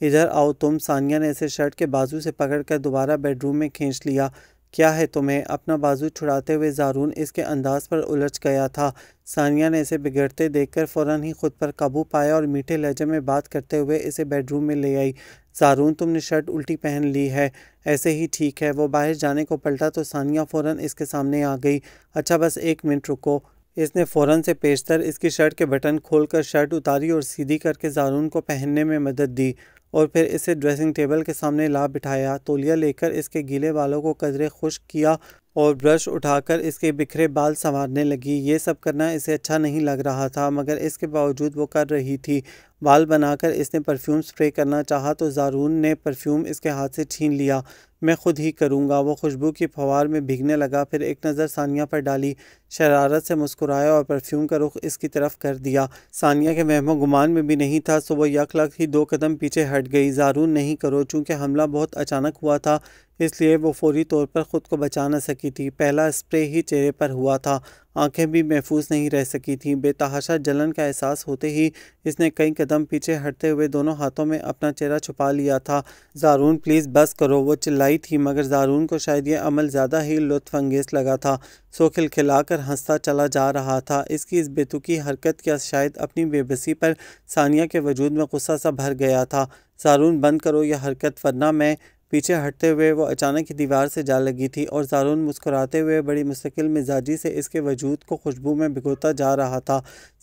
इधर आओ तुम सानिया ने इसे शर्ट के बाजू से पकड़कर दोबारा बेडरूम में खींच लिया क्या है तुम्हें अपना बाजू छुड़ाते हुए जारून इसके अंदाज पर उलझ गया था सानिया ने इसे बिगड़ते देखकर फौरन ही खुद पर काबू पाया और मीठे लहजे में बात करते हुए इसे बेडरूम में ले आई जारून तुमने शर्ट उल्टी पहन ली है ऐसे ही ठीक है वो बाहर जाने को पलटा तो सानिया फ़ौरन इसके सामने आ गई अच्छा बस एक मिनट रुको इसने फ़ौरन से पेशतर इसकी शर्ट के बटन खोलकर शर्ट उतारी और सीधी करके जारून को पहनने में मदद दी और फिर इसे ड्रेसिंग टेबल के सामने ला बिठाया तोलिया लेकर इसके गीले बालों को कजरे खुश किया और ब्रश उठाकर इसके बिखरे बाल संवारने लगी ये सब करना इसे अच्छा नहीं लग रहा था मगर इसके बावजूद वो कर रही थी बाल बनाकर इसने परफ्यूम स्प्रे करना चाहा तो जारून ने परफ्यूम इसके हाथ से छीन लिया मैं खुद ही करूँगा वो खुशबू की फवार में भीगने लगा फिर एक नज़र सानिया पर डाली शरारत से मुस्कुराया और परफ्यूम का रुख इसकी तरफ कर दिया सानिया के महमो गुमान में भी नहीं था सो यक यकलक ही दो कदम पीछे हट गई ज़ारून नहीं करो चूँकि हमला बहुत अचानक हुआ था इसलिए वो फौरी तौर पर ख़ुद को बचा ना सकी थी पहला स्प्रे ही चेहरे पर हुआ था आंखें भी महफूज नहीं रह सकी थीं बेतहाशा जलन का एहसास होते ही इसने कई कदम पीछे हटते हुए दोनों हाथों में अपना चेहरा छुपा लिया था ज़ारून प्लीज़ बस करो वो चिल्लाई थी मगर ज़ारून को शायद यह अमल ज़्यादा ही लुत्फानगेज लगा था सो खिलखिलाकर हंसता चला जा रहा था इसकी इस बेतुकी हरकत का शायद अपनी बेबसी पर सानिया के वजूद में गुस्सा सा भर गया था जारून बंद करो यह हरकत वरना मैं पीछे हटते हुए वह अचानक ही दीवार से जा लगी थी और जारून मुस्कुराते हुए बड़ी मुस्तकिल मिजाजी से इसके वजूद को खुशबू में भिगोता जा रहा था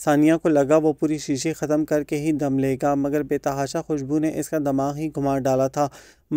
सानिया को लगा वो पूरी शीशी ख़त्म करके ही दम लेगा मगर बेतहाशा खुशबू ने इसका दिमाग ही घुमा डाला था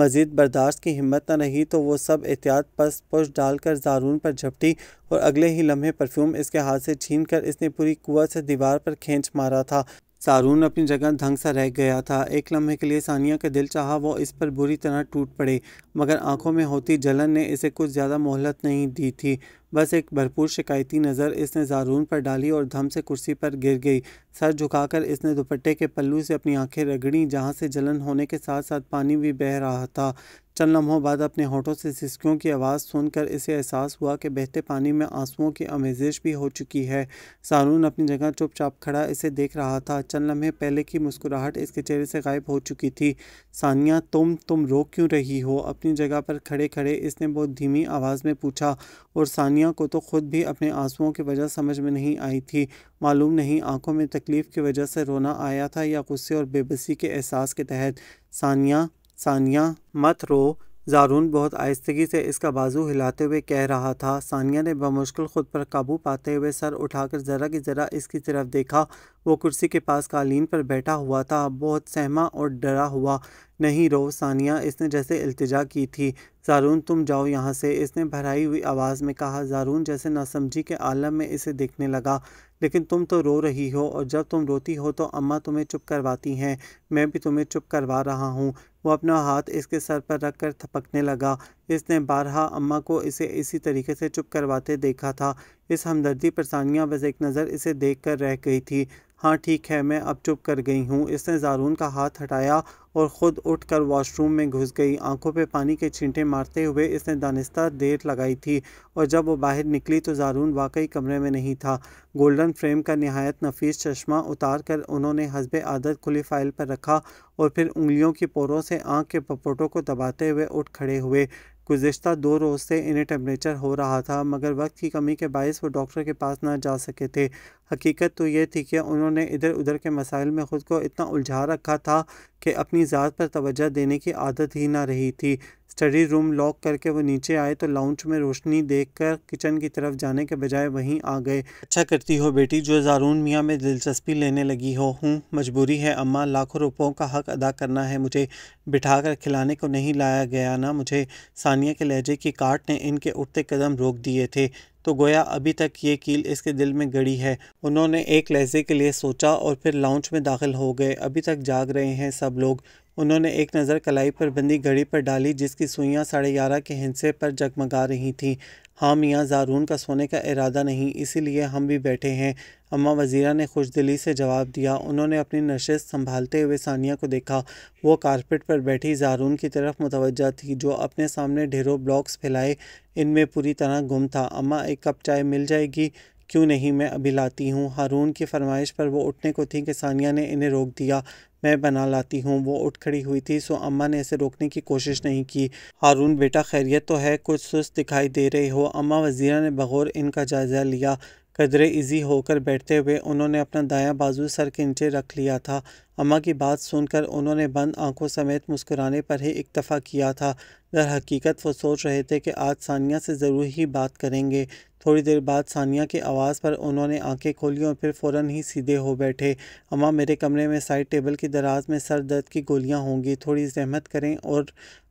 मज़ीद बर्दाश्त की हिम्मत न रही तो वो सब एहतियात पस पुश डालकर जारून पर झपटी और अगले ही लम्हे परफ्यूम इसके हाथ से छीन कर इसने पूरी कुत से दीवार पर खींच मारा था सारून अपनी जगह धंग सा रह गया था एक लम्हे के लिए सानिया का दिल चाहा वो इस पर बुरी तरह टूट पड़े मगर आंखों में होती जलन ने इसे कुछ ज़्यादा मोहलत नहीं दी थी बस एक भरपूर शिकायती नज़र इसने जारून पर डाली और धम से कुर्सी पर गिर गई सर झुकाकर इसने दुपट्टे के पल्लू से अपनी आंखें रगड़ी जहाँ से जलन होने के साथ साथ पानी भी बह रहा था चंद लम्हों बाद अपने होठों से सिसकियों की आवाज़ सुनकर इसे एहसास हुआ कि बहते पानी में आंसुओं की अमेजिश भी हो चुकी है सारून अपनी जगह चुपचाप खड़ा इसे देख रहा था चंद लम्हे पहले की मुस्कुराहट इसके चेहरे से गायब हो चुकी थी सानिया तुम तुम रो क्यों रही हो अब अपनी जगह पर खड़े खड़े इसने बहुत धीमी आवाज़ में पूछा और सानिया को तो खुद भी अपने आंसुओं की वजह समझ में नहीं आई थी मालूम नहीं आंखों में तकलीफ़ की वजह से रोना आया था या गुस्से और बेबसी के एहसास के तहत सानिया सानिया मत रो जारून बहुत आहिस्तगी से इसका बाजू हिलाते हुए कह रहा था सानिया ने बमुश्किल खुद पर काबू पाते हुए सर उठाकर ज़रा की ज़रा इसकी तरफ देखा वो कुर्सी के पास कालीन पर बैठा हुआ था बहुत सहमा और डरा हुआ नहीं रो सानिया इसने जैसे अल्तजा की थी ज़ारून तुम जाओ यहाँ से इसने भराई हुई आवाज़ में कहा ज़ारून जैसे नासमझी के आलम में इसे देखने लगा लेकिन तुम तो रो रही हो और जब तुम रोती हो तो अम्मा तुम्हें चुप करवाती हैं मैं भी तुम्हें चुप करवा रहा हूँ वो अपना हाथ इसके सर पर रख कर थपकने लगा इसने बारहा अम्मा को इसे इसी तरीके से चुप करवाते देखा था इस हमदर्दी परेशानियाँ बस एक नज़र इसे देख कर रह गई थी हाँ ठीक है मैं अब चुप कर गई हूँ इसने जारून का हाथ हटाया और ख़ुद उठकर वॉशरूम में घुस गई आंखों पे पानी के छींटे मारते हुए इसने दानिस्ता देर लगाई थी और जब वो बाहर निकली तो जारून वाकई कमरे में नहीं था गोल्डन फ्रेम का नहायत नफीस चश्मा उतार कर उन्होंने हसब आदत खुली फाइल पर रखा और फिर उंगलियों की पोरों से आँख के पपोटों को दबाते हुए उठ खड़े हुए गुज्त दो रोज़ से इन्हें टेम्परेचर हो रहा था मगर वक्त की कमी के बायस वो डॉक्टर के पास ना जा सके थे हकीकत तो ये थी कि उन्होंने इधर उधर के मसाइल में ख़ुद को इतना उलझा रखा था कि अपनी ज़ात पर तोज्जा देने की आदत ही ना रही थी स्टडी रूम लॉक करके वो नीचे आए तो लाउंज में रोशनी देखकर किचन की तरफ जाने के बजाय वहीं आ गए अच्छा करती हो बेटी जो जारून मियाँ में दिलचस्पी लेने लगी हो हूँ मजबूरी है अम्मा लाखों रुपयों का हक अदा करना है मुझे बिठा कर खिलाने को नहीं लाया गया ना मुझे सानिया के लहजे की काट ने इनके उठते कदम रोक दिए थे तो गोया अभी तक ये कील इसके दिल में गड़ी है उन्होंने एक लहजे के लिए सोचा और फिर लाउंज में दाखिल हो गए अभी तक जाग रहे हैं सब लोग उन्होंने एक नज़र कलाई पर बंदी घड़ी पर डाली जिसकी सुइयां साढ़े ग्यारह के हिस्से पर जगमगा रही थीं हाँ मियाँ ज़ारून का सोने का इरादा नहीं इसीलिए हम भी बैठे हैं अम्मा वज़ीरा ने खुश दिली से जवाब दिया उन्होंने अपनी नशस्त संभालते हुए सानिया को देखा वो कारपेट पर बैठी ज़ारून की तरफ मुतवजा थी जो अपने सामने ढेरों ब्लॉक्स फैलाए इनमें पूरी तरह गुम था अम्मा एक कप चाय मिल जाएगी क्यों नहीं मैं अभी लाती हूँ हारून की फरमाइश पर वो उठने को थी कि सानिया ने इन्हें रोक दिया मैं बना लाती हूँ वो उठ खड़ी हुई थी सो अम्मा ने इसे रोकने की कोशिश नहीं की हारून बेटा खैरियत तो है कुछ सुस्त दिखाई दे रही हो अम्मा वजीरा ने बगौर इनका जायज़ा लिया कदरे इजी होकर बैठते हुए उन्होंने अपना दायां बाजू सर के नीचे रख लिया था अम्मा की बात सुनकर उन्होंने बंद आंखों समेत मुस्कुराने पर ही इक्तफ़ा किया था दर हकीकत वो सोच रहे थे कि आज सानिया से ज़रूर ही बात करेंगे थोड़ी देर बाद सानिया की आवाज़ पर उन्होंने आंखें खोली और फिर फ़ौर ही सीधे हो बैठे अम्मा मेरे कमरे में साइड टेबल की दराज में सर दर्द की गोलियां होंगी थोड़ी जहमत करें और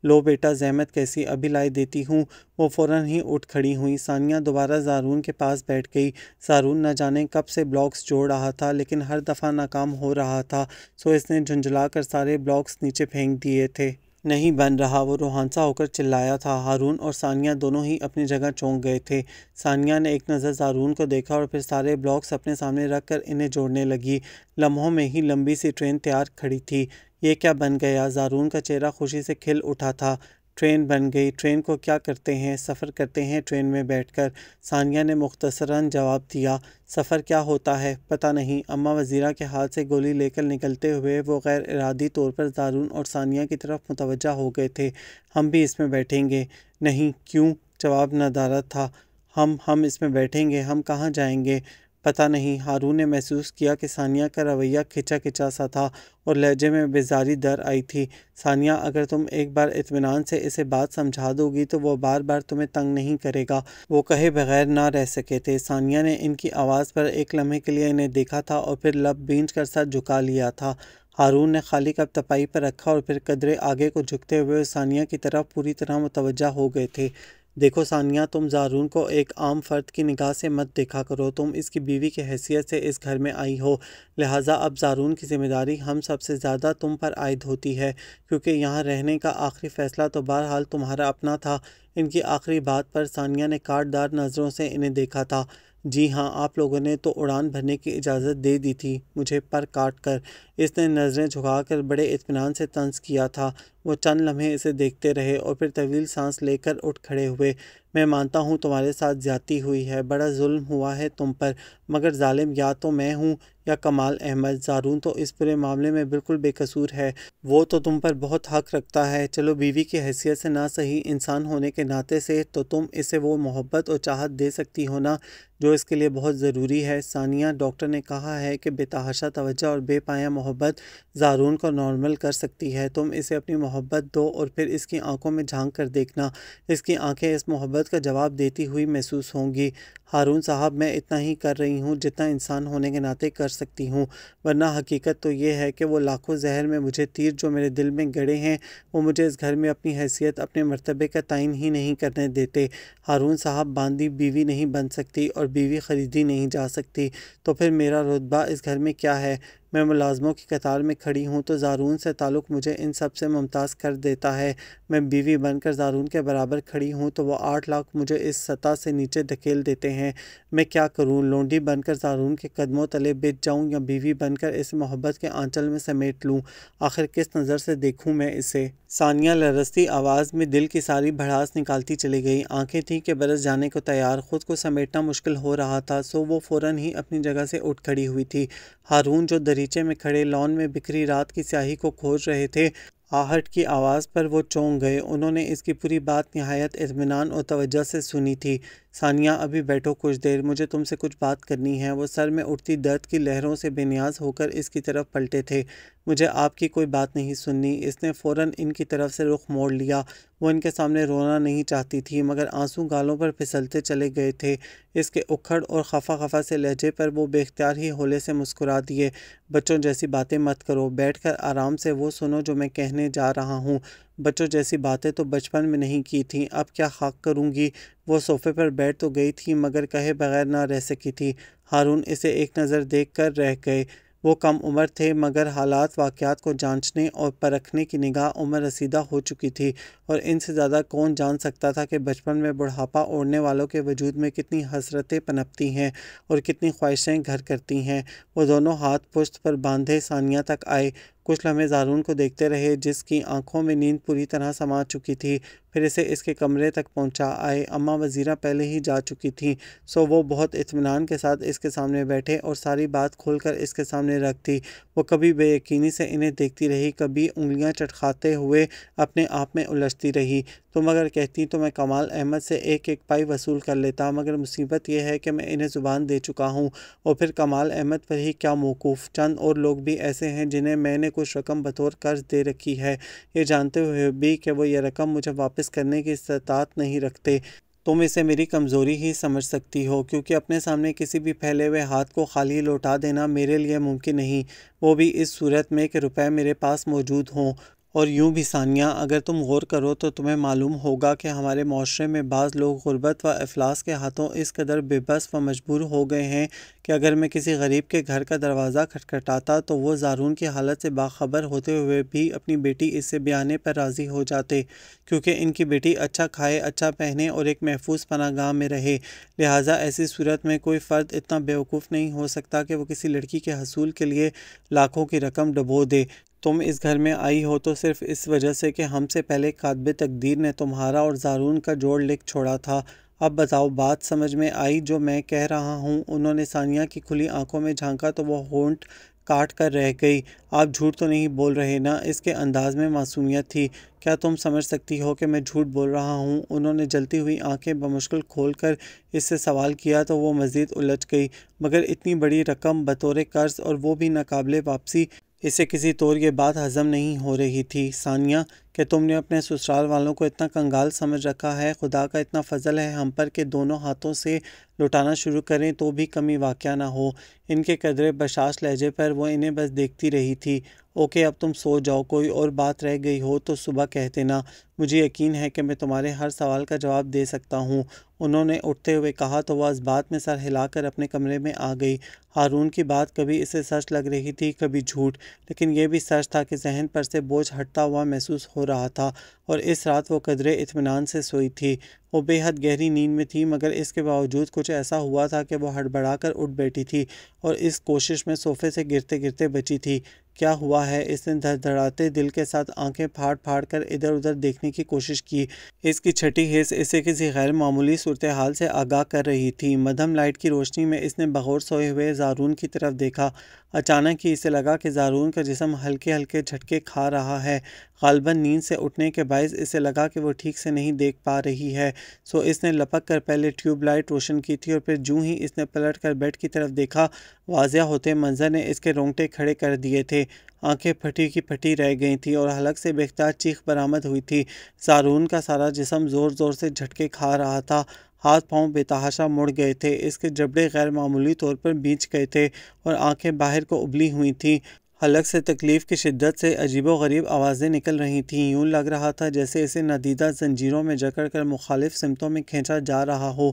लो बेटा जहमत कैसी अभी लाई देती हूँ वो फ़ौर ही उठ खड़ी हुई सानिया दोबारा जारून के पास बैठ गई जारून न जाने कब से ब्लॉक्स जोड़ रहा था लेकिन हर दफ़ा नाकाम हो रहा था सो इसने झुंझला कर सारे ब्लॉक्स नीचे फेंक दिए थे नहीं बन रहा वो रोहानसा होकर चिल्लाया था हारून और सानिया दोनों ही अपनी जगह चौंक गए थे सानिया ने एक नज़र हारून को देखा और फिर सारे ब्लॉक्स अपने सामने रख कर इन्हें जोड़ने लगी लम्हों में ही लंबी सी ट्रेन तैयार खड़ी थी ये क्या बन गया जारून का चेहरा खुशी से खिल उठा था ट्रेन बन गई ट्रेन को क्या करते हैं सफ़र करते हैं ट्रेन में बैठकर सानिया ने मुख्तसरा जवाब दिया सफ़र क्या होता है पता नहीं अम्मा वज़ीरा के हाथ से गोली लेकर निकलते हुए वो गैर इरादी तौर पर दारून और सानिया की तरफ मुतवजा हो गए थे हम भी इसमें बैठेंगे नहीं क्यों जवाब नदारत था हम हम इसमें बैठेंगे हम कहाँ जाएंगे पता नहीं हारू ने महसूस किया कि सानिया का रवैया खिंचा खिंचा सा था और लहजे में बेजारी दर आई थी सानिया अगर तुम एक बार इतमान से इसे बात समझा दोगी तो वो बार बार तुम्हें तंग नहीं करेगा वो कहे बगैर ना रह सके थे सानिया ने इनकी आवाज़ पर एक लम्हे के लिए इन्हें देखा था और फिर लब बींच कर सर झुका लिया था हारून ने खाली कप तपाई पर रखा और फिर कदरे आगे को झुकते हुए सानिया की तरफ पूरी तरह मुतवजह हो गए थे देखो सानिया तुम जारून को एक आम फ़र्द की निगाह से मत देखा करो तुम इसकी बीवी की हैसियत से इस घर में आई हो लिहाजा अब जारून की ज़िम्मेदारी हम सबसे ज़्यादा तुम पर आयद होती है क्योंकि यहाँ रहने का आखिरी फ़ैसला तो बहरहाल तुम्हारा अपना था इनकी आखिरी बात पर सानिया ने काटदार नज़रों से इन्हें देखा था जी हाँ आप लोगों ने तो उड़ान भरने की इजाज़त दे दी थी मुझे पर काट कर इसने नज़रें झुकाकर बड़े इतमान से तंज किया था वो चंद लम्हे इसे देखते रहे और फिर तवील सांस लेकर उठ खड़े हुए मैं मानता हूँ तुम्हारे साथ ज्यादती हुई है बड़ा जुल्म हुआ है तुम पर मगर जालिम या तो मैं हूँ या कमाल अहमद जारून तो इस पूरे मामले में बिल्कुल बेकसूर है वो तो तुम पर बहुत हक रखता है चलो बीवी की हैसियत से ना सही इंसान होने के नाते से तो तुम इसे वो मोहब्बत और चाहत दे सकती हो ना जो इसके लिए बहुत ज़रूरी है सानिया डॉक्टर ने कहा है कि बेतहाशा तवज्जो और बेपाया मोहब्बत जारून को नॉर्मल कर सकती है तुम इसे अपनी मोहब्बत दो और फिर इसकी आंखों में झांक कर देखना इसकी आंखें इस मोहब्बत का जवाब देती हुई महसूस होंगी हारून साहब मैं इतना ही कर रही हूँ जितना इंसान होने के नाते कर सकती हूँ वरना हकीकत तो ये है कि वो लाखों जहर में मुझे तीर जो मेरे दिल में गड़े हैं वो मुझे इस घर में अपनी हैसियत अपने मरतबे का तयन ही नहीं करने देते हारून साहब बांदी बीवी नहीं बन सकती और बीवी ख़रीदी नहीं जा सकती तो फिर मेरा रुतबा इस घर में क्या है मैं मुलाजमों की कतार में खड़ी हूँ तो जारून से ताल्लुक़ मुझे इन सब से मुमताज़ कर देता है मैं बीवी बनकर जारून के बराबर खड़ी हूँ तो वह आठ लाख मुझे इस सतह से नीचे धकेल देते हैं हैं मैं क्या करूं लोंडी बनकर जारून के कदमों तले बेच जाऊं या बीवी बनकर इस मोहब्बत के आंचल में समेट लूं आखिर किस नज़र से देखूं मैं इसे सानिया लरसती आवाज़ में दिल की सारी भड़ास निकालती चली गई आंखें थीं कि बरस जाने को तैयार खुद को समेटना मुश्किल हो रहा था सो वो फ़ौर ही अपनी जगह से उठ खड़ी हुई थी हारून जो दरीचे में खड़े लॉन में बिखरी रात की स्याही को खोज रहे थे आहट की आवाज़ पर वो चौंक गए उन्होंने इसकी पूरी बात नहायत इतमान और तवज्जो से सुनी थी सानिया अभी बैठो कुछ देर मुझे तुमसे कुछ बात करनी है वो सर में उठती दर्द की लहरों से बेनियाज होकर इसकी तरफ पलटे थे मुझे आपकी कोई बात नहीं सुननी इसने फ़ौरन इनकी तरफ से रुख मोड़ लिया वो इनके सामने रोना नहीं चाहती थी मगर आंसू गालों पर फिसलते चले गए थे इसके उखड़ और खफा खफा से लहजे पर वो बेख्तियार ही होले से मुस्कुरा दिए बच्चों जैसी बातें मत करो बैठकर आराम से वो सुनो जो मैं कहने जा रहा हूँ बच्चों जैसी बातें तो बचपन में नहीं की थी अब क्या खाक करूँगी वो सोफ़े पर बैठ तो गई थी मगर कहे बगैर ना रह सकी थी हारून इसे एक नज़र देख कर रह गए वो कम उम्र थे मगर हालात वाक़ात को जांचने और परखने की निगाह उम्र रसीदा हो चुकी थी और इनसे ज़्यादा कौन जान सकता था कि बचपन में बुढ़ापा ओढ़ने वालों के वजूद में कितनी हसरतें पनपती हैं और कितनी ख्वाहिशें घर करती हैं वो दोनों हाथ पुश्त पर बांधे सानिया तक आए कुछ लम्हे जारून को देखते रहे जिसकी आंखों में नींद पूरी तरह समा चुकी थी फिर इसे इसके कमरे तक पहुंचा आए अम्मा वज़ीरा पहले ही जा चुकी थीं सो वो बहुत इतमान के साथ इसके सामने बैठे और सारी बात खोलकर इसके सामने रख दी वो कभी बेयकीनी से इन्हें देखती रही कभी उंगलियां चटखाते हुए अपने आप में उलझती रही तुम अगर कहती तो मैं कमाल अहमद से एक एक पाई वसूल कर लेता मगर मुसीबत यह है कि मैं इन्हें ज़ुबान दे चुका हूँ और फिर कमाल अहमद पर ही क्या मौकूफ़ चंद और लोग भी ऐसे हैं जिन्हें मैंने कुछ रकम बतौर कर्ज दे रखी है ये जानते हुए भी कि वो ये रकम मुझे वापस करने की इस्तात नहीं रखते तुम इसे मेरी कमज़ोरी ही समझ सकती हो क्योंकि अपने सामने किसी भी फैले हुए हाथ को खाली लौटा देना मेरे लिए मुमकिन नहीं वो भी इस सूरत में कि रुपए मेरे पास मौजूद हों और यूं भी सानिया अगर तुम गौर करो तो तुम्हें मालूम होगा कि हमारे माशरे में बाज़ लोग गुर्बत व अफलास के हाथों इस कदर बेबस व मजबूर हो गए हैं कि अगर मैं किसी गरीब के घर का दरवाज़ा खटखटाता तो वो जारून की हालत से बाखबर होते हुए भी अपनी बेटी इससे ब्याने पर राज़ी हो जाते क्योंकि इनकी बेटी अच्छा खाए अच्छा पहने और एक महफूज पनागाह में रहे लिहाजा ऐसी सूरत में कोई फ़र्द इतना बेवकूफ़ नहीं हो सकता कि वो किसी लड़की के हसूल के लिए लाखों की रकम डबो दे तुम इस घर में आई हो तो सिर्फ इस वजह से कि हमसे पहले कातब तकदीर ने तुम्हारा और ज़ारून का जोड़ लिख छोड़ा था अब बताओ बात समझ में आई जो मैं कह रहा हूँ उन्होंने सानिया की खुली आंखों में झांका तो वह होंट काट कर रह गई आप झूठ तो नहीं बोल रहे ना इसके अंदाज में मासूमियत थी क्या तुम समझ सकती हो कि मैं झूठ बोल रहा हूँ उन्होंने जलती हुई आंखें बमुश्किल खोल कर इससे सवाल किया तो वो मज़ीद उलझ गई मगर इतनी बड़ी रकम बतौर कर्ज और वो भी नाकबले वापसी इसे किसी तौर ये बात हजम नहीं हो रही थी सानिया कि तुमने अपने ससुराल वालों को इतना कंगाल समझ रखा है खुदा का इतना फजल है हम पर कि दोनों हाथों से लुटाना शुरू करें तो भी कमी वाक़ ना हो इनके कदरे बशाश लहजे पर वो इन्हें बस देखती रही थी ओके अब तुम सो जाओ कोई और बात रह गई हो तो सुबह कह देना मुझे यकीन है कि मैं तुम्हारे हर सवाल का जवाब दे सकता हूँ उन्होंने उठते हुए कहा तो वह इस बात में सर हिलाकर अपने कमरे में आ गई हारून की बात कभी इसे सच लग रही थी कभी झूठ लेकिन यह भी सच था कि जहन पर से बोझ हटता हुआ महसूस हो रहा था और इस रात वो कदरे इतमान से सोई थी वो बेहद गहरी नींद में थी मगर इसके बावजूद कुछ ऐसा हुआ था कि वो हड़बड़ा कर उठ बैठी थी और इस कोशिश में सोफे से गिरते गिरते बची थी क्या हुआ है इसने धड़धड़ाते दिल के साथ आंखें फाड़ फाड़ कर इधर उधर देखने की कोशिश की इसकी छठी हिस्स इसे किसी गैर मामूली सूरत हाल से आगाह कर रही थी मधम लाइट की रोशनी में इसने बगौर सोए हुए जारून की तरफ देखा अचानक ही इसे लगा कि ज़ारून का जिसम हल्के हल्के झटके खा रहा है गालबन नींद से उठने के बायस इसे लगा कि वो ठीक से नहीं देख पा रही है सो इसने लपक कर पहले ट्यूबलाइट रोशन की थी और फिर जूँ ही इसने पलट कर बेड की तरफ देखा वाजिया होते मंजर ने इसके रोंगटे खड़े कर दिए थे आंखें फटी की फटी रह गई थी और हलक से बेख्तार चीख बरामद हुई थी सारून का सारा जिसम ज़ोर ज़ोर से झटके खा रहा था हाथ पांव बेतहाशा मुड़ गए थे इसके जबड़े गैर मामूली तौर पर बीच गए थे और आंखें बाहर को उबली हुई थीं हलक से तकलीफ़ की शिद्दत से अजीबो गरीब आवाज़ें निकल रही थीं यूं लग रहा था जैसे इसे नदीदा जंजीरों में जकड़ कर मुखालिफ सिमतों में खींचा जा रहा हो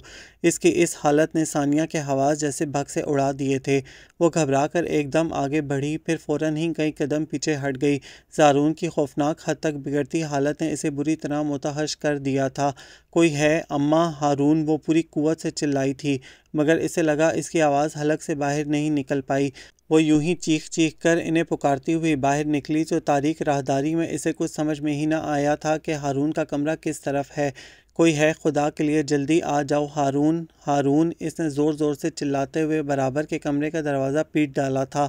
इसकी इस हालत ने सानिया के हवास जैसे भग से उड़ा दिए थे वो घबरा कर एकदम आगे बढ़ी फिर फ़ौर ही कई कदम पीछे हट गई जारून की खौफनाक हद तक बिगड़ती हालत ने इसे बुरी तरह मुतहश कर दिया था कोई है अम्मा हारून वो पूरी कुत से चिल्लाई थी मगर इसे लगा इसकी आवाज़ हलक से बाहर नहीं निकल पाई वो यूं ही चीख चीख कर इन्हें पुकारती हुई बाहर निकली तो तारीख राहदारी में इसे कुछ समझ में ही ना आया था कि हारून का कमरा किस तरफ है कोई है खुदा के लिए जल्दी आ जाओ हारून हारून इसने ज़ोर ज़ोर से चिल्लाते हुए बराबर के कमरे का दरवाज़ा पीट डाला था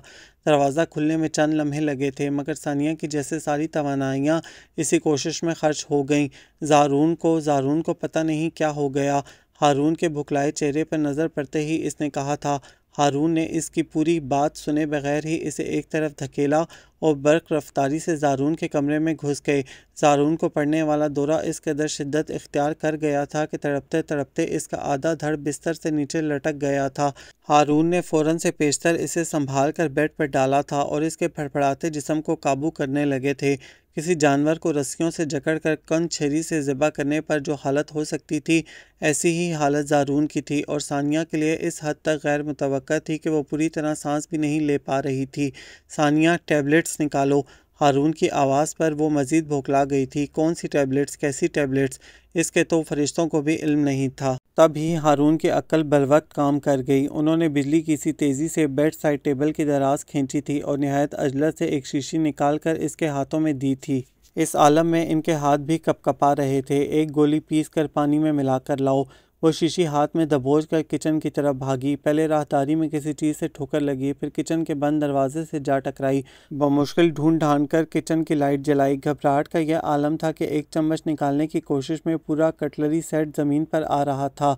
दरवाज़ा खुलने में चंद लम्हे लगे थे मगर सानिया की जैसे सारी तोानाइयाँ इसी कोशिश में खर्च हो गईं जारून को जारून को पता नहीं क्या हो गया हारून के भुखलाए चेहरे पर नज़र पड़ते ही इसने कहा था हारून ने इसकी पूरी बात सुने बगैर ही इसे एक तरफ धकेला और बर्क रफ्तारी से जारून के कमरे में घुस गए जारून को पड़ने वाला दौरा इस कदर शिद्दत इख्तियार कर गया था कि तड़पते तड़पते इसका आधा धड़ बिस्तर से नीचे लटक गया था हारून ने फ़ौरन से पेशतर इसे संभाल कर बेड पर डाला था और इसके फड़फड़ाते जिसम को काबू करने लगे थे किसी जानवर को रस्सियों से जकड़ कर कंद छेरी से ज़िबा करने पर जो हालत हो सकती थी ऐसी ही हालत जारून की थी और सानिया के लिए इस हद तक गैर मुतव थी कि वो पूरी तरह सांस भी नहीं ले पा रही थी सानिया टैबलेट टैबलेट्स निकालो हारून की आवाज़ पर वो मज़ीद भोखला गई थी कौन सी टैबलेट्स कैसी टैबलेट्स इसके तो फरिश्तों को भी इल्म नहीं था तब ही हारून की अक्ल बलवक्त काम कर गई उन्होंने बिजली किसी तेज़ी से बेड साइड टेबल की दराज खींची थी और नहायत अजलत से एक शीशी निकाल कर इसके हाथों में दी थी इस आलम में इनके हाथ भी कपकपा रहे थे एक गोली पीस कर पानी में मिलाकर लाओ वो शीशी हाथ में दबोच कर किचन की तरफ भागी पहले राहदारी में किसी चीज़ से ठोकर लगी फिर किचन के बंद दरवाजे से जा टकराई बमुश्किल ढूंढ ढांड कर किचन की लाइट जलाई घबराहट का यह आलम था कि एक चम्मच निकालने की कोशिश में पूरा कटलरी सेट ज़मीन पर आ रहा था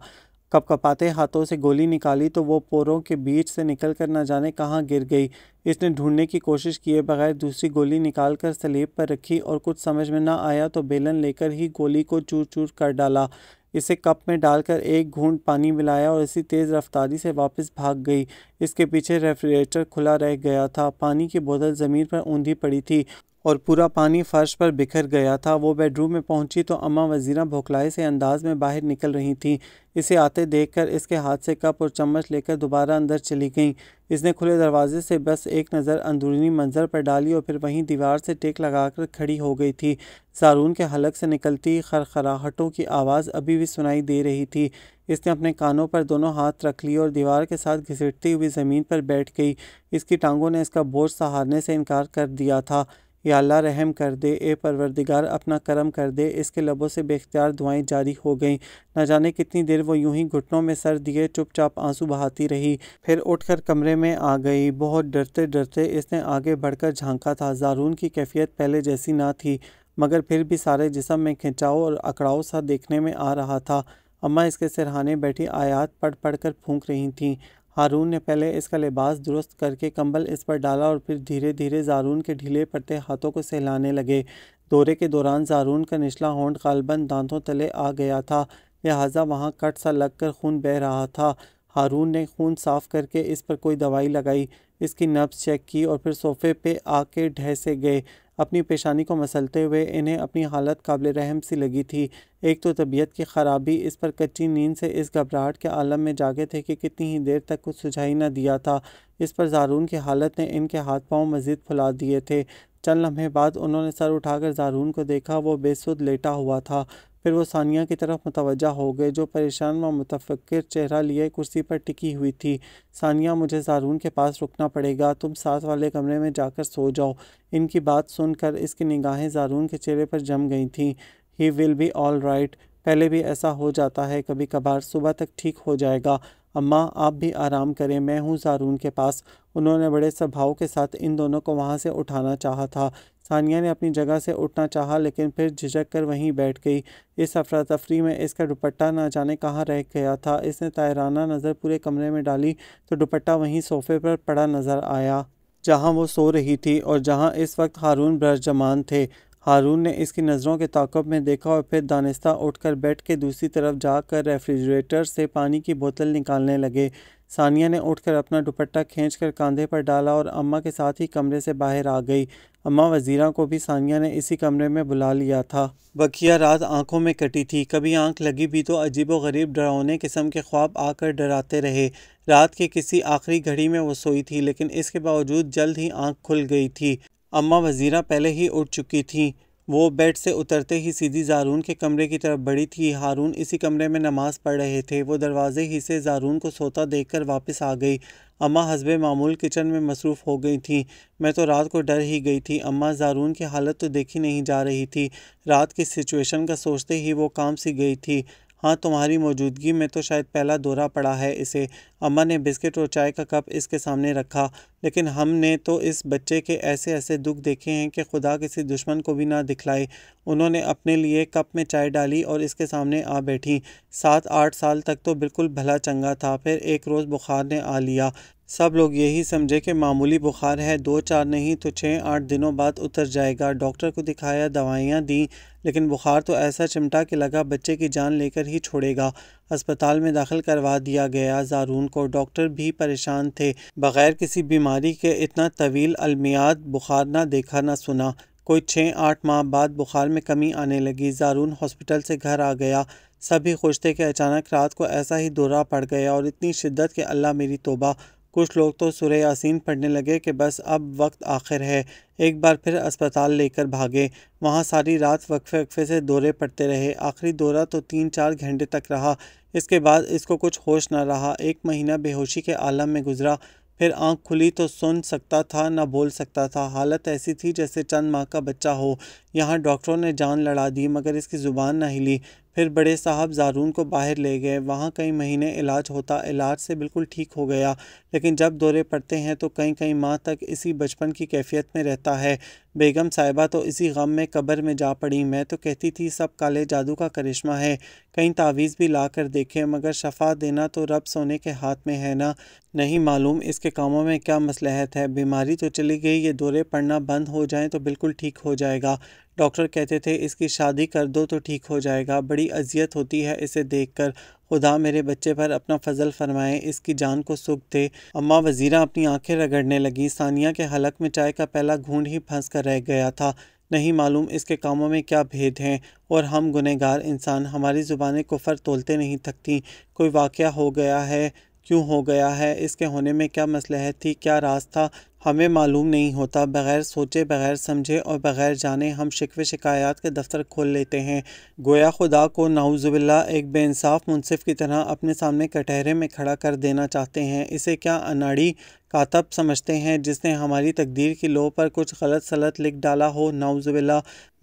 कपकपाते हाथों से गोली निकाली तो वो पोरों के बीच से निकल कर न जाने कहाँ गिर गई इसने ढूंढने की कोशिश किए बगैर दूसरी गोली निकाल कर स्लेब पर रखी और कुछ समझ में न आया तो बेलन लेकर ही गोली को चूर चूर कर डाला इसे कप में डालकर एक घूंट पानी मिलाया और इसी तेज़ रफ्तारी से वापस भाग गई इसके पीछे रेफ्रिजरेटर खुला रह गया था पानी की बोतल ज़मीन पर ऊंधी पड़ी थी और पूरा पानी फर्श पर बिखर गया था वो बेडरूम में पहुंची तो अम्मा वजीरा भोखलाए से अंदाज में बाहर निकल रही थी इसे आते देखकर इसके हाथ से कप और चम्मच लेकर दोबारा अंदर चली गईं इसने खुले दरवाजे से बस एक नज़र अंदरूनी मंजर पर डाली और फिर वहीं दीवार से टेक लगाकर खड़ी हो गई थी सारून के हलक से निकलती खरखराहटों की आवाज़ अभी भी सुनाई दे रही थी इसने अपने कानों पर दोनों हाथ रख लिए और दीवार के साथ घिसटती हुई ज़मीन पर बैठ गई इसकी टांगों ने इसका बोझ सहारने से इनकार कर दिया था या अल्लाह रहम कर दे ए परवरदिगार अपना करम कर दे इसके लबों से बेख्तियार दुआएं जारी हो गईं न जाने कितनी देर वो यूं ही घुटनों में सर दिए चुपचाप आंसू बहाती रही फिर उठकर कमरे में आ गई बहुत डरते डरते इसने आगे बढ़कर झांका था जारून की कैफियत पहले जैसी ना थी मगर फिर भी सारे जिसम में खिंचाव और अकड़ाव सा देखने में आ रहा था अम्मा इसके सिरहाने बैठी आयात पढ़ पढ़ कर फूंक रही थीं हारून ने पहले इसका लिबास दुरुस्त करके कंबल इस पर डाला और फिर धीरे धीरे जारून के ढीले पड़ते हाथों को सहलाने लगे दौरे के दौरान जारून का निचला होंड गालबन दांतों तले आ गया था लिहाजा वहाँ कट सा लग कर खून बह रहा था हारून ने खून साफ करके इस पर कोई दवाई लगाई इसकी नब्स चेक की और फिर सोफे पे आके ढहसे गए अपनी पेशानी को मसलते हुए इन्हें अपनी हालत काबिल रहम सी लगी थी एक तो तबीयत की ख़राबी इस पर कच्ची नींद से इस घबराहट के आलम में जागे थे कि कितनी ही देर तक कुछ सुझाई न दिया था इस पर जारून की हालत ने इनके हाथ पाँव मज़ीद फुला दिए थे चंद लम्हे बाद उन्होंने सर उठाकर जारून को देखा वो बेसुद लेटा हुआ था फिर वो सानिया की तरफ मुतवजा हो गए जो परेशान व मुतफ़िर चेहरा लिए कुर्सी पर टिकी हुई थी सानिया मुझे ज़ारून के पास रुकना पड़ेगा तुम साथ वाले कमरे में जाकर सो जाओ इनकी बात सुनकर इसकी निगाहें ज़ारून के चेहरे पर जम गई थीं he will be all right पहले भी ऐसा हो जाता है कभी कभार सुबह तक ठीक हो जाएगा अम्मा आप भी आराम करें मैं हूँ ज़ारून के पास उन्होंने बड़े स्वभाव के साथ इन दोनों को वहाँ से उठाना चाहा था सानिया ने अपनी जगह से उठना चाहा लेकिन फिर झिझक कर वहीं बैठ गई इस अफरा तफरी में इसका दुपट्टा ना जाने कहाँ रह गया था इसने तायराना नज़र पूरे कमरे में डाली तो दुपट्टा वहीं सोफे पर पड़ा नज़र आया जहाँ वो सो रही थी और जहाँ इस वक्त हारून ब्रजमान थे हारून ने इसकी नज़रों के ताकब में देखा और फिर दानिस्ता उठकर बेड के दूसरी तरफ जाकर रेफ्रिजरेटर से पानी की बोतल निकालने लगे सानिया ने उठकर अपना दुपट्टा खींचकर कंधे पर डाला और अम्मा के साथ ही कमरे से बाहर आ गई अम्मा वजीरा को भी सानिया ने इसी कमरे में बुला लिया था बखिया रात आंखों में कटी थी कभी आंख लगी भी तो अजीब व गरीब डरावने किस्म के ख्वाब आकर डराते रहे रात के किसी आखिरी घड़ी में वो सोई थी लेकिन इसके बावजूद जल्द ही आँख खुल गई थी अम्मा वज़ीरा पहले ही उठ चुकी थीं वो बेड से उतरते ही सीधी जारून के कमरे की तरफ बढ़ी थी हारून इसी कमरे में नमाज़ पढ़ रहे थे वो दरवाज़े ही से जारून को सोता देखकर वापस आ गई अम्मा हसब मामूल किचन में मसरूफ़ हो गई थी मैं तो रात को डर ही गई थी अम्मा जारून की हालत तो देखी नहीं जा रही थी रात की सिचुएशन का सोचते ही वो काम सी गई थी हाँ तुम्हारी मौजूदगी में तो शायद पहला दौरा पड़ा है इसे अम्मा ने बिस्किट और चाय का कप इसके सामने रखा लेकिन हमने तो इस बच्चे के ऐसे ऐसे दुख देखे हैं कि खुदा किसी दुश्मन को भी ना दिखलाए उन्होंने अपने लिए कप में चाय डाली और इसके सामने आ बैठी सात आठ साल तक तो बिल्कुल भला चंगा था फिर एक रोज़ बुखार ने आ लिया सब लोग यही समझे कि मामूली बुखार है दो चार नहीं तो छः आठ दिनों बाद उतर जाएगा डॉक्टर को दिखाया दवाइयाँ दी लेकिन बुखार तो ऐसा चिमटा के लगा बच्चे की जान लेकर ही छोड़ेगा अस्पताल में दाखिल करवा दिया गया जारून को डॉक्टर भी परेशान थे बग़ैर किसी बीमारी के इतना तवील अलमियात बुखार ना देखा ना सुना कोई छः आठ माह बाद बुखार में कमी आने लगी जारून हॉस्पिटल से घर आ गया सभी खुश थे कि अचानक रात को ऐसा ही दौरा पड़ गया और इतनी शिद्दत के अल्लाह मेरी तोबा कुछ लोग तो सुरह यासीन पढ़ने लगे कि बस अब वक्त आखिर है एक बार फिर अस्पताल लेकर भागे वहाँ सारी रात वक्फे वक्फे से दौरे पड़ते रहे आखिरी दौरा तो तीन चार घंटे तक रहा इसके बाद इसको कुछ होश ना रहा एक महीना बेहोशी के आलम में गुजरा फिर आंख खुली तो सुन सकता था ना बोल सकता था हालत ऐसी थी जैसे चंद माह का बच्चा हो यहाँ डॉक्टरों ने जान लड़ा दी मगर इसकी ज़ुबान ना हिली फिर बड़े साहब जारून को बाहर ले गए वहाँ कई महीने इलाज होता इलाज से बिल्कुल ठीक हो गया लेकिन जब दौरे पड़ते हैं तो कई कई माह तक इसी बचपन की कैफियत में रहता है बेगम साहिबा तो इसी गम में कब्र में जा पड़ी मैं तो कहती थी सब काले जादू का करिश्मा है कई तावीज़ भी ला कर देखे मगर शफा देना तो रब सोने के हाथ में है ना नहीं मालूम इसके कामों में क्या मसलहत है बीमारी तो चली गई ये दौरे पड़ना बंद हो जाए तो बिल्कुल ठीक हो जाएगा डॉक्टर कहते थे इसकी शादी कर दो तो ठीक हो जाएगा बड़ी अजियत होती है इसे देखकर खुदा मेरे बच्चे पर अपना फजल फरमाए इसकी जान को सुख दे अम्मा वज़ीरा अपनी आंखें रगड़ने लगी सानिया के हलक में चाय का पहला घूंढ ही फंस कर रह गया था नहीं मालूम इसके कामों में क्या भेद हैं और हम गुनहगार इंसान हमारी ज़ुबानें कुफर तोलते नहीं थकती कोई वाक़ हो गया है क्यों हो गया है इसके होने में क्या मसलहत थी क्या रास्ता था हमें मालूम नहीं होता बग़ैर सोचे बग़ैर समझे और बग़ैर जाने हम शिकवे शिकायत के दफ्तर खोल लेते हैं गोया खुदा को नाउजुबिल्ला एक बेानसाफ़ मुनसिफ की तरह अपने सामने कटहरे में खड़ा कर देना चाहते हैं इसे क्या अनाड़ी कातब समझते हैं जिसने हमारी तकदीर की लो पर कुछ गलत सलत लिख डाला हो नाउजबिल्ला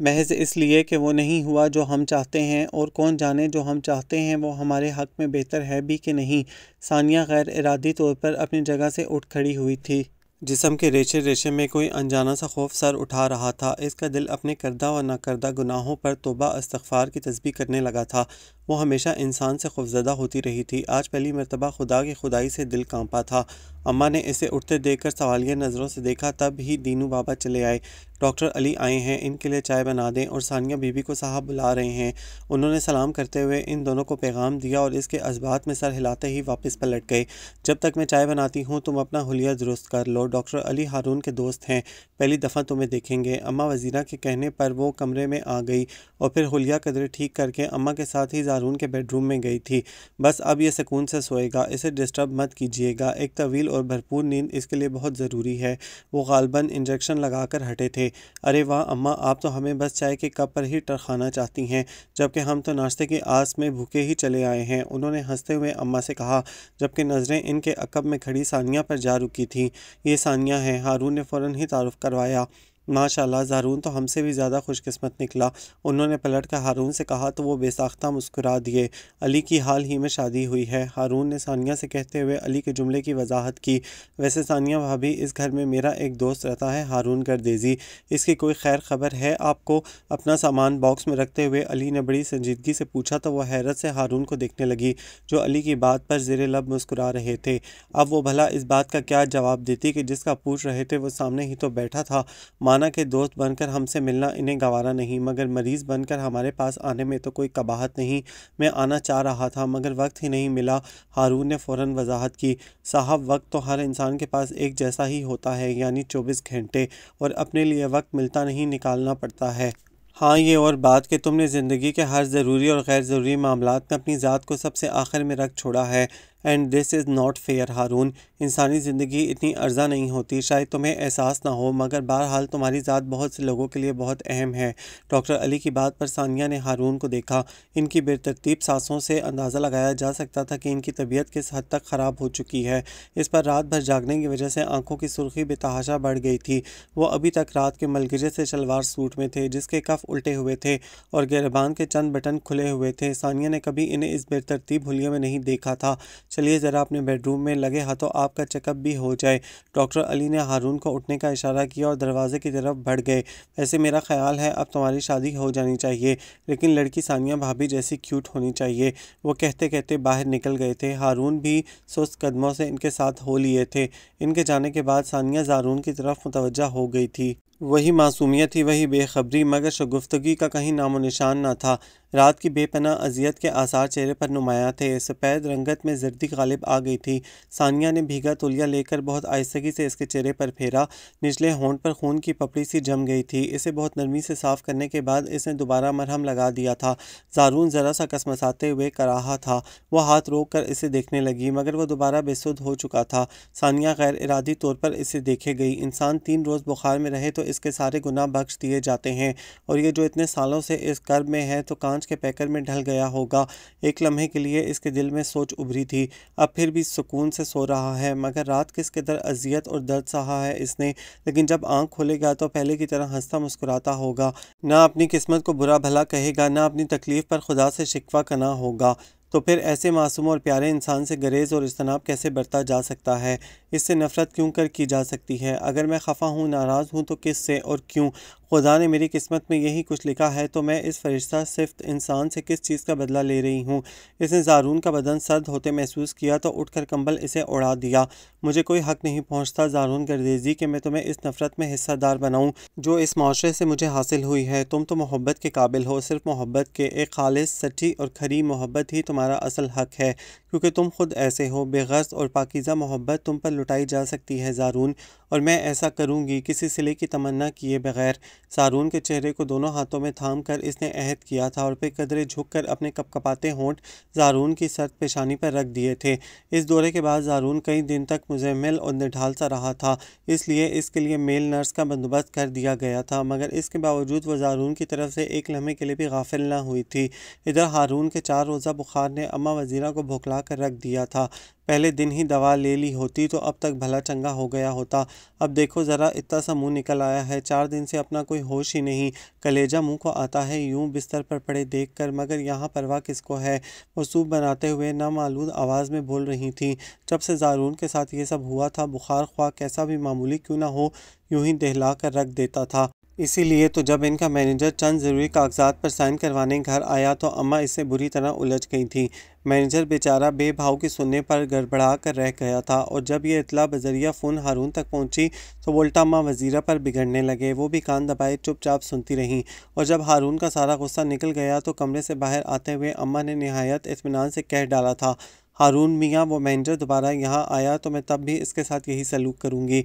महज इसलिए कि वो नहीं हुआ जो हम चाहते हैं और कौन जाने जो हम चाहते हैं वो हमारे हक़ में बेहतर है भी कि नहीं सानिया गैर इरादी तौर पर अपनी जगह से उठ खड़ी हुई थी जिसम के रेशे रेशे में कोई अनजाना सा खौफ सर उठा रहा था इसका दिल अपने करदा व करदा गुनाहों पर तोबा अस्तगफ़ार की तस्बी करने लगा था वो हमेशा इंसान से खौफजदा होती रही थी आज पहली मरतबा खुदा की खुदाई से दिल कांपा था अम्मा ने इसे उठते देखकर सवालिया नज़रों से देखा तब ही दीनू बाबा चले आए डॉक्टर अली आए हैं इनके लिए चाय बना दें और सानिया बीबी को साहब बुला रहे हैं उन्होंने सलाम करते हुए इन दोनों को पैगाम दिया और इसके जज्बात में सर हिलाते ही वापस पलट गए जब तक मैं चाय बनाती हूँ तुम अपना हुलिया दुरुस्त कर लो डॉक्टर अली हारून के दोस्त हैं पहली दफ़ा तुम्हें देखेंगे अम्मा वजीरा के कहने पर वो कमरे में आ गई और फिर हुलिया कदरे ठीक करके अम्मा के साथ ही हारून के बेडरूम में गई थी बस अब यह सुकून से सोएगा इसे डिस्टर्ब मत कीजिएगा एक तवील और भरपूर नींद इसके लिए बहुत ज़रूरी है वो गालबन इंजेक्शन लगाकर हटे थे अरे वाह अम्मा आप तो हमें बस चाय के कप पर ही टरखाना चाहती हैं जबकि हम तो नाश्ते की आस में भूखे ही चले आए हैं उन्होंने हंसते हुए अम्मा से कहा जबकि नज़रें इनके अकब में खड़ी सानिया पर जा रुकी थी ये सानिया है हारून ने फ़ौर ही तारुफ़ करवाया माशाल्लाह ज़ारून तो हमसे भी ज़्यादा खुशकस्मत निकला उन्होंने पलट कर हारून से कहा तो वो बेसाख्ता मुस्कुरा दिए अली की हाल ही में शादी हुई है हारून ने सानिया से कहते हुए अली के जुमले की वजाहत की वैसे सानिया भाभी इस घर में मेरा एक दोस्त रहता है हारून गर्देजी इसकी कोई खैर खबर है आपको अपना सामान बॉक्स में रखते हुए अली ने बड़ी संजीदगी से पूछा तो वह हैरत से हारून को देखने लगी जो अली की बात पर जेर लब मुस्कुरा रहे थे अब वो भला इस बात का क्या जवाब देती कि जिसका पूछ रहे थे वो सामने ही तो बैठा था माना के दोस्त बनकर हमसे मिलना इन्हें गवारा नहीं मगर मरीज़ बनकर हमारे पास आने में तो कोई कबाहत नहीं मैं आना चाह रहा था मगर वक्त ही नहीं मिला हारून ने फ़ौर वजाहत की साहब वक्त तो हर इंसान के पास एक जैसा ही होता है यानी चौबीस घंटे और अपने लिए वक्त मिलता नहीं निकालना पड़ता है हाँ ये और बात कि तुमने ज़िंदगी के हर ज़रूरी और गैर ज़रूरी मामला में अपनी ज़ात को सबसे आखिर में रख छोड़ा है and this is not fair Haroon इंसानी ज़िंदगी इतनी अर्जा नहीं होती शायद तुम्हें एहसास ना हो मगर बहरहाल तुम्हारी ज़ात बहुत से लोगों के लिए बहुत अहम है डॉक्टर अली की बात पर सानिया ने हारून को देखा इनकी बेतरतीब सांसों से अंदाज़ा लगाया जा सकता था कि इनकी तबीयत किस हद तक ख़राब हो चुकी है इस पर रात भर जागने की वजह से आंखों की सुर्खी बेतहाशा बढ़ गई थी वो अभी तक रात के मलगजे से शलवार सूट में थे जिसके कफ उल्टे हुए थे और गिरबान के चंद बटन खुले हुए थे सानिया ने कभी इन्हें इस बेतरतीब हुलिये में नहीं देखा था चलिए ज़रा अपने बेडरूम में लगे हाथों आपका चेकअप भी हो जाए डॉक्टर अली ने हारून को उठने का इशारा किया और दरवाजे की तरफ बढ़ गए वैसे मेरा ख्याल है अब तुम्हारी शादी हो जानी चाहिए लेकिन लड़की सानिया भाभी जैसी क्यूट होनी चाहिए वो कहते कहते बाहर निकल गए थे हारून भी सुस्त कदमों से इनके साथ हो लिए थे इनके जाने के बाद सानिया जारून की तरफ मुतवजा हो गई थी वही मासूमियत थी वही बेखबरी मगर शगुफ्तगी का कहीं नामो निशान ना था रात की बेपना अजियत के आसार चेहरे पर नुमाया थे सफ़ेद रंगत में जर्दी गालिब आ गई थी सानिया ने भीगा तोलिया लेकर बहुत आयसगी से इसके चेहरे पर फेरा निचले होंठ पर खून की पपड़ी सी जम गई थी इसे बहुत नरमी से साफ़ करने के बाद इसने दोबारा मरहम लगा दिया था जारून ज़रा सा कसमसाते हुए कराहा था वह हाथ रोक कर इसे देखने लगी मगर वह दोबारा बेसुद हो चुका था सानिया गैर इरादी तौर पर इसे देखे गई इंसान तीन रोज़ बुखार में रहे तो इसके सारे गुनाह बख्श दिए जाते हैं और ये जो इतने सालों से इस कर्म में है तो कांच के पैकर में ढल गया होगा एक लम्हे के लिए इसके दिल में सोच उभरी थी अब फिर भी सुकून से सो रहा है मगर रात किस कदर अजियत और दर्द सहा है इसने लेकिन जब आँख खोलेगा तो पहले की तरह हंसता मुस्कुराता होगा ना अपनी किस्मत को बुरा भला कहेगा ना अपनी तकलीफ़ पर खुदा से शिकवा करना होगा तो फिर ऐसे मासूम और प्यारे इंसान से गरेज और इजनाब कैसे बरता जा सकता है इससे नफ़रत क्यों कर की जा सकती है अगर मैं खफा हूँ नाराज़ हूँ तो किस से और क्यों खुदा ने मेरी किस्मत में यही कुछ लिखा है तो मैं इस फरिश्ता सिफ्त इंसान से किस चीज़ का बदला ले रही हूँ इसने ज़ारून का बदन सर्द होते महसूस किया तो उठकर कंबल इसे उड़ा दिया मुझे कोई हक नहीं पहुँचता ज़ारून गर्देजी कि मैं तुम्हें इस नफ़रत में हिस्सादार बनाऊँ जो इस माशरे से मुझे हासिल हुई है तुम तो मोहब्बत के काबिल हो सिर्फ मोहब्बत के एक खालिश सच्ची और खरी मोहब्बत ही तुम्हारा असल हक है क्योंकि तुम खुद ऐसे हो बेगस्त और पाकिज़ा मोहब्बत तुम पर लुटाई जा सकती है ज़ारून और मैं ऐसा करूँगी किसी सिले की तमन्ना किए बगैर सारून के चेहरे को दोनों हाथों में थाम कर इसने अहद किया था और कदरे झुक कर अपने कपकपाते होंठ ज़ारून की सर्द पेशानी पर रख दिए थे इस दौरे के बाद ज़ारून कई दिन तक मुजमिल और निढाल सा रहा था इसलिए इसके लिए मेल नर्स का बंदोबस्त कर दिया गया था मगर इसके बावजूद वह ज़ारून की तरफ से एक लम्हे के लिए भी गाफिल ना हुई थी इधर हारून के चार रोज़ा बुखार ने अम्मा वजीरा को भुखला कर रख दिया था पहले दिन ही दवा ले ली होती तो अब तक भला चंगा हो गया होता अब देखो ज़रा इतना सा मुंह निकल आया है चार दिन से अपना कोई होश ही नहीं कलेजा मुंह को आता है यूं बिस्तर पर पड़े देख कर मगर यहाँ परवाह किसको है वो सूप बनाते हुए नामालूद आवाज़ में बोल रही थी जब से जारून के साथ ये सब हुआ था बुखार ख्वा कैसा भी मामूली क्यों ना हो यूँ ही दहला कर रख देता था इसीलिए तो जब इनका मैनेजर चंद ज़रूरी कागजात पर साइन करवाने घर आया तो अम्मा इससे बुरी तरह उलझ गई थी मैनेजर बेचारा बेभाव के सुनने पर गड़बड़ा कर रह गया था और जब यह इतला बजरिया फ़ोन हारून तक पहुंची तो वोल्टा अम्मा वज़ीरा पर बिगड़ने लगे वो भी कान दबाए चुपचाप सुनती रहीं और जब हारून का सारा गुस्सा निकल गया तो कमरे से बाहर आते हुए अम्मा ने नहायत इतमान से कह डाला था हारून मियाँ वो मैनेजर दोबारा यहाँ आया तो मैं तब भी इसके साथ यही सलूक करूँगी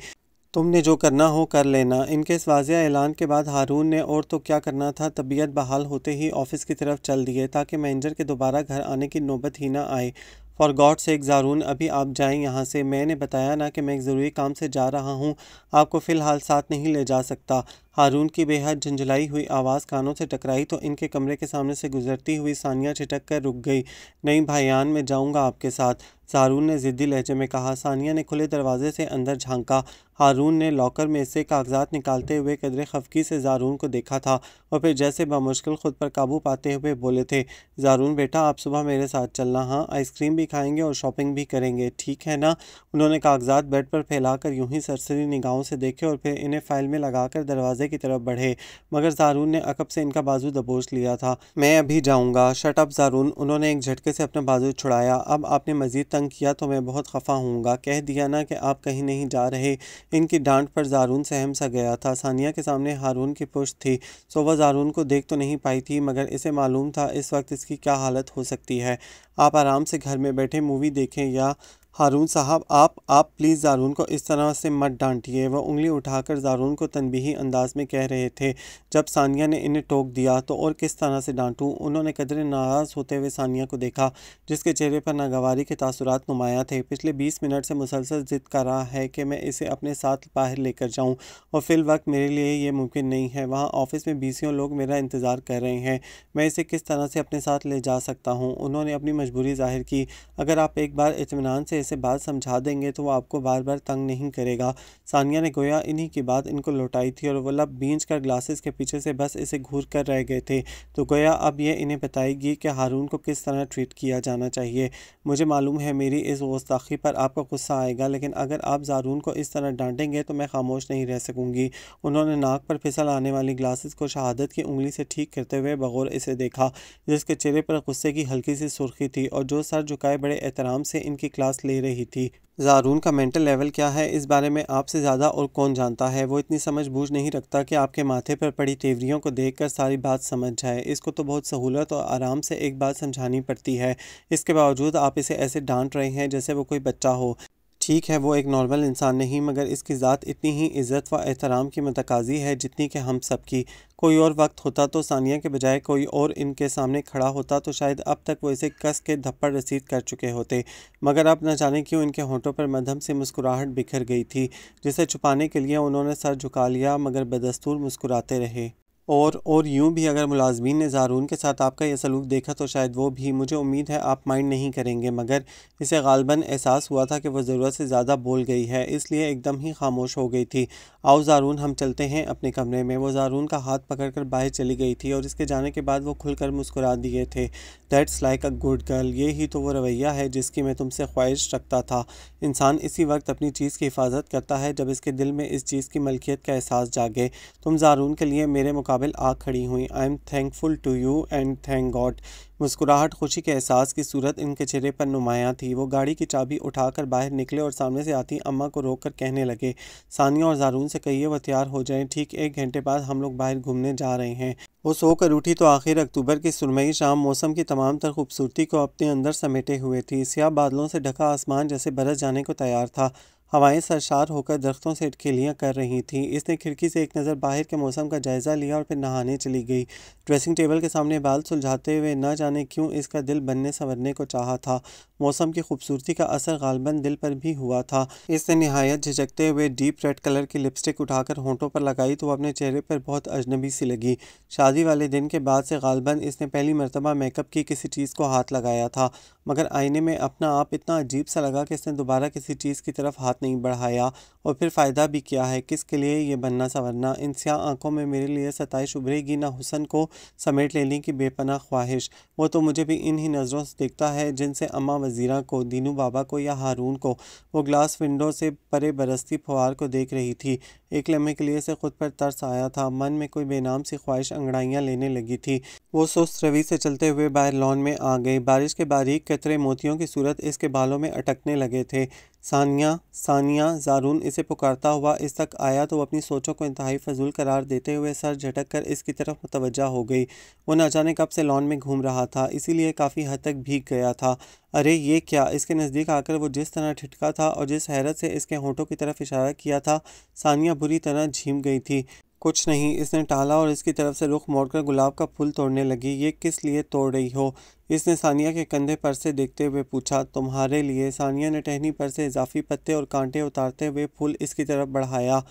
तुमने जो करना हो कर लेना इनके इस वाजिया ऐलान के बाद हारून ने और तो क्या करना था तबीयत बहाल होते ही ऑफिस की तरफ चल दिए ताकि मैनेजर के दोबारा घर आने की नौबत ही ना आए फॉर गॉड से एक ज़ारून अभी आप जाएं यहाँ से मैंने बताया ना कि मैं एक ज़रूरी काम से जा रहा हूँ आपको फ़िलहाल साथ नहीं ले जा सकता हारून की बेहद झंझलाई हुई आवाज़ कानों से टकराई तो इनके कमरे के सामने से गुजरती हुई सानिया छिटक कर रुक गई नहीं भाईयान मैं जाऊंगा आपके साथ हारून ने ज़िद्दी लहजे में कहा सानिया ने खुले दरवाजे से अंदर झांका हारून ने लॉकर में से कागजात निकालते हुए कदर खफकी से जारून को देखा था और फिर जैसे बामुश्किल खुद पर काबू पाते हुए बोले थे जारून बेटा आप सुबह मेरे साथ चलना हाँ आइसक्रीम भी खाएंगे और शॉपिंग भी करेंगे ठीक है ना उन्होंने कागजात बेड पर कर यूं ही सरसरी निगाहों से देखे और फिर इन्हें फाइल में लगा दरवाजे दरवाजे की तरफ बढ़े मगर जारून ने अकब से इनका बाजू दबोच लिया था मैं अभी जाऊँगा शट अप जारून उन्होंने एक झटके से अपना बाजू छुड़ाया अब आपने मज़ीद तंग किया तो मैं बहुत खफा हूँगा कह दिया ना कि आप कहीं नहीं जा रहे इनकी डांट पर जारून सहम सा गया था सानिया के सामने हारून की पुष्ट थी सो वह जारून को देख तो नहीं पाई थी मगर इसे मालूम था इस वक्त इसकी क्या हालत हो सकती है आप आराम से घर में बैठे मूवी देखें या हारून साहब आप आप प्लीज़ ज़ारून को इस तरह से मत डांटिए वह उंगली उठाकर ज़ारून को तनबीही अंदाज में कह रहे थे जब सानिया ने इन्हें टोक दिया तो और किस तरह से डांटूं उन्होंने कदर नाराज़ होते हुए सानिया को देखा जिसके चेहरे पर नागवारी के तासुरात नुमाया थे पिछले बीस मिनट से मुसलसल जिद कर रहा है कि मैं इसे अपने साथ बाहर लेकर जाऊँ और फिल वक्त मेरे लिए ये मुमकिन नहीं है वहाँ ऑफिस में बीसियों लोग मेरा इंतज़ार कर रहे हैं मैं इसे किस तरह से अपने साथ ले जा सकता हूँ उन्होंने अपनी मजबूरी जाहिर की अगर आप एक बार इतमान से इसे बात समझा देंगे तो वो आपको बार बार तंग नहीं करेगा सानिया ने गोया इन्हीं की बात इनको लौटाई थी और लब बींच कर ग्लासेस के पीछे से बस इसे घूर कर रह गए थे तो गोया अब यह इन्हें बताएगी कि हारून को किस तरह ट्रीट किया जाना चाहिए मुझे मालूम है मेरी इस वस्ताखी पर आपका गुस्सा आएगा लेकिन अगर आप ज़ारून को इस तरह डांटेंगे तो मैं खामोश नहीं रह सकूंगी उन्होंने नाक पर फिसल आने वाली ग्लासेस को शहादत की उंगली से ठीक करते हुए बगौर इसे देखा जिसके चेहरे पर गुस्से की हल्की सी सुर्खी थी और जो सर झुकाए बड़े एहतराम से इनकी क्लास ले रही थी ज़ारून का मेंटल लेवल क्या है इस बारे में आपसे ज़्यादा और कौन जानता है वो इतनी समझ बूझ नहीं रखता कि आपके माथे पर पड़ी तेवरियों को देखकर सारी बात समझ जाए इसको तो बहुत सहूलत और आराम से एक बात समझानी पड़ती है इसके बावजूद आप इसे ऐसे डांट रहे हैं जैसे वो कोई बच्चा हो ठीक है वो एक नॉर्मल इंसान नहीं मगर इसकी ज़ात इतनी ही इज़्ज़त व एहतराम की मतकाजी है जितनी कि हम सब की कोई और वक्त होता तो सानिया के बजाय कोई और इनके सामने खड़ा होता तो शायद अब तक वो इसे कस के धप्पड़ रसीद कर चुके होते मगर अब न जाने क्यों इनके होंठों पर मदहम सी मुस्कुराहट बिखर गई थी जिसे छुपाने के लिए उन्होंने सर झुका लिया मगर बदस्तूर मुस्कुराते रहे और और यूं भी अगर मुलाजमीन ने ज़ारून के साथ आपका यह सलूक देखा तो शायद वो भी मुझे उम्मीद है आप माइंड नहीं करेंगे मगर इसे गालबन एहसास हुआ था कि वह ज़रूरत से ज़्यादा बोल गई है इसलिए एकदम ही खामोश हो गई थी आओ ज़ारून हम चलते हैं अपने कमरे में वो ज़ारून का हाथ पकड़ कर बाहर चली गई थी और इसके जाने के बाद वो खुलकर मुस्कुरा दिए थे that's like a good girl ये ही तो वो रवैया है जिसकी मैं तुमसे ख्वाहिश रखता था इंसान इसी वक्त अपनी चीज़ की हिफाजत करता है जब इसके दिल में इस चीज़ की मलकियत का एहसास जागे तुम ज़ारून के लिए मेरे मुकाबल आ खड़ी हुई I am thankful to you and thank God मुस्कुराहट खुशी के एहसास की सूरत इनके चेहरे पर नुमायाँ थी वो गाड़ी की चाबी उठाकर बाहर निकले और सामने से आती अम्मा को रोक कर कहने लगे सानिया और जारून से कहिए वह तैयार हो जाएं ठीक एक घंटे बाद हम लोग बाहर घूमने जा रहे हैं वो सोकर उठी तो आखिर अक्टूबर की सुरमई शाम मौसम की तमाम तर खूबसूरती को अपने अंदर समेटे हुए थी सियाह बादलों से ढका आसमान जैसे बरस जाने को तैयार था हवाएं सरसार होकर दरख्तों से अटखेलियाँ कर रही थीं इसने खिड़की से एक नज़र बाहर के मौसम का जायज़ा लिया और फिर नहाने चली गई ड्रेसिंग टेबल के सामने बाल सुलझाते हुए न जाने क्यों इसका दिल बनने संवरने को चाहा था मौसम की खूबसूरती का असर गालबन दिल पर भी हुआ था इसने नहायत झिझकते हुए डीप रेड कलर की लिपस्टिक उठाकर होंठों पर लगाई तो अपने चेहरे पर बहुत अजनबी सी लगी शादी वाले दिन के बाद से गालबन इसने पहली मरतबा मेकअप की किसी चीज़ को हाथ लगाया था मगर आईने में अपना आप इतना अजीब सा लगा कि इसने दोबारा किसी चीज़ की तरफ हाथ नहीं बढ़ाया और फिर फ़ायदा भी क्या है किसके लिए ये बनना संवरना इन सिया आँखों में मेरे लिए सताइश उभरेगी ना हुसन को समेट लेने की बेपना ख्वाहिश वो तो मुझे भी इन ही नज़रों से देखता है जिनसे अम्मा वज़ीरा को दीनू बाबा को या हारून को वो ग्लास विंडो से परे बरसती फुहार को देख रही थी एक लम्हे के लिए से खुद पर तरस आया था मन में कोई बेनाम सी ख्वाहिश अंगड़ाइयाँ लेने लगी थी वो सुस्त रवि से चलते हुए बाहर लॉन में आ गई बारिश के बारीक कतरे मोतियों की सूरत इसके बालों में अटकने लगे थे सानिया सानिया ज़ारून इसे पुकारता हुआ इस तक आया तो अपनी सोचों को इंतहाई फजूल करार देते हुए सर झटक कर इसकी तरफ मुतवजा हो गई वो न जाने कब से लॉन में घूम रहा था इसीलिए काफ़ी हद तक भीग गया था अरे ये क्या इसके नज़दीक आकर वो जिस तरह ठिठका था और जिस हैरत से इसके होठों की तरफ इशारा किया था सानिया बुरी तरह झीम गई थी कुछ नहीं इसने टाला और इसकी तरफ से रुख मोड़कर गुलाब का फूल तोड़ने लगी ये किस लिए तोड़ रही हो इसने सानिया के कंधे पर से देखते हुए पूछा तुम्हारे लिए सानिया ने टहनी पर से इजाफी पत्ते और कांटे उतारते हुए फूल इसकी तरफ बढ़ाया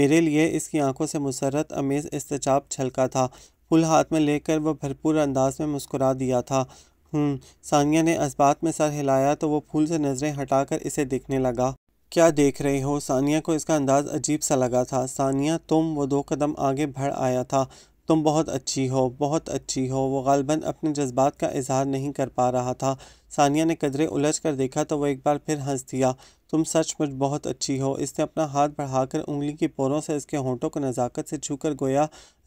मेरे लिए इसकी आंखों से मुसरत अमेज इस्तचाप छलका था फूल हाथ में लेकर वह भरपूर अंदाज में मुस्कुरा दिया था हम्म, सानिया ने इस में सर हिलाया तो वो फूल से नज़रें हटाकर इसे देखने लगा क्या देख रहे हो सानिया को इसका अंदाज़ अजीब सा लगा था सानिया तुम वो दो कदम आगे बढ़ आया था तुम बहुत अच्छी हो बहुत अच्छी हो वो गलबंद अपने जज्बात का इजहार नहीं कर पा रहा था सानिया ने कजरे उलझ कर देखा तो वह एक बार फिर हंस दिया तुम सचमुच बहुत अच्छी हो इसने अपना हाथ बढ़ाकर उंगली की पोरों से इसके होंठों को नज़ाकत से छूकर गोया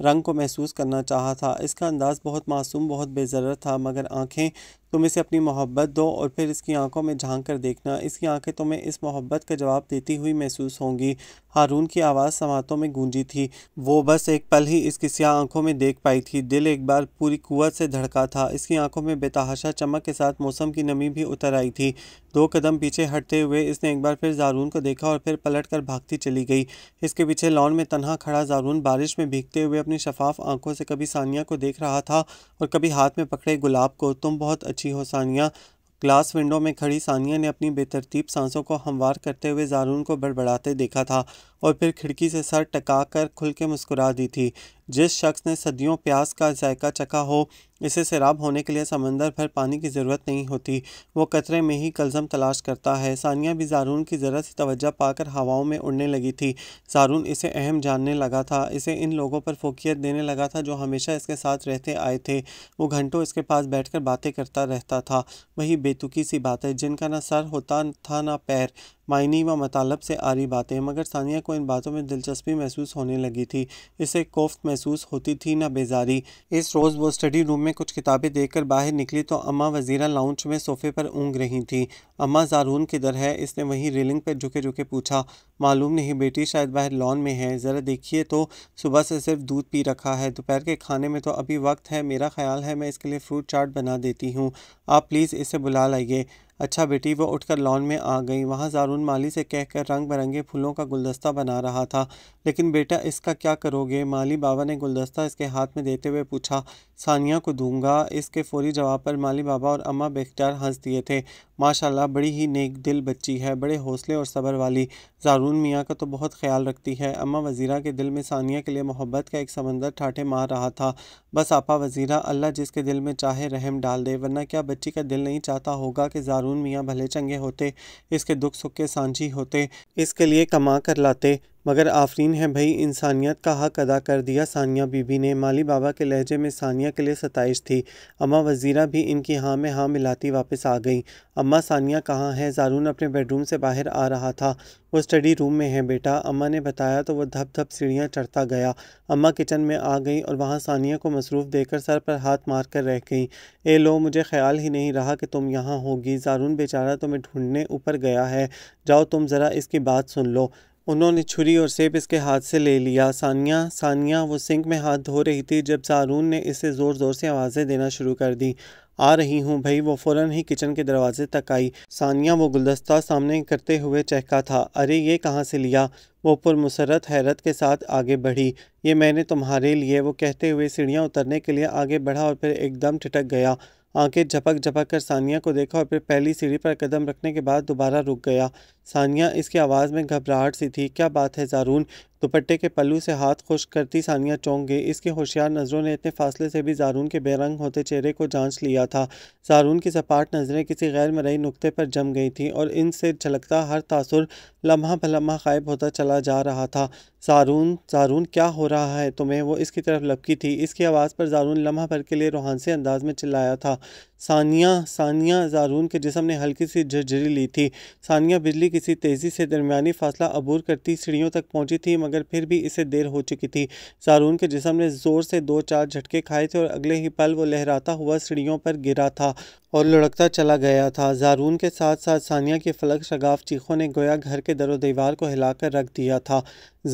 रंग को महसूस करना चाहा था इसका अंदाज़ बहुत मासूम बहुत बेजर था मगर आंखें तुम इसे अपनी मोहब्बत दो और फिर इसकी आंखों में झांक कर देखना इसकी आंखें तुम्हें इस मोहब्बत का जवाब देती हुई महसूस होंगी हारून की आवाज़ समातों में गूंजी थी वो बस एक पल ही इसकी सियाह आंखों में देख पाई थी दिल एक बार पूरी कुत से धड़का था इसकी आंखों में बेतहाशा चमक के साथ मौसम की नमी भी उतर आई थी दो कदम पीछे हटते हुए इसने एक बार फिर जारून को देखा और फिर पलट कर भागती चली गई इसके पीछे लॉन में तनहा खड़ा जारून बारिश में भीगते हुए अपनी शफाफ आंखों से कभी सानिया को देख रहा था और कभी हाथ में पकड़े गुलाब को तुम बहुत अच्छी हो सानिया ग्लास विंडो में खड़ी सानिया ने अपनी बेतरतीब सांसों को हमवार करते हुए जारून को बड़बड़ाते देखा था और फिर खिड़की से सर टका कर खुल के मुस्कुरा दी थी जिस शख्स ने सदियों प्यास का जायका चखा हो इसे सैराब होने के लिए समंदर भर पानी की ज़रूरत नहीं होती वो कतरे में ही कलज़म तलाश करता है सानिया भी जारून की ज़रा सी तवज्जा पाकर हवाओं में उड़ने लगी थी जारून इसे अहम जानने लगा था इसे इन लोगों पर फोकियत देने लगा था जो हमेशा इसके साथ रहते आए थे वो घंटों इसके पास बैठ बातें करता रहता था वही बेतुकी सी बातें जिनका ना सर होता था ना पैर मायने व मतलब से आ रही बातें मगर सानिया को इन बातों में दिलचस्पी महसूस होने लगी थी इसे कोफ्त महसूस होती थी ना बेजारी इस रोज़ वो स्टडी रूम में कुछ किताबें देखकर बाहर निकली तो अम्मा वजीरा लाउंज में सोफे पर ऊँग रही थी अम्मा जारून किधर है इसने वहीं रेलिंग पर झुके झुके पूछा मालूम नहीं बेटी शायद बाहर लॉन में है ज़रा देखिए तो सुबह से सिर्फ दूध पी रखा है दोपहर के खाने में तो अभी वक्त है मेरा ख्याल है मैं इसके लिए फ्रूट चाट बना देती हूँ आप प्लीज़ इसे बुला लाइए अच्छा बेटी वह उठकर लॉन में आ गई वहाँ ज़ारून माली से कहकर रंग बिरंगे फूलों का गुलदस्ता बना रहा था लेकिन बेटा इसका क्या करोगे माली बाबा ने गुलदस्ता इसके हाथ में देते हुए पूछा सानिया को दूंगा इसके फौरी जवाब पर माली बाबा और अम्मा बेख्तियार हंस दिए थे माशाल्लाह बड़ी ही नेक दिल बच्ची है बड़े हौसले और सब्र वाली जारून मियाँ का तो बहुत ख्याल रखती है अम्मा वज़ीरा के दिल में सानिया के लिए मोहब्बत का एक समंदर ठाठे मार रहा था बस आपा वज़ीरा अल्लाह जिसके दिल में चाहे रहम डाल दे वरना क्या बच्ची का दिल नहीं चाहता होगा कि जारून मियाँ भले चंगे होते इसके दुख सुख के सांझी होते इसके लिए कमा कर लाते मगर आफरीन है भाई इंसानियत का हक अदा कर दिया सानिया बीबी ने माली बाबा के लहजे में सानिया के लिए सताइश थी अम्मा वजीरा भी इनकी हाँ में हाँ मिलाती वापस आ गई अम्मा सानिया कहाँ है जारून अपने बेडरूम से बाहर आ रहा था वो स्टडी रूम में है बेटा अम्मा ने बताया तो वो धप धप सीढ़ियाँ चढ़ता गया अम्मा किचन में आ गई और वहाँ सानिया को मसरूफ़ देकर सर पर हाथ मार कर रह गई ए लो मुझे ख्याल ही नहीं रहा कि तुम यहाँ होगी जारून बेचारा तुम्हें ढूंढने ऊपर गया है जाओ तुम ज़रा इसकी बात सुन लो उन्होंने छुरी और सेब इसके हाथ से ले लिया सानिया सानिया वो सिंक में हाथ धो रही थी जब सारून ने इसे ज़ोर ज़ोर से आवाज़ें देना शुरू कर दी आ रही हूँ भाई वो फौरन ही किचन के दरवाजे तक आई सानिया वो गुलदस्ता सामने करते हुए चहका था अरे ये कहाँ से लिया वो पुरमसरत हैरत के साथ आगे बढ़ी ये मैंने तुम्हारे लिए वो कहते हुए सीढ़ियाँ उतरने के लिए आगे बढ़ा और फिर एकदम ठिटक गया आंखें झपक झपक कर सानिया को देखा और फिर पहली सीढ़ी पर कदम रखने के बाद दोबारा रुक गया सानिया इसकी आवाज़ में घबराहट सी थी क्या बात है ज़ारून दुपट्टे के पल्लू से हाथ खुश करती सानिया चौंक गई इसके होशियार नज़रों ने इतने फासले से भी जारून के बेरंग होते चेहरे को जांच लिया था जारून की सपाट नज़रें किसी गैर मरई नुक्ते पर जम गई थीं और इनसे झलकता हर तासुर लम्हा भलम्हा गायब होता चला जा रहा था जारून जारून क्या हो रहा है तुम्हें वो इसकी तरफ लपकी थी इसकी आवाज़ पर जारून लम्हा भर के लिए से अंदाज में चिल्लाया था सानिया सानिया जारून के जिसम ने हल्की सी झरझरी ली थी सानिया बिजली किसी तेज़ी से दरमिया फासला अबूर करती सीढ़ियों तक पहुंची थी मगर फिर भी इसे देर हो चुकी थी सारून के जिसम ने ज़ोर से दो चार झटके खाए थे और अगले ही पल वो लहराता हुआ सीढ़ियों पर गिरा था और लुढ़कता चला गया था जारून के साथ साथ सानिया के फलक शगाफ चीखों ने गोया घर के दर दीवार को हिलाकर रख दिया था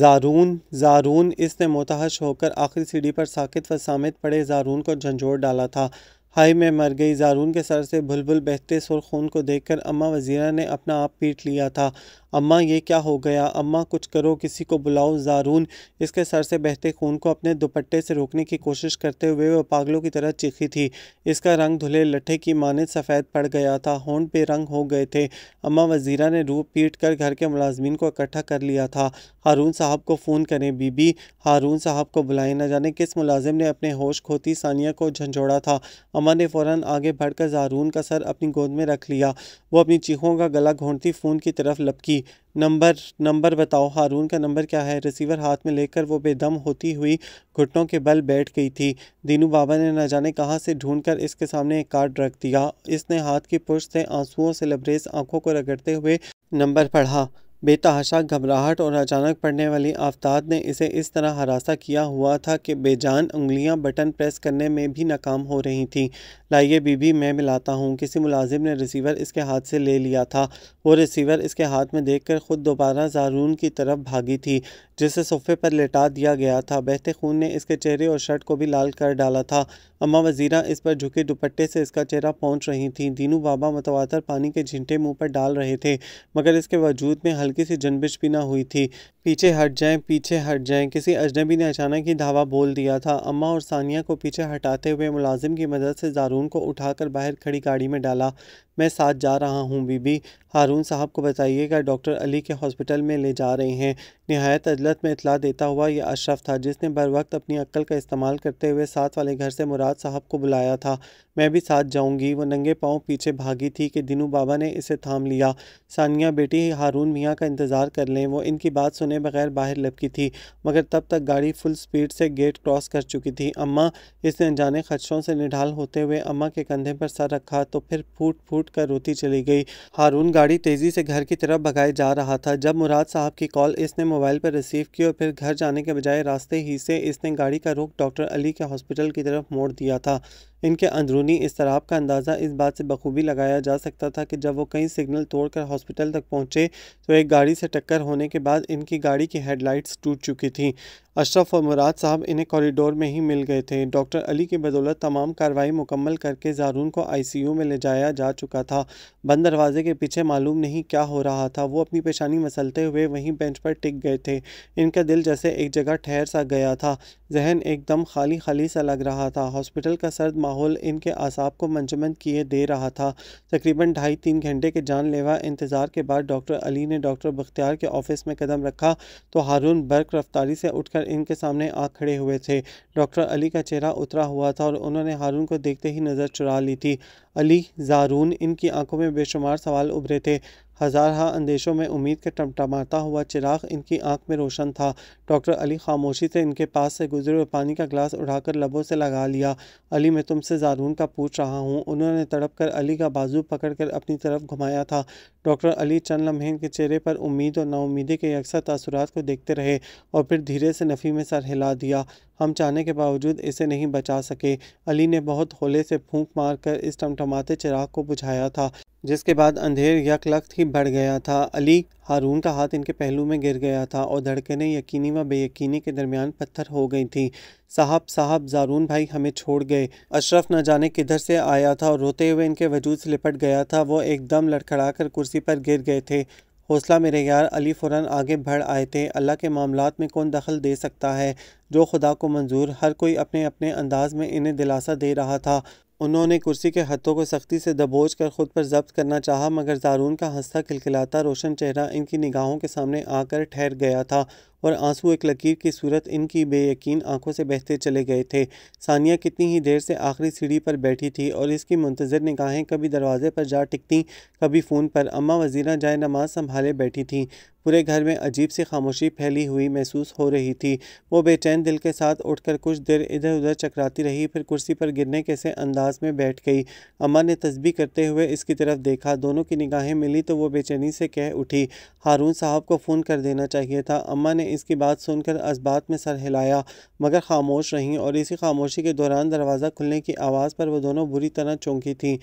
जारून जारून इसने मोताहश होकर आखिरी सीढ़ी पर साकित व सामित पड़े जारून को झंझोर डाला था हाय मैं मर गई जारून के सर से बुलबुल बहते सुर खून को देखकर अम्मा वजीरा ने अपना आप पीट लिया था अम्मा ये क्या हो गया अम्मा कुछ करो किसी को बुलाओ ज़ारून इसके सर से बहते खून को अपने दुपट्टे से रोकने की कोशिश करते हुए वह पागलों की तरह चीखी थी इसका रंग धुले लट्ठे की माने सफ़ेद पड़ गया था होंड पे रंग हो गए थे अम्मा वजीरा ने रूप पीट कर घर के मुलाजमीन को इकट्ठा कर लिया था हारून साहब को फ़ोन करें बीबी हारून साहब को बुलाए न जाने किस मुलाजिम ने अपने होश खोती सानिया को झंझोड़ा था अम्मा ने फ़ौर आगे बढ़कर जारून का सर अपनी गोद में रख लिया वो अपनी चीखों का गला घोंटती फ़ोन की तरफ लपकी नंबर नंबर बताओ हारून का नंबर क्या है रिसीवर हाथ में लेकर वो बेदम होती हुई घुटनों के बल बैठ गई थी दीनू बाबा ने न जाने कहाँ से ढूंढकर इसके सामने एक कार्ड रख दिया इसने हाथ की पुष्ट से आंसुओं से लबरेज आंखों को रगड़ते हुए नंबर पढ़ा बेतहाशा घबराहट और अचानक पड़ने वाली आफताद ने इसे इस तरह हरासा किया हुआ था कि बेजान उंगलियां बटन प्रेस करने में भी नाकाम हो रही थीं लाइए बीबी मैं मिलाता हूँ किसी मुलाजिम ने रिसीवर इसके हाथ से ले लिया था वो रिसीवर इसके हाथ में देखकर खुद दोबारा जारून की तरफ भागी थी जिसे सोफे पर लेटा दिया गया था बहते खून ने इसके चेहरे और शर्ट को भी लाल कर डाला था अम्मा वजीरा इस पर झुके दुपट्टे से इसका चेहरा पहुँच रही थी दीनू बाबा मतवातर पानी के झिंटे मुँह पर डाल रहे थे मगर इसके वजूद में हल्की सी जनबिश भी ना हुई थी पीछे हट जाएं पीछे हट जाएं किसी अजनबी ने अचानक ही धावा बोल दिया था अम्मा और सानिया को पीछे हटाते हुए मुलाजिम की मदद से जारून को उठाकर बाहर खड़ी गाड़ी में डाला मैं साथ जा रहा हूँ बीबी हारून साहब को बताइएगा डॉक्टर अली के हॉस्पिटल में ले जा रहे हैं नहायत अजलत में इतला देता हुआ यह अशरफ था जिसने बर वक्त अपनी अक्ल का इस्तेमाल करते हुए साथ वाले घर से मुराद साहब को बुलाया था मैं भी साथ जाऊंगी वो नंगे पाँव पीछे भागी थी कि दिनू बाबा ने इसे थाम लिया सानिया बेटी हारून मियाँ का इंतज़ार कर लें वो इनकी बात सुने बगैर बाहर लपकी थी मगर तब तक गाड़ी फुल स्पीड से गेट क्रॉस कर चुकी थी अम्मा इसने अनजाने खदशों से निढाल होते हुए अम्मा के कंधे पर सर रखा तो फिर फूट फूट कर रोती चली गई हारून गाड़ी तेज़ी से घर की तरफ भगाए जा रहा था जब मुराद साहब की कॉल इसने मोबाइल पर रिसीव की और फिर घर जाने के बजाय रास्ते ही से इसने गाड़ी का रुख डॉक्टर अली के हॉस्पिटल की तरफ मोड़ दिया था इनके अंदरूनी इसराब का अंदाज़ा इस बात से बखूबी लगाया जा सकता था कि जब वो कई सिग्नल तोड़कर हॉस्पिटल तक पहुंचे तो एक गाड़ी से टक्कर होने के बाद इनकी गाड़ी की हेडलाइट्स टूट चुकी थी अशरफ और मुराद साहब इन्हें कॉरिडोर में ही मिल गए थे डॉक्टर अली की बदौलत तमाम कार्रवाई मुकम्मल करके जारून को आईसीयू में ले जाया जा चुका था बंद दरवाजे के पीछे मालूम नहीं क्या हो रहा था वो अपनी पेशानी मसलते हुए वहीं बेंच पर टिक गए थे इनका दिल जैसे एक जगह ठहर सा गया था जहन एकदम खाली खाली सा लग रहा था हॉस्पिटल का सर्द माहौल माहौल इनके आसाब को मंजमंद किए दे रहा था तकरीबन ढाई तीन घंटे के जानलेवा इंतज़ार के बाद डॉक्टर अली ने डॉक्टर बख्तियार के ऑफिस में कदम रखा तो हारून बर्क रफ्तारी से उठकर इनके सामने आ खड़े हुए थे डॉक्टर अली का चेहरा उतरा हुआ था और उन्होंने हारून को देखते ही नज़र चुरा ली थी अली जारून इनकी आंखों में बेशुमार सवाल उभरे थे हजारहा अंदेशों में उम्मीद के टमटमाता हुआ चिराग इनकी आंख में रोशन था डॉक्टर अली खामोशी से इनके पास से गुजरे हुए पानी का गिलास उठाकर लबों से लगा लिया अली मैं तुमसे जारून का पूछ रहा हूँ उन्होंने तड़प कर अली का बाजू पकड़कर अपनी तरफ घुमाया था डॉक्टर अली चंद लम्हे के चेहरे पर उम्मीद और नाउमीदी के अक्सर तासुरात को देखते रहे और फिर धीरे से नफ़ी में सर हिला दिया हम चाहने के बावजूद इसे नहीं बचा सके अली ने बहुत होले से फूंक मारकर इस टमटमाते चिराग को बुझाया था जिसके बाद अंधेर यकलख्त ही बढ़ गया था अली हारून का हाथ इनके पहलू में गिर गया था और धड़कने यकीनी व बेयकीनी के दरमियान पत्थर हो गई थी साहब साहब जारून भाई हमें छोड़ गए अशरफ न जाने किधर से आया था और रोते हुए इनके वजूद से लिपट गया था वो एकदम लड़खड़ाकर कुर्सी पर गिर गए थे हौसला मेरे यार अली फ़ौरन आगे बढ़ आए थे अल्लाह के मामला में कौन दखल दे सकता है जो खुदा को मंजूर हर कोई अपने अपने अंदाज में इन्हें दिलासा दे रहा था उन्होंने कुर्सी के हथों को सख्ती से दबोच कर ख़ुद पर जब्त करना चाहा मगर जारून का हंसता खिलखिलाता रोशन चेहरा इनकी निगाहों के सामने आकर ठहर गया था और आंसू एक लकीर की सूरत इनकी बेयकीन आंखों से बहते चले गए थे सानिया कितनी ही देर से आखिरी सीढ़ी पर बैठी थी और इसकी मुंतजर निगाहें कभी दरवाजे पर जा टिकती कभी फ़ोन पर अम्मा वजीरा जाए नमाज संभाले बैठी थी पूरे घर में अजीब सी खामोशी फैली हुई महसूस हो रही थी वो बेचैन दिल के साथ उठकर कुछ देर इधर उधर चकराती रही फिर कुर्सी पर गिरने के से अंदाज में बैठ गई अम्मा ने तस्बी करते हुए इसकी तरफ देखा दोनों की निगाहें मिली तो वो बेचैनी से कह उठी हारून साहब को फ़ोन कर देना चाहिए था अम्मा ने इसकी बात सुनकर असबात में सर हिलाया मगर खामोश रहीं और इसी खामोशी के दौरान दरवाज़ा खुलने की आवाज़ पर वो दोनों बुरी तरह चौंकी थी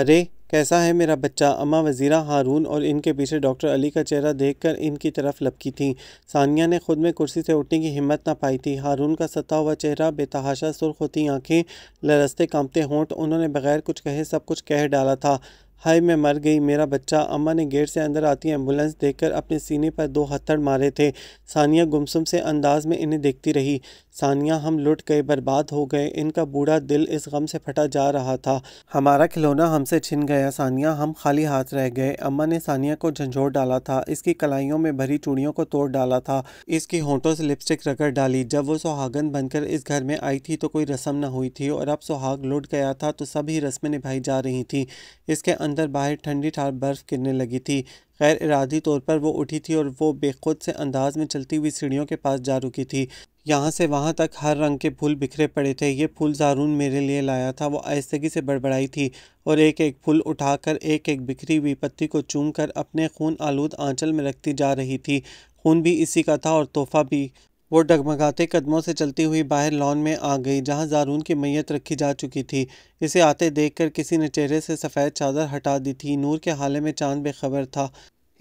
अरे कैसा है मेरा बच्चा अम्मा वज़ीरा हारून और इनके पीछे डॉक्टर अली का चेहरा देखकर इनकी तरफ लपकी थी सानिया ने खुद में कुर्सी से उठने की हिम्मत ना पाई थी हारून का सता हुआ चेहरा बेतहाशा सुर्ख होती आंखें लरस्ते कांपते होंठ उन्होंने बगैर कुछ कहे सब कुछ कह डाला था हाय मैं मर गई मेरा बच्चा अम्मा ने गेट से अंदर आती एम्बुलेंस देखकर अपने सीने पर दो हथड़ मारे थे सानिया गुमसुम से अंदाज में इन्हें देखती रही सानिया हम लुट गए बर्बाद हो गए इनका बूढ़ा दिल इस गम से फटा जा रहा था हमारा खिलौना हमसे छिन गया सानिया हम खाली हाथ रह गए अम्मा ने सानिया को झंझोर डाला था इसकी कलाइयों में भरी चूड़ियों को तोड़ डाला था इसकी होंठों से लिपस्टिक रगड़ डाली जब वो सुहागन बनकर इस घर में आई थी तो कोई रस्म न हुई थी और अब सुहाग लुट गया था तो सभी रस्में निभाई जा रही थी इसके अंदर बाहर ठंडी ठार बर्फ़ गिरने लगी थी गैर इरादी तौर पर वो उठी थी और वो बेखुद से अंदाज में चलती हुई सीढ़ियों के पास जा रुकी थी यहाँ से वहाँ तक हर रंग के फूल बिखरे पड़े थे ये फूल जारून मेरे लिए लाया था वो आहिस्तगी से बड़बड़ाई थी और एक एक फूल उठाकर एक एक बिखरी हुई पत्ती को चूम कर अपने खून आलूद आंचल में रखती जा रही थी खून भी इसी का था और तोहफा भी वो डगमगाते कदमों से चलती हुई बाहर लॉन में आ गई जहाँ जारून की मैयत रखी जा चुकी थी इसे आते देखकर किसी ने चेहरे से सफ़ेद चादर हटा दी थी नूर के हाले में चांद बेखबर था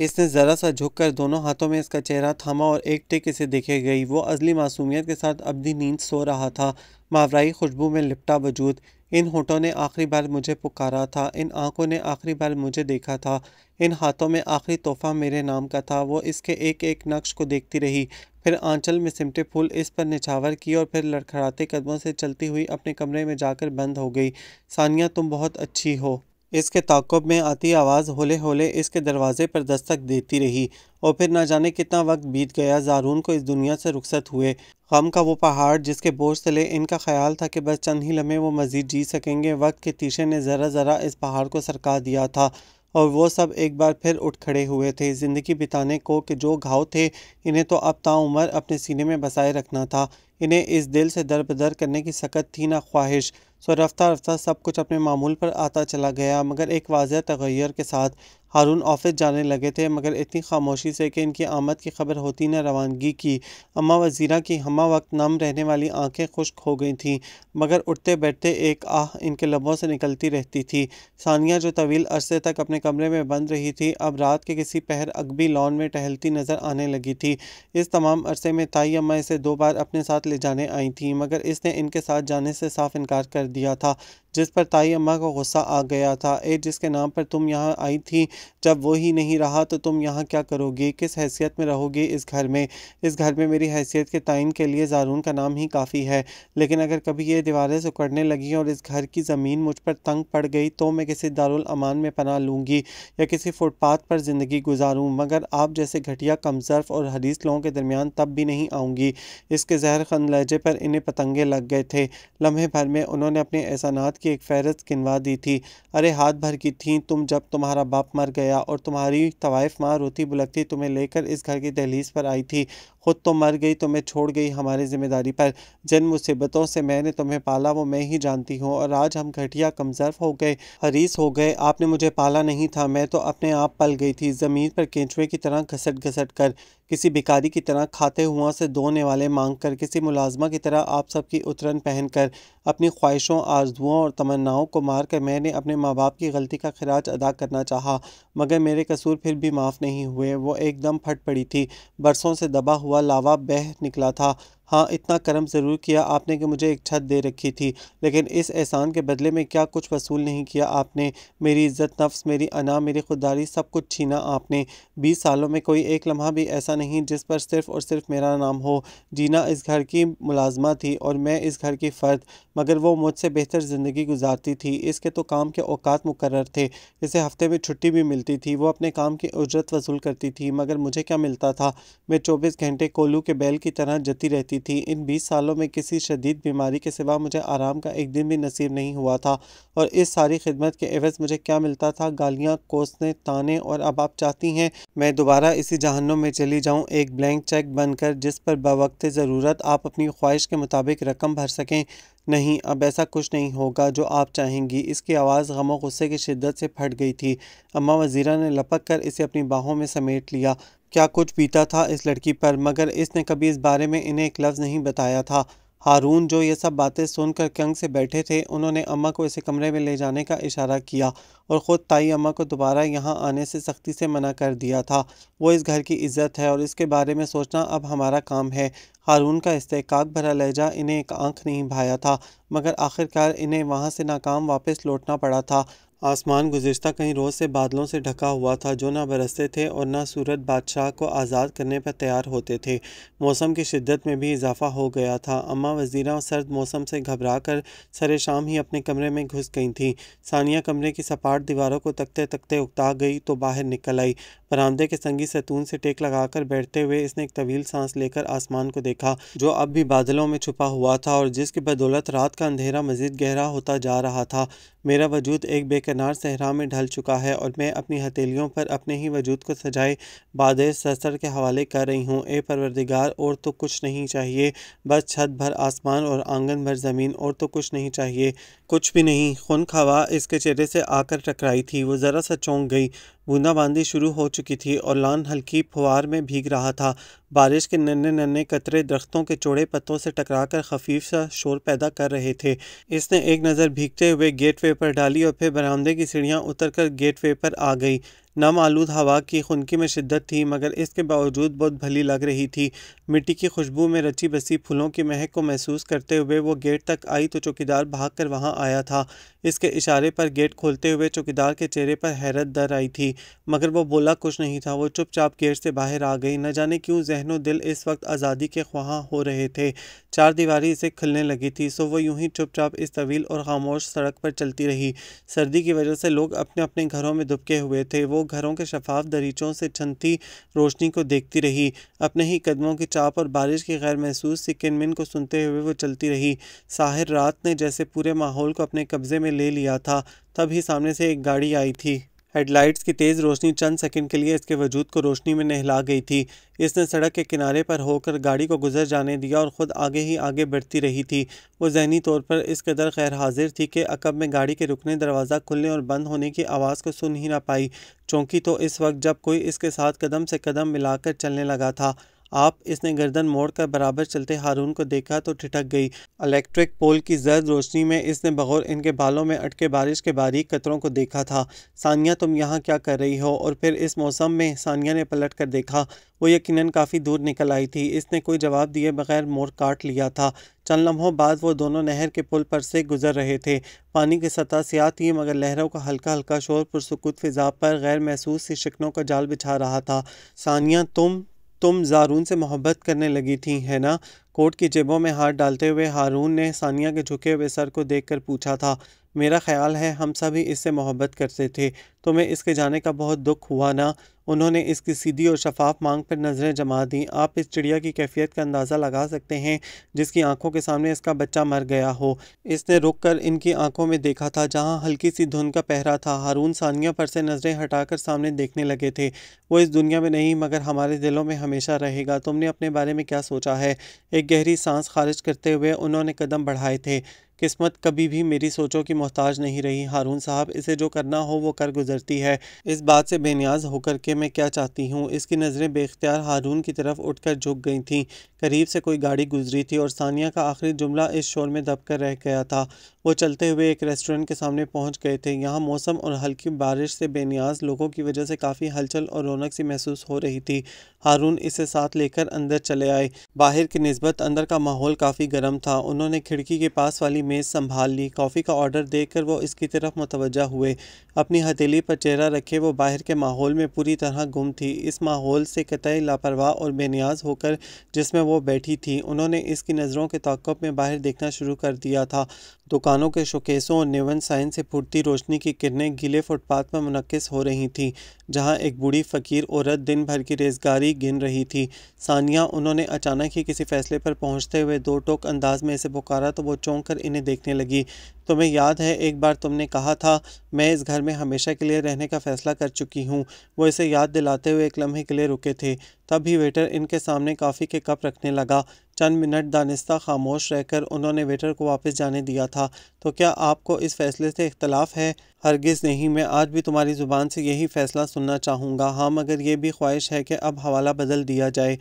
इसने ज़रा सा झुककर दोनों हाथों में इसका चेहरा थामा और एक टिक इसे देखे गई वो अजली मासूमियत के साथ अबधी नींद सो रहा था मावराई खुशबू में लिपटा वजूद इन होठों ने आखिरी बार मुझे पुकारा था इन आंखों ने आखिरी बार मुझे देखा था इन हाथों में आखिरी तोहफा मेरे नाम का था वो इसके एक एक नक्श को देखती रही फिर आंचल में सिमटे फूल इस पर निछावर की और फिर लड़खड़ाते कदमों से चलती हुई अपने कमरे में जाकर बंद हो गई सानिया तुम बहुत अच्छी हो इसके ताक़ब में आती आवाज़ होले होले इसके दरवाज़े पर दस्तक देती रही और फिर ना जाने कितना वक्त बीत गया ज़ारून को इस दुनिया से रुखसत हुए गम का वो पहाड़ जिसके बोझ तले इनका ख्याल था कि बस चंद ही लम्हे वो मज़ीद जी सकेंगे वक्त के तीशे ने ज़रा ज़रा इस पहाड़ को सरका दिया था और वो सब एक बार फिर उठ खड़े हुए थे ज़िंदगी बिताने को कि जो घाव थे इन्हें तो अब ताउमर अपने सीने में बसाए रखना था इन्हें इस दिल से दर बदर करने की सकत थी ना ख्वाहिश सो रफ्तार रफ्तार सब कुछ अपने मामूल पर आता चला गया मगर एक वाज़ तगैर के साथ हारून ऑफिस जाने लगे थे मगर इतनी खामोशी से कि इनकी आमद की खबर होती न रवानगी की अम्मा वजीरा की हम वक्त नम रहने वाली आंखें खुश्क हो गई थीं मगर उठते बैठते एक आह इनके लबों से निकलती रहती थी सानिया जो तवील अरसे तक अपने कमरे में बंद रही थी अब रात के किसी पहर अकबी लॉन में टहलती नज़र आने लगी थी इस तमाम अरसे में ताई अम्मा इसे दो बार अपने साथ ले जाने आई थी मगर इसने इनके साथ जाने से साफ इनकार कर दिया था जिस पर ताई अम्मा को गुस्सा आ गया था ए जिसके नाम पर तुम यहाँ आई थी जब वो ही नहीं रहा तो तुम यहाँ क्या करोगी किस हैसियत में रहोगी इस घर में इस घर में मेरी हैसियत के तयन के लिए जारून का नाम ही काफ़ी है लेकिन अगर कभी ये दीवारें सुकड़ने लगी और इस घर की ज़मीन मुझ पर तंग पड़ गई तो मैं किसी दारमान में पना लूँगी या किसी फुटपाथ पर ज़िंदगी गुजारूँ मगर आप जैसे घटिया कमजर्फ और हदीस लोगों के दरमियान तब भी नहीं आऊँगी इसके जहर खन लहजे पर इन्हें पतंगे लग गए थे लम्हे भर में उन्होंने अपने एहसानात की एक फ़हरस्त गिनवा दी थी अरे हाथ भर की थी तुम जब तुम्हारा बाप मर गया और तुम्हारी तवाइफ माँ रोती बुलकती तुम्हें लेकर इस घर की दहलीज पर आई थी खुद तो मर गई तुम्हें तो छोड़ गई हमारी जिम्मेदारी पर जिन मुसीबतों से मैंने तुम्हें पाला वो मैं ही जानती हूँ और आज हम घटिया कमजर्फ हो गए हरीस हो गए आपने मुझे पाला नहीं था मैं तो अपने आप पल गई थी ज़मीन पर केंचुए की तरह घसट घसट कर किसी भिकारी की तरह खाते हुआ से धोने वाले मांग कर किसी मुलाजमा की तरह आप सबकी उतरन पहन कर अपनी ख्वाहिशों आरजुओं और तमन्नाओं को मार कर मैंने अपने माँ बाप की गलती का खराज अदा करना चाहा मगर मेरे कसूर फिर भी माफ़ नहीं हुए वो एकदम फट पड़ी थी बरसों से दबा हुआ लावा बह निकला था हाँ इतना कर्म ज़रूर किया आपने कि मुझे एक छत दे रखी थी लेकिन इस एहसान के बदले में क्या कुछ वसूल नहीं किया आपने मेरी इज़्ज़त नफ्स मेरी अना मेरी खुददारी सब कुछ छीना आपने बीस सालों में कोई एक लम्हा भी ऐसा नहीं जिस पर सिर्फ़ और सिर्फ मेरा नाम हो जीना इस घर की मुलाजमा थी और मैं इस घर की फ़र्द मगर वो मुझसे बेहतर ज़िंदगी गुजारती थी इसके तो काम के अवकात मुकर थे इसे हफ्ते में छुट्टी भी मिलती थी वो अपने काम की उजरत वसूल करती थी मगर मुझे क्या मिलता था मैं चौबीस घंटे कोलू के बैल की तरह जती रहती थी इन 20 सालों में किसी शदीद बीमारी के सिवा मुझे आराम का एक दिन भी नसीब नहीं हुआ था और इस सारी खिदमत के एवज़ मुझे क्या मिलता था गालियाँ कोसने ताने और अब आप चाहती हैं मैं दोबारा इसी जहनों में चली जाऊँ एक ब्लैंक चेक बनकर जिस पर बवक्त ज़रूरत आप अपनी ख्वाहिश के मुताबिक रकम भर सकें नहीं अब ऐसा कुछ नहीं होगा जो आप चाहेंगी इसकी आवाज़ गमो गुस्से की शिद्दत से फट गई थी अम्मा वज़ीरा ने लपक कर इसे अपनी बाहों में समेट लिया क्या कुछ बीता था इस लड़की पर मगर इसने कभी इस बारे में इन्हें एक लफ्ज़ नहीं बताया था हारून जो ये सब बातें सुनकर कंग से बैठे थे उन्होंने अम्मा को इसे कमरे में ले जाने का इशारा किया और ख़ुद ताई अम्मा को दोबारा यहाँ आने से सख्ती से मना कर दिया था वो इस घर की इज्जत है और इसके बारे में सोचना अब हमारा काम है हारून का इस्तेकाक भरा लहजा इन्हें एक आंख नहीं भाया था मगर आखिरकार इन्हें वहाँ से नाकाम वापस लौटना पड़ा था आसमान गुजशत कई रोज़ से बादलों से ढका हुआ था जो ना बरसते थे और ना सूरत बादशाह को आज़ाद करने पर तैयार होते थे मौसम की शिद्दत में भी इजाफा हो गया था अम्मा वजीरा सर्द मौसम से घबरा कर सरे शाम ही अपने कमरे में घुस गई थी सानिया कमरे की सपाट दीवारों को तकते तकते उकता गई तो बाहर निकल आई बरामदे के संगी सतून से टेक लगाकर बैठते हुए इसने एक तवील सांस लेकर आसमान को देखा जो अब भी बादलों में छुपा हुआ था और जिसकी बदौलत रात का अंधेरा मजीद गहरा होता जा रहा था मेरा वजूद एक बेकनार सहरा में ढल चुका है और मैं अपनी हथेलियों पर अपने ही वजूद को सजाए बाद सर के हवाले कर रही हूँ ए परवरदिगार और तो कुछ नहीं चाहिए बस छत भर आसमान और आंगन भर ज़मीन और तो कुछ नहीं चाहिए कुछ भी नहीं खुन खवा इसके चेहरे से आकर टकराई थी वो ज़रा सा चौंक गई बूंदाबांदी शुरू हो चुकी थी और लान हल्की फुहार में भीग रहा था बारिश के नन्हे नन्हे कतरे दरख्तों के चौड़े पत्तों से टकराकर खफीफ सा शोर पैदा कर रहे थे इसने एक नज़र भीगते हुए गेटवे पर डाली और फिर बरामदे की सीढ़ियाँ उतरकर गेटवे पर आ गई आलूद हवा की खुनकी में शिद्दत थी मगर इसके बावजूद बहुत भली लग रही थी मिट्टी की खुशबू में रची बसी फूलों की महक को महसूस करते हुए वो गेट तक आई तो चौकीदार भाग कर वहाँ आया था इसके इशारे पर गेट खोलते हुए चौकीदार के चेहरे पर हैरत दर आई थी मगर वो बोला कुछ नहीं था वो चुपचाप गेट से बाहर आ गई न जाने क्यों जहनो दिल इस वक्त आज़ादी के ख्वाह हो रहे थे चार दीवारी इसे खुलने लगी थी सो वो यूं ही चुपचाप इस तवील और खामोश सड़क पर चलती रही सर्दी की वजह से लोग अपने अपने घरों में दुबके हुए थे वो घरों के शफाफ दरीचों से छनती रोशनी को देखती रही अपने ही कदमों की चाप और बारिश की गैर महसूस सी किनमिन को सुनते हुए वो चलती रही साहिर रात ने जैसे पूरे माहौल को अपने कब्ज़े में ले लिया था तब ही सामने से एक गाड़ी आई थी हेडलाइट्स की तेज़ रोशनी चंद सेकंड के लिए इसके वजूद को रोशनी में नहला गई थी इसने सड़क के किनारे पर होकर गाड़ी को गुजर जाने दिया और ख़ुद आगे ही आगे बढ़ती रही थी वो जहनी तौर पर इस कदर खैर हाजिर थी कि अकब में गाड़ी के रुकने दरवाज़ा खुलने और बंद होने की आवाज़ को सुन ही ना पाई चौंकी तो इस वक्त जब कोई इसके साथ कदम से कदम मिलाकर चलने लगा था आप इसने गर्दन मोड़ कर बराबर चलते हारून को देखा तो ठिठक गई इलेक्ट्रिक पोल की जर्द रोशनी में इसने बगौर इनके बालों में अटके बारिश के बारीक कतरों को देखा था सानिया तुम यहाँ क्या कर रही हो और फिर इस मौसम में सानिया ने पलट कर देखा वो यकीनन काफ़ी दूर निकल आई थी इसने कोई जवाब दिए बगैर मोड़ काट लिया था चंद लम्हों बाद वो दोनों नहर के पुल पर से गुजर रहे थे पानी की सतह स्या थी मगर लहरों का हल्का हल्का शोर पुरसकूत फिजा पर गैर महसूस सी शिकनों का जाल बिछा रहा था सानिया तुम तुम ज़ारून से मोहब्बत करने लगी थी है ना कोट की जेबों में हाथ डालते हुए हारून ने सानिया के झुके हुए सर को देखकर पूछा था मेरा ख्याल है हम सभी इससे मोहब्बत करते थे तुम्हें इसके जाने का बहुत दुख हुआ ना उन्होंने इसकी सीधी और शफाफ मांग पर नज़रें जमा दी आप इस चिड़िया की कैफियत का अंदाज़ा लगा सकते हैं जिसकी आंखों के सामने इसका बच्चा मर गया हो इसने रुक कर इनकी आंखों में देखा था जहाँ हल्की सी धुन का पहरा था हारून सानिया पर से नज़रें हटाकर सामने देखने लगे थे वो इस दुनिया में नहीं मगर हमारे दिलों में हमेशा रहेगा तुमने अपने बारे में क्या सोचा है एक गहरी सांस खारिज करते हुए उन्होंने कदम बढ़ाए थे किस्मत कभी भी मेरी सोचों की मोहताज नहीं रही हारून साहब इसे जो करना हो वो कर गुजरती है इस बात से बेनियाज होकर के मैं क्या चाहती हूँ इसकी नज़रें बेख्तियार हारून की तरफ उठकर झुक गई थीं करीब से कोई गाड़ी गुजरी थी और सानिया का आखिरी जुमला इस शोर में दबकर रह गया था वो चलते हुए एक रेस्टोरेंट के सामने पहुंच गए थे यहाँ मौसम और हल्की बारिश से बेनियाज लोगों की वजह से काफ़ी हलचल और रौनक सी महसूस हो रही थी हारून इसे साथ लेकर अंदर चले आए बाहर की नस्बत अंदर का माहौल काफ़ी गर्म था उन्होंने खिड़की के पास वाली मेज़ संभाल ली कॉफ़ी का ऑर्डर देकर वो इसकी तरफ मुतवजा हुए अपनी हथेली पर चेहरा रखे वो बाहर के माहौल में पूरी तरह गुम थी इस माहौल से कतई लापरवाह और बेनियाज होकर जिसमें वो बैठी थी उन्होंने इसकी नज़रों के तोक़ में बाहर देखना शुरू कर दिया था दुकानों के शोकेसों और नेवन साइन से फूटती रोशनी की किरणें गीले फुटपाथ पर मुनक़स हो रही थीं जहां एक बूढ़ी फ़कीर औरत दिन भर की रेजगारी गिन रही थी सानिया उन्होंने अचानक ही किसी फैसले पर पहुंचते हुए दो टोक अंदाज में इसे पुकारा तो वो चौंक कर इन्हें देखने लगी तुम्हें याद है एक बार तुमने कहा था मैं इस घर में हमेशा के लिए रहने का फैसला कर चुकी हूँ वो इसे याद दिलाते हुए एक लम्हे के लिए रुके थे तब ही वेटर इनके सामने काफ़ी के कप रखने लगा चंद मिनट दानिस्ता खामोश रहकर उन्होंने वेटर को वापस जाने दिया था तो क्या आपको इस फैसले से इख्तलाफ है हरगिज़ नहीं मैं आज भी तुम्हारी ज़ुबान से यही फ़ैसला सुनना चाहूँगा हाँ मगर ये भी ख्वाहिश है कि अब हवाला बदल दिया जाए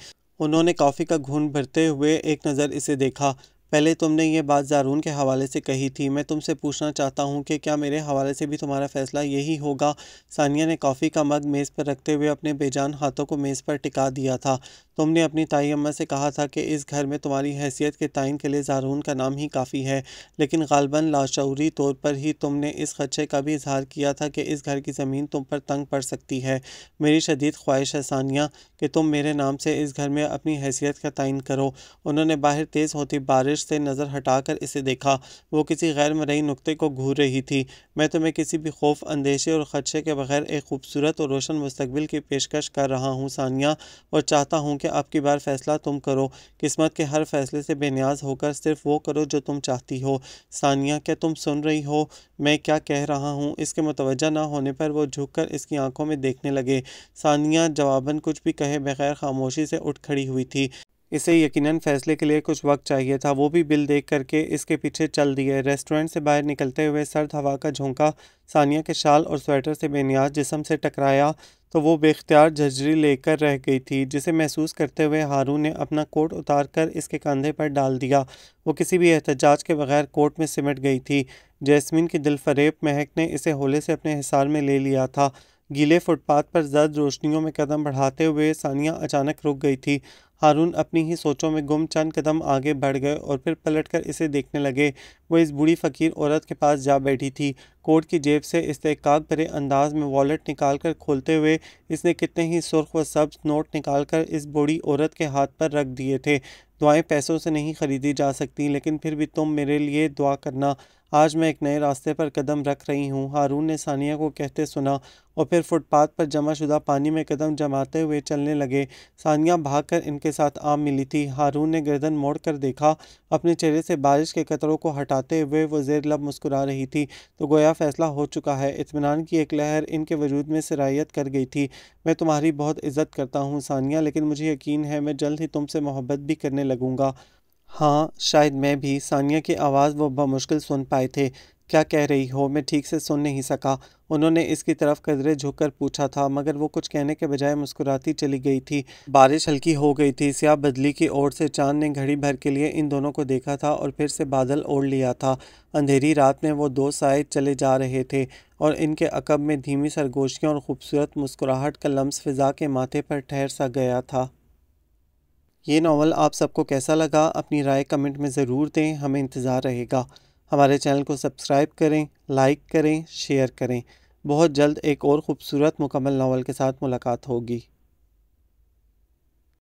उन्होंने कॉफ़ी का घून भरते हुए एक नज़र इसे देखा पहले तुमने ये बात जारून के हवाले से कही थी मैं तुमसे पूछना चाहता हूँ कि क्या मेरे हवाले से भी तुम्हारा फ़ैसला यही होगा सानिया ने कॉफ़ी का मग मेज़ पर रखते हुए अपने बेजान हाथों को मेज़ पर टिका दिया था तुमने अपनी ताई अम्मा से कहा था कि इस घर में तुम्हारी हैसियत के तयन के लिए जारून का नाम ही काफ़ी है लेकिन गालबा लाशरी तौर पर ही तुमने इस खदशे का भी इजहार किया था कि इस घर की ज़मीन तुम पर तंग पड़ सकती है मेरी शदीद ख्वाहिश है सानिया कि तुम मेरे नाम से इस घर में अपनी हैसियत का तयन करो उन्होंने बाहर तेज़ होती बारिश फर्श से नज़र हटाकर इसे देखा वो किसी गैर मरई नुक्ते को घूर रही थी मैं तुम्हें किसी भी खौफ अंदेशे और खदशे के बगैर एक खूबसूरत और रोशन मुस्तबिल की पेशकश कर रहा हूँ सानिया और चाहता हूँ कि आपकी बार फ़ैसला तुम करो किस्मत के हर फैसले से बेनियाज होकर सिर्फ वो करो जो तुम चाहती हो सानिया क्या तुम सुन रही हो मैं क्या कह रहा हूँ इसके मुतवजह ना होने पर वो कर इसकी आंखों में देखने लगे सानिया जवाबन कुछ भी कहे बगैर खामोशी से उठ खड़ी हुई थी इसे यकीनन फैसले के लिए कुछ वक्त चाहिए था वो भी बिल देख करके इसके पीछे चल दिए रेस्टोरेंट से बाहर निकलते हुए सर्द हवा का झोंका सानिया के शाल और स्वेटर से बेनियाज जिसम से टकराया तो वो बेख्तियार झजरी लेकर रह गई थी जिसे महसूस करते हुए हारून ने अपना कोट उतार कर इसके कंधे पर डाल दिया वो किसी भी एहतजाज के बगैर कोट में सिमट गई थी जैसमिन की दिलफरेब महक ने इसे होले से अपने हिसार में ले लिया था गीले फुटपाथ पर जर्द रोशनियों में कदम बढ़ाते हुए सानिया अचानक रुक गई थी हारून अपनी ही सोचों में गुम चंद कदम आगे बढ़ गए और फिर पलटकर इसे देखने लगे वो इस बूढ़ी फ़कीर औरत के पास जा बैठी थी कोट की जेब से इस्तेकाक भरे अंदाज में वॉलेट निकाल कर खोलते हुए इसने कितने ही सुर्ख व सब्ज नोट निकाल कर इस बूढ़ी औरत के हाथ पर रख दिए थे दुआएं पैसों से नहीं ख़रीदी जा सकती लेकिन फिर भी तुम मेरे लिए दुआ करना आज मैं एक नए रास्ते पर कदम रख रही हूँ हारून ने सानिया को कहते सुना और फिर फुटपाथ पर जमाशुदा पानी में कदम जमाते हुए चलने लगे सानिया भागकर इनके साथ आम मिली थी हारून ने गर्दन मोड़ कर देखा अपने चेहरे से बारिश के कतरों को हटाते हुए वो जेर लब मुस्कुरा रही थी तो गोया फैसला हो चुका है इतमान की एक लहर इनके वजूद में सराहियत कर गई थी मैं तुम्हारी बहुत इज्जत करता हूँ सानिया लेकिन मुझे यकीन है मैं जल्द ही तुमसे मोहब्बत भी करने लगूँगा हाँ शायद मैं भी सानिया की आवाज़ वो बमुश्किल सुन पाए थे क्या कह रही हो मैं ठीक से सुन नहीं सका उन्होंने इसकी तरफ कदरे झुककर पूछा था मगर वो कुछ कहने के बजाय मुस्कुराती चली गई थी बारिश हल्की हो गई थी सिया बदली की ओर से चांद ने घड़ी भर के लिए इन दोनों को देखा था और फिर से बादल ओढ़ लिया था अंधेरी रात में वो दो साए चले जा रहे थे और इनके अकब में धीमी सरगोशियाँ और खूबसूरत मुस्कुराहट का लम्स फिजा के माथे पर ठहर सा गया था ये नावल आप सबको कैसा लगा अपनी राय कमेंट में ज़रूर दें हमें इंतज़ार रहेगा हमारे चैनल को सब्सक्राइब करें लाइक करें शेयर करें बहुत जल्द एक और ख़ूबसूरत मुकम्मल नावल के साथ मुलाकात होगी